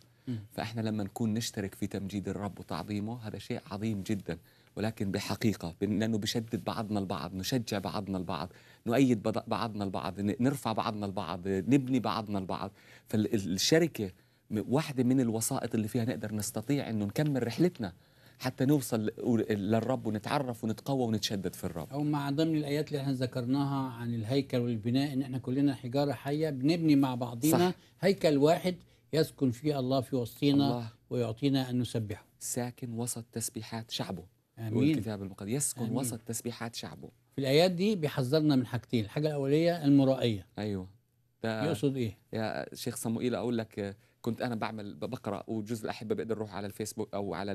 فإحنا لما نكون نشترك في تمجيد الرب وتعظيمه هذا شيء عظيم جدا ولكن بحقيقة لأنه بشدد بعضنا البعض نشجع بعضنا البعض نؤيد بعضنا البعض نرفع بعضنا البعض نبني بعضنا البعض فالشركه واحده من الوسائط اللي فيها نقدر نستطيع انه نكمل رحلتنا حتى نوصل للرب ونتعرف ونتقوى ونتشدد في الرب او مع ضمن الايات اللي احنا ذكرناها عن الهيكل والبناء ان احنا كلنا حجاره حيه بنبني مع بعضينا صح. هيكل واحد يسكن فيه الله في وسطنا ويعطينا ان نسبحه ساكن وسط تسبيحات شعبه امين الكتاب المقدس يسكن أمين. وسط تسبيحات شعبه في الايات دي بيحذرنا من حاجتين الحاجه الاوليه المرائيه ايوه ده يقصد ايه يا شيخ صموئيل اقول لك كنت انا بعمل بقرا وجزء الاحبه بقدر اروح على الفيسبوك او على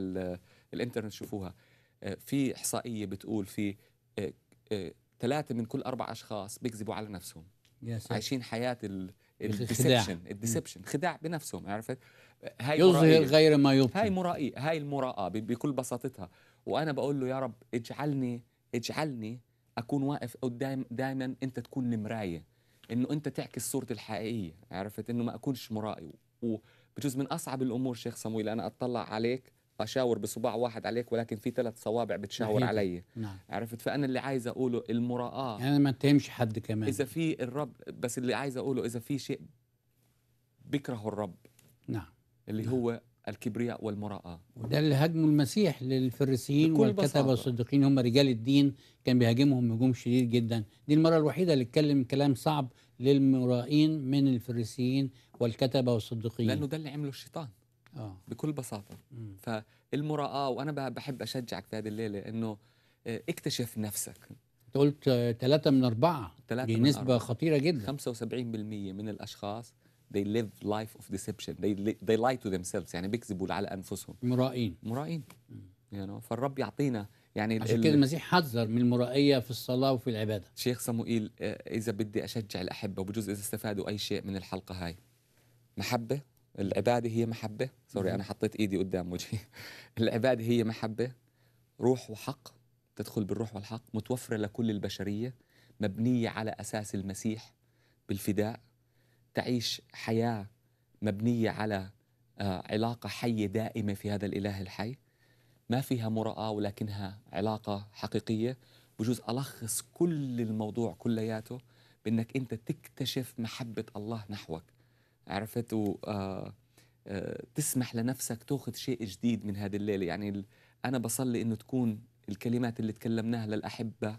الانترنت شوفوها آه، في احصائيه بتقول في ثلاثه آه، آه، من كل اربع اشخاص بيكذبوا على نفسهم يا عايشين حياه الديسبشن الديسبشن خداع بنفسهم عرفت هاي يظهر غير ما يبطن هاي مرائيه هاي المراءه بكل بساطتها وانا بقول له يا رب اجعلني اجعلني اكون واقف قدام دايما انت تكون المرايه انه انت تعكس صورتي الحقيقيه عرفت انه ما اكونش مرائي وبجوز من اصعب الامور شيخ صمويل انا اطلع عليك اشاور بصباع واحد عليك ولكن في ثلاث صوابع بتشاور علي نعم. عرفت فانا اللي عايز اقوله المراءه يعني ما تهمش حد كمان اذا في الرب بس اللي عايز اقوله اذا في شيء بيكرهه الرب نعم اللي نعم. هو الكبرياء والمرأة وده اللي هجم المسيح للفريسيين والكتبة والصديقين هم رجال الدين كان بيهاجمهم هجوم شديد جدا دي المرة الوحيدة اللي اتكلم كلام صعب للمرائين من الفريسيين والكتبة والصديقين لأنه ده اللي عمله الشيطان آه. بكل بساطة مم. فالمرأة وأنا بحب أشجعك في هذه الليلة أنه آه، اكتشف نفسك أنت قلت ثلاثة آه، من أربعة ثلاثة دي نسبة خطيرة جدا 75% من الأشخاص they live life of deception they they lie to themselves يعني بيكذبوا على انفسهم مرائين مرائين يعني فالرب يعطينا يعني عشان كده المسيح حذر من المرائية في الصلاة وفي العبادة شيخ صموئيل آه، إذا بدي أشجع الأحبة وبجوز إذا استفادوا أي شيء من الحلقة هاي محبة العبادة هي محبة سوري أنا حطيت إيدي قدام وجهي العبادة هي محبة روح وحق تدخل بالروح والحق متوفرة لكل البشرية مبنية على أساس المسيح بالفداء تعيش حياه مبنيه على آه، علاقه حيه دائمه في هذا الاله الحي ما فيها مراه ولكنها علاقه حقيقيه بجوز الخص كل الموضوع كلياته بانك انت تكتشف محبه الله نحوك عرفت آه، آه، تسمح لنفسك تاخذ شيء جديد من هذه الليله يعني انا بصلي انه تكون الكلمات اللي تكلمناها للاحبه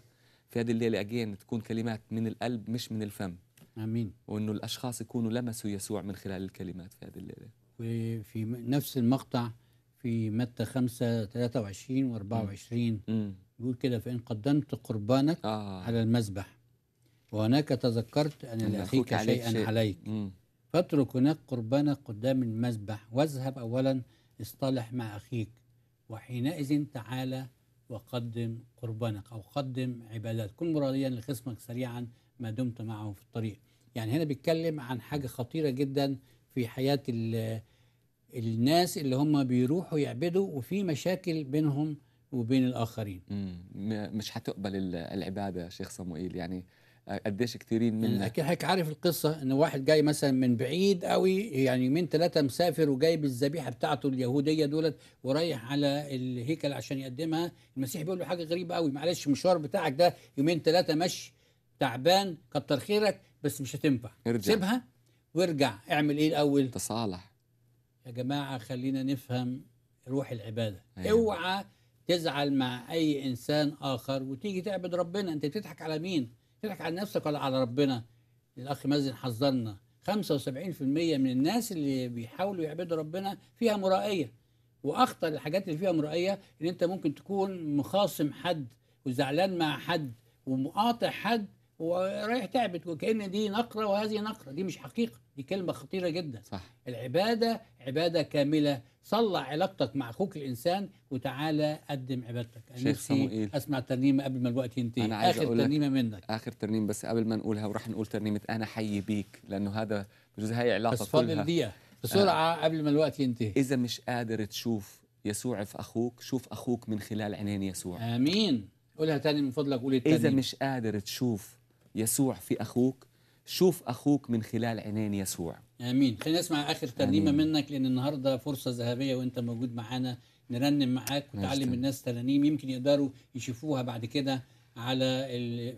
في هذه الليله اجين تكون كلمات من القلب مش من الفم امين وانه الاشخاص يكونوا لمسوا يسوع من خلال الكلمات في هذه الليله وفي نفس المقطع في متى 5 23 و24 بيقول كده فان قدمت قربانك آه. على المذبح وهناك تذكرت ان لاخيك شيئا شيء. عليك مم. فاترك هناك قربانك قدام المذبح واذهب اولا اصطلح مع اخيك وحينئذ تعالى وقدم قربانك او قدم عبادات كن مراديا لخصمك سريعا ما دمت معه في الطريق يعني هنا بيتكلم عن حاجة خطيرة جدا في حياة الناس اللي هم بيروحوا يعبدوا وفي مشاكل بينهم وبين الآخرين مش هتقبل العبادة يا شيخ صموئيل يعني قديش كثيرين من لكن حضرتك عارف القصه ان واحد جاي مثلا من بعيد قوي يعني يومين ثلاثه مسافر وجايب الذبيحه بتاعته اليهوديه دولت ورايح على الهيكل عشان يقدمها المسيح بيقول له حاجه غريبه قوي معلش المشوار بتاعك ده يومين ثلاثه مشي تعبان كتر خيرك بس مش هتنفع ارجع. سيبها وارجع اعمل ايه الاول تصالح يا جماعه خلينا نفهم روح العباده أيوة. اوعى تزعل مع اي انسان اخر وتيجي تعبد ربنا انت بتضحك على مين بتضحك على نفسك ولا على ربنا الاخ مازن حذرنا 75% من الناس اللي بيحاولوا يعبدوا ربنا فيها مرائيه واخطر الحاجات اللي فيها مرائيه ان انت ممكن تكون مخاصم حد وزعلان مع حد ومقاطع حد ورايح تعبد وكأن دي نقرة وهذه نقرة دي مش حقيقة دي كلمة خطيرة جدا صح. العبادة عبادة كاملة صلى علاقتك مع أخوك الإنسان وتعالى قدم عبادتك أنا شيخ سموئيل أسمع ترنيمة قبل ما الوقت ينتهي أنا عايز آخر ترنيمة منك آخر ترنيمة بس قبل ما نقولها وراح نقول ترنيمة أنا حي بيك لأنه هذا بجوز هاي علاقة بس فاضل دقيقة بسرعة آه. قبل ما الوقت ينتهي إذا مش قادر تشوف يسوع في أخوك شوف أخوك من خلال عينين يسوع آمين قولها تاني من فضلك قول التاني إذا مش قادر تشوف يسوع في أخوك شوف أخوك من خلال عينين يسوع آمين خلينا نسمع آخر ترنيمة منك لأن النهاردة فرصة ذهبية وأنت موجود معانا نرنم معاك وتعلم الناس ترانيم يمكن يقدروا يشوفوها بعد كده على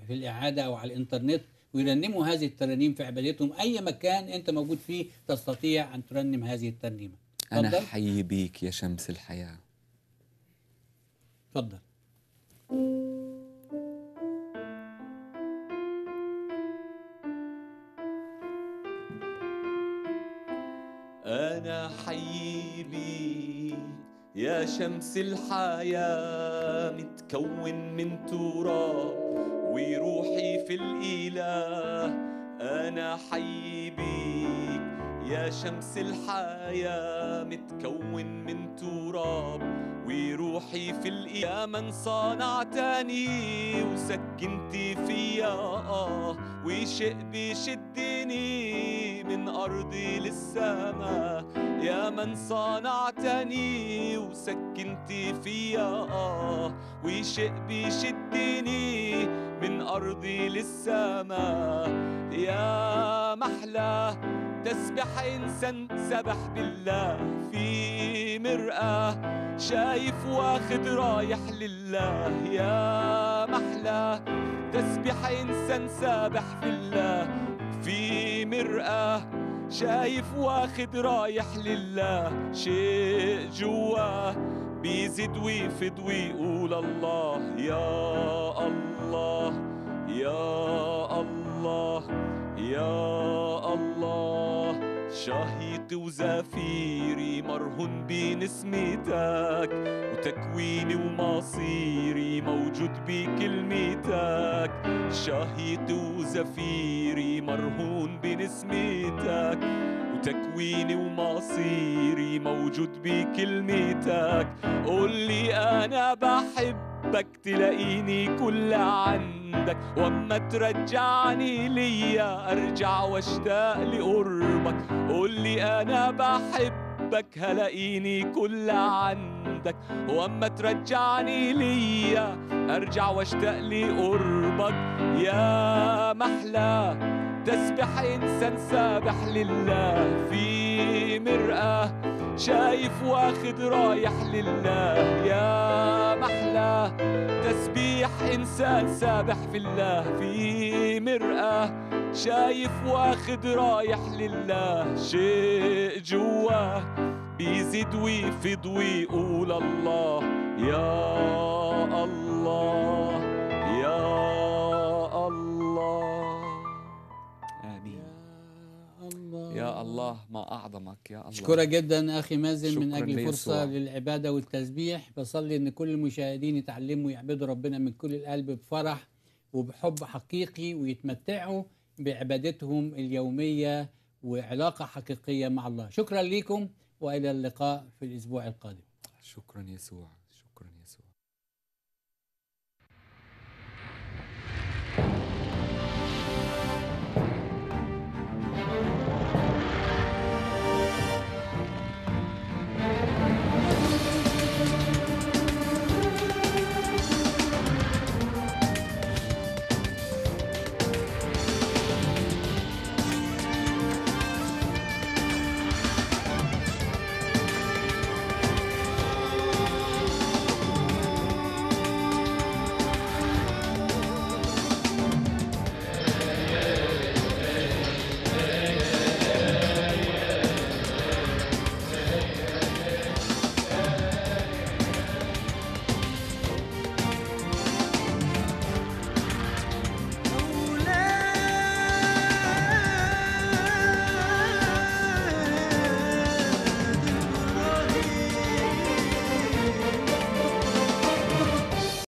في الإعادة أو على الإنترنت ويرنموا هذه الترانيم في عبادتهم أي مكان أنت موجود فيه تستطيع أن ترنم هذه الترنيمة أنا حي بيك يا شمس الحياة تفضل أنا حي بيك يا شمس الحياة متكون من تراب وروحي في الإله أنا حي بيك يا شمس الحياة متكون من تراب وروحي في يا من صنعتني وسكنت فيا آه وشئ بشدني من أرضي للسماء يا من صنعتني وسكنت فيا آه وشئ بشدني من أرضي للسماء يا محلى تسبح إنسان سبح بالله فيه في مرآة شايف واخد رايح لله يا محلى تسبح إنسان سابح في الله في مرآة شايف واخد رايح لله شيء جواه بيزيد ويفد ويقول الله يا الله يا الله يا الله شهيقي وزفيري مرهون بنسمتك وتكويني ومصيري موجود بكلمتك شهيقي وزفيري مرهون بنسمتك وتكويني ومصيري موجود بكلمتك لي انا بحبك تلاقيني كل عندك واما ترجعني ليا ارجع واشتاق لقربك قولي أنا بحبك هلاقيني كل عندك وأما ترجعني ليا أرجع وأشتاق لقربك يا محلى تسبح إنسان سابح لله في مرآة شايف واخد رايح لله يا محلى تسبيح إنسان سابح في الله في مرآة شايف واخد رايح لله شيء جواه بيزيد ويفيض ويقول الله يا الله الله ما أعظمك يا الله أشكرك جدا أخي مازن من أجل فرصة للعبادة والتسبيح بصلي أن كل المشاهدين يتعلموا يعبدوا ربنا من كل القلب بفرح وبحب حقيقي ويتمتعوا بعبادتهم اليومية وعلاقة حقيقية مع الله شكرا لكم وإلى اللقاء في الأسبوع القادم شكرا يسوع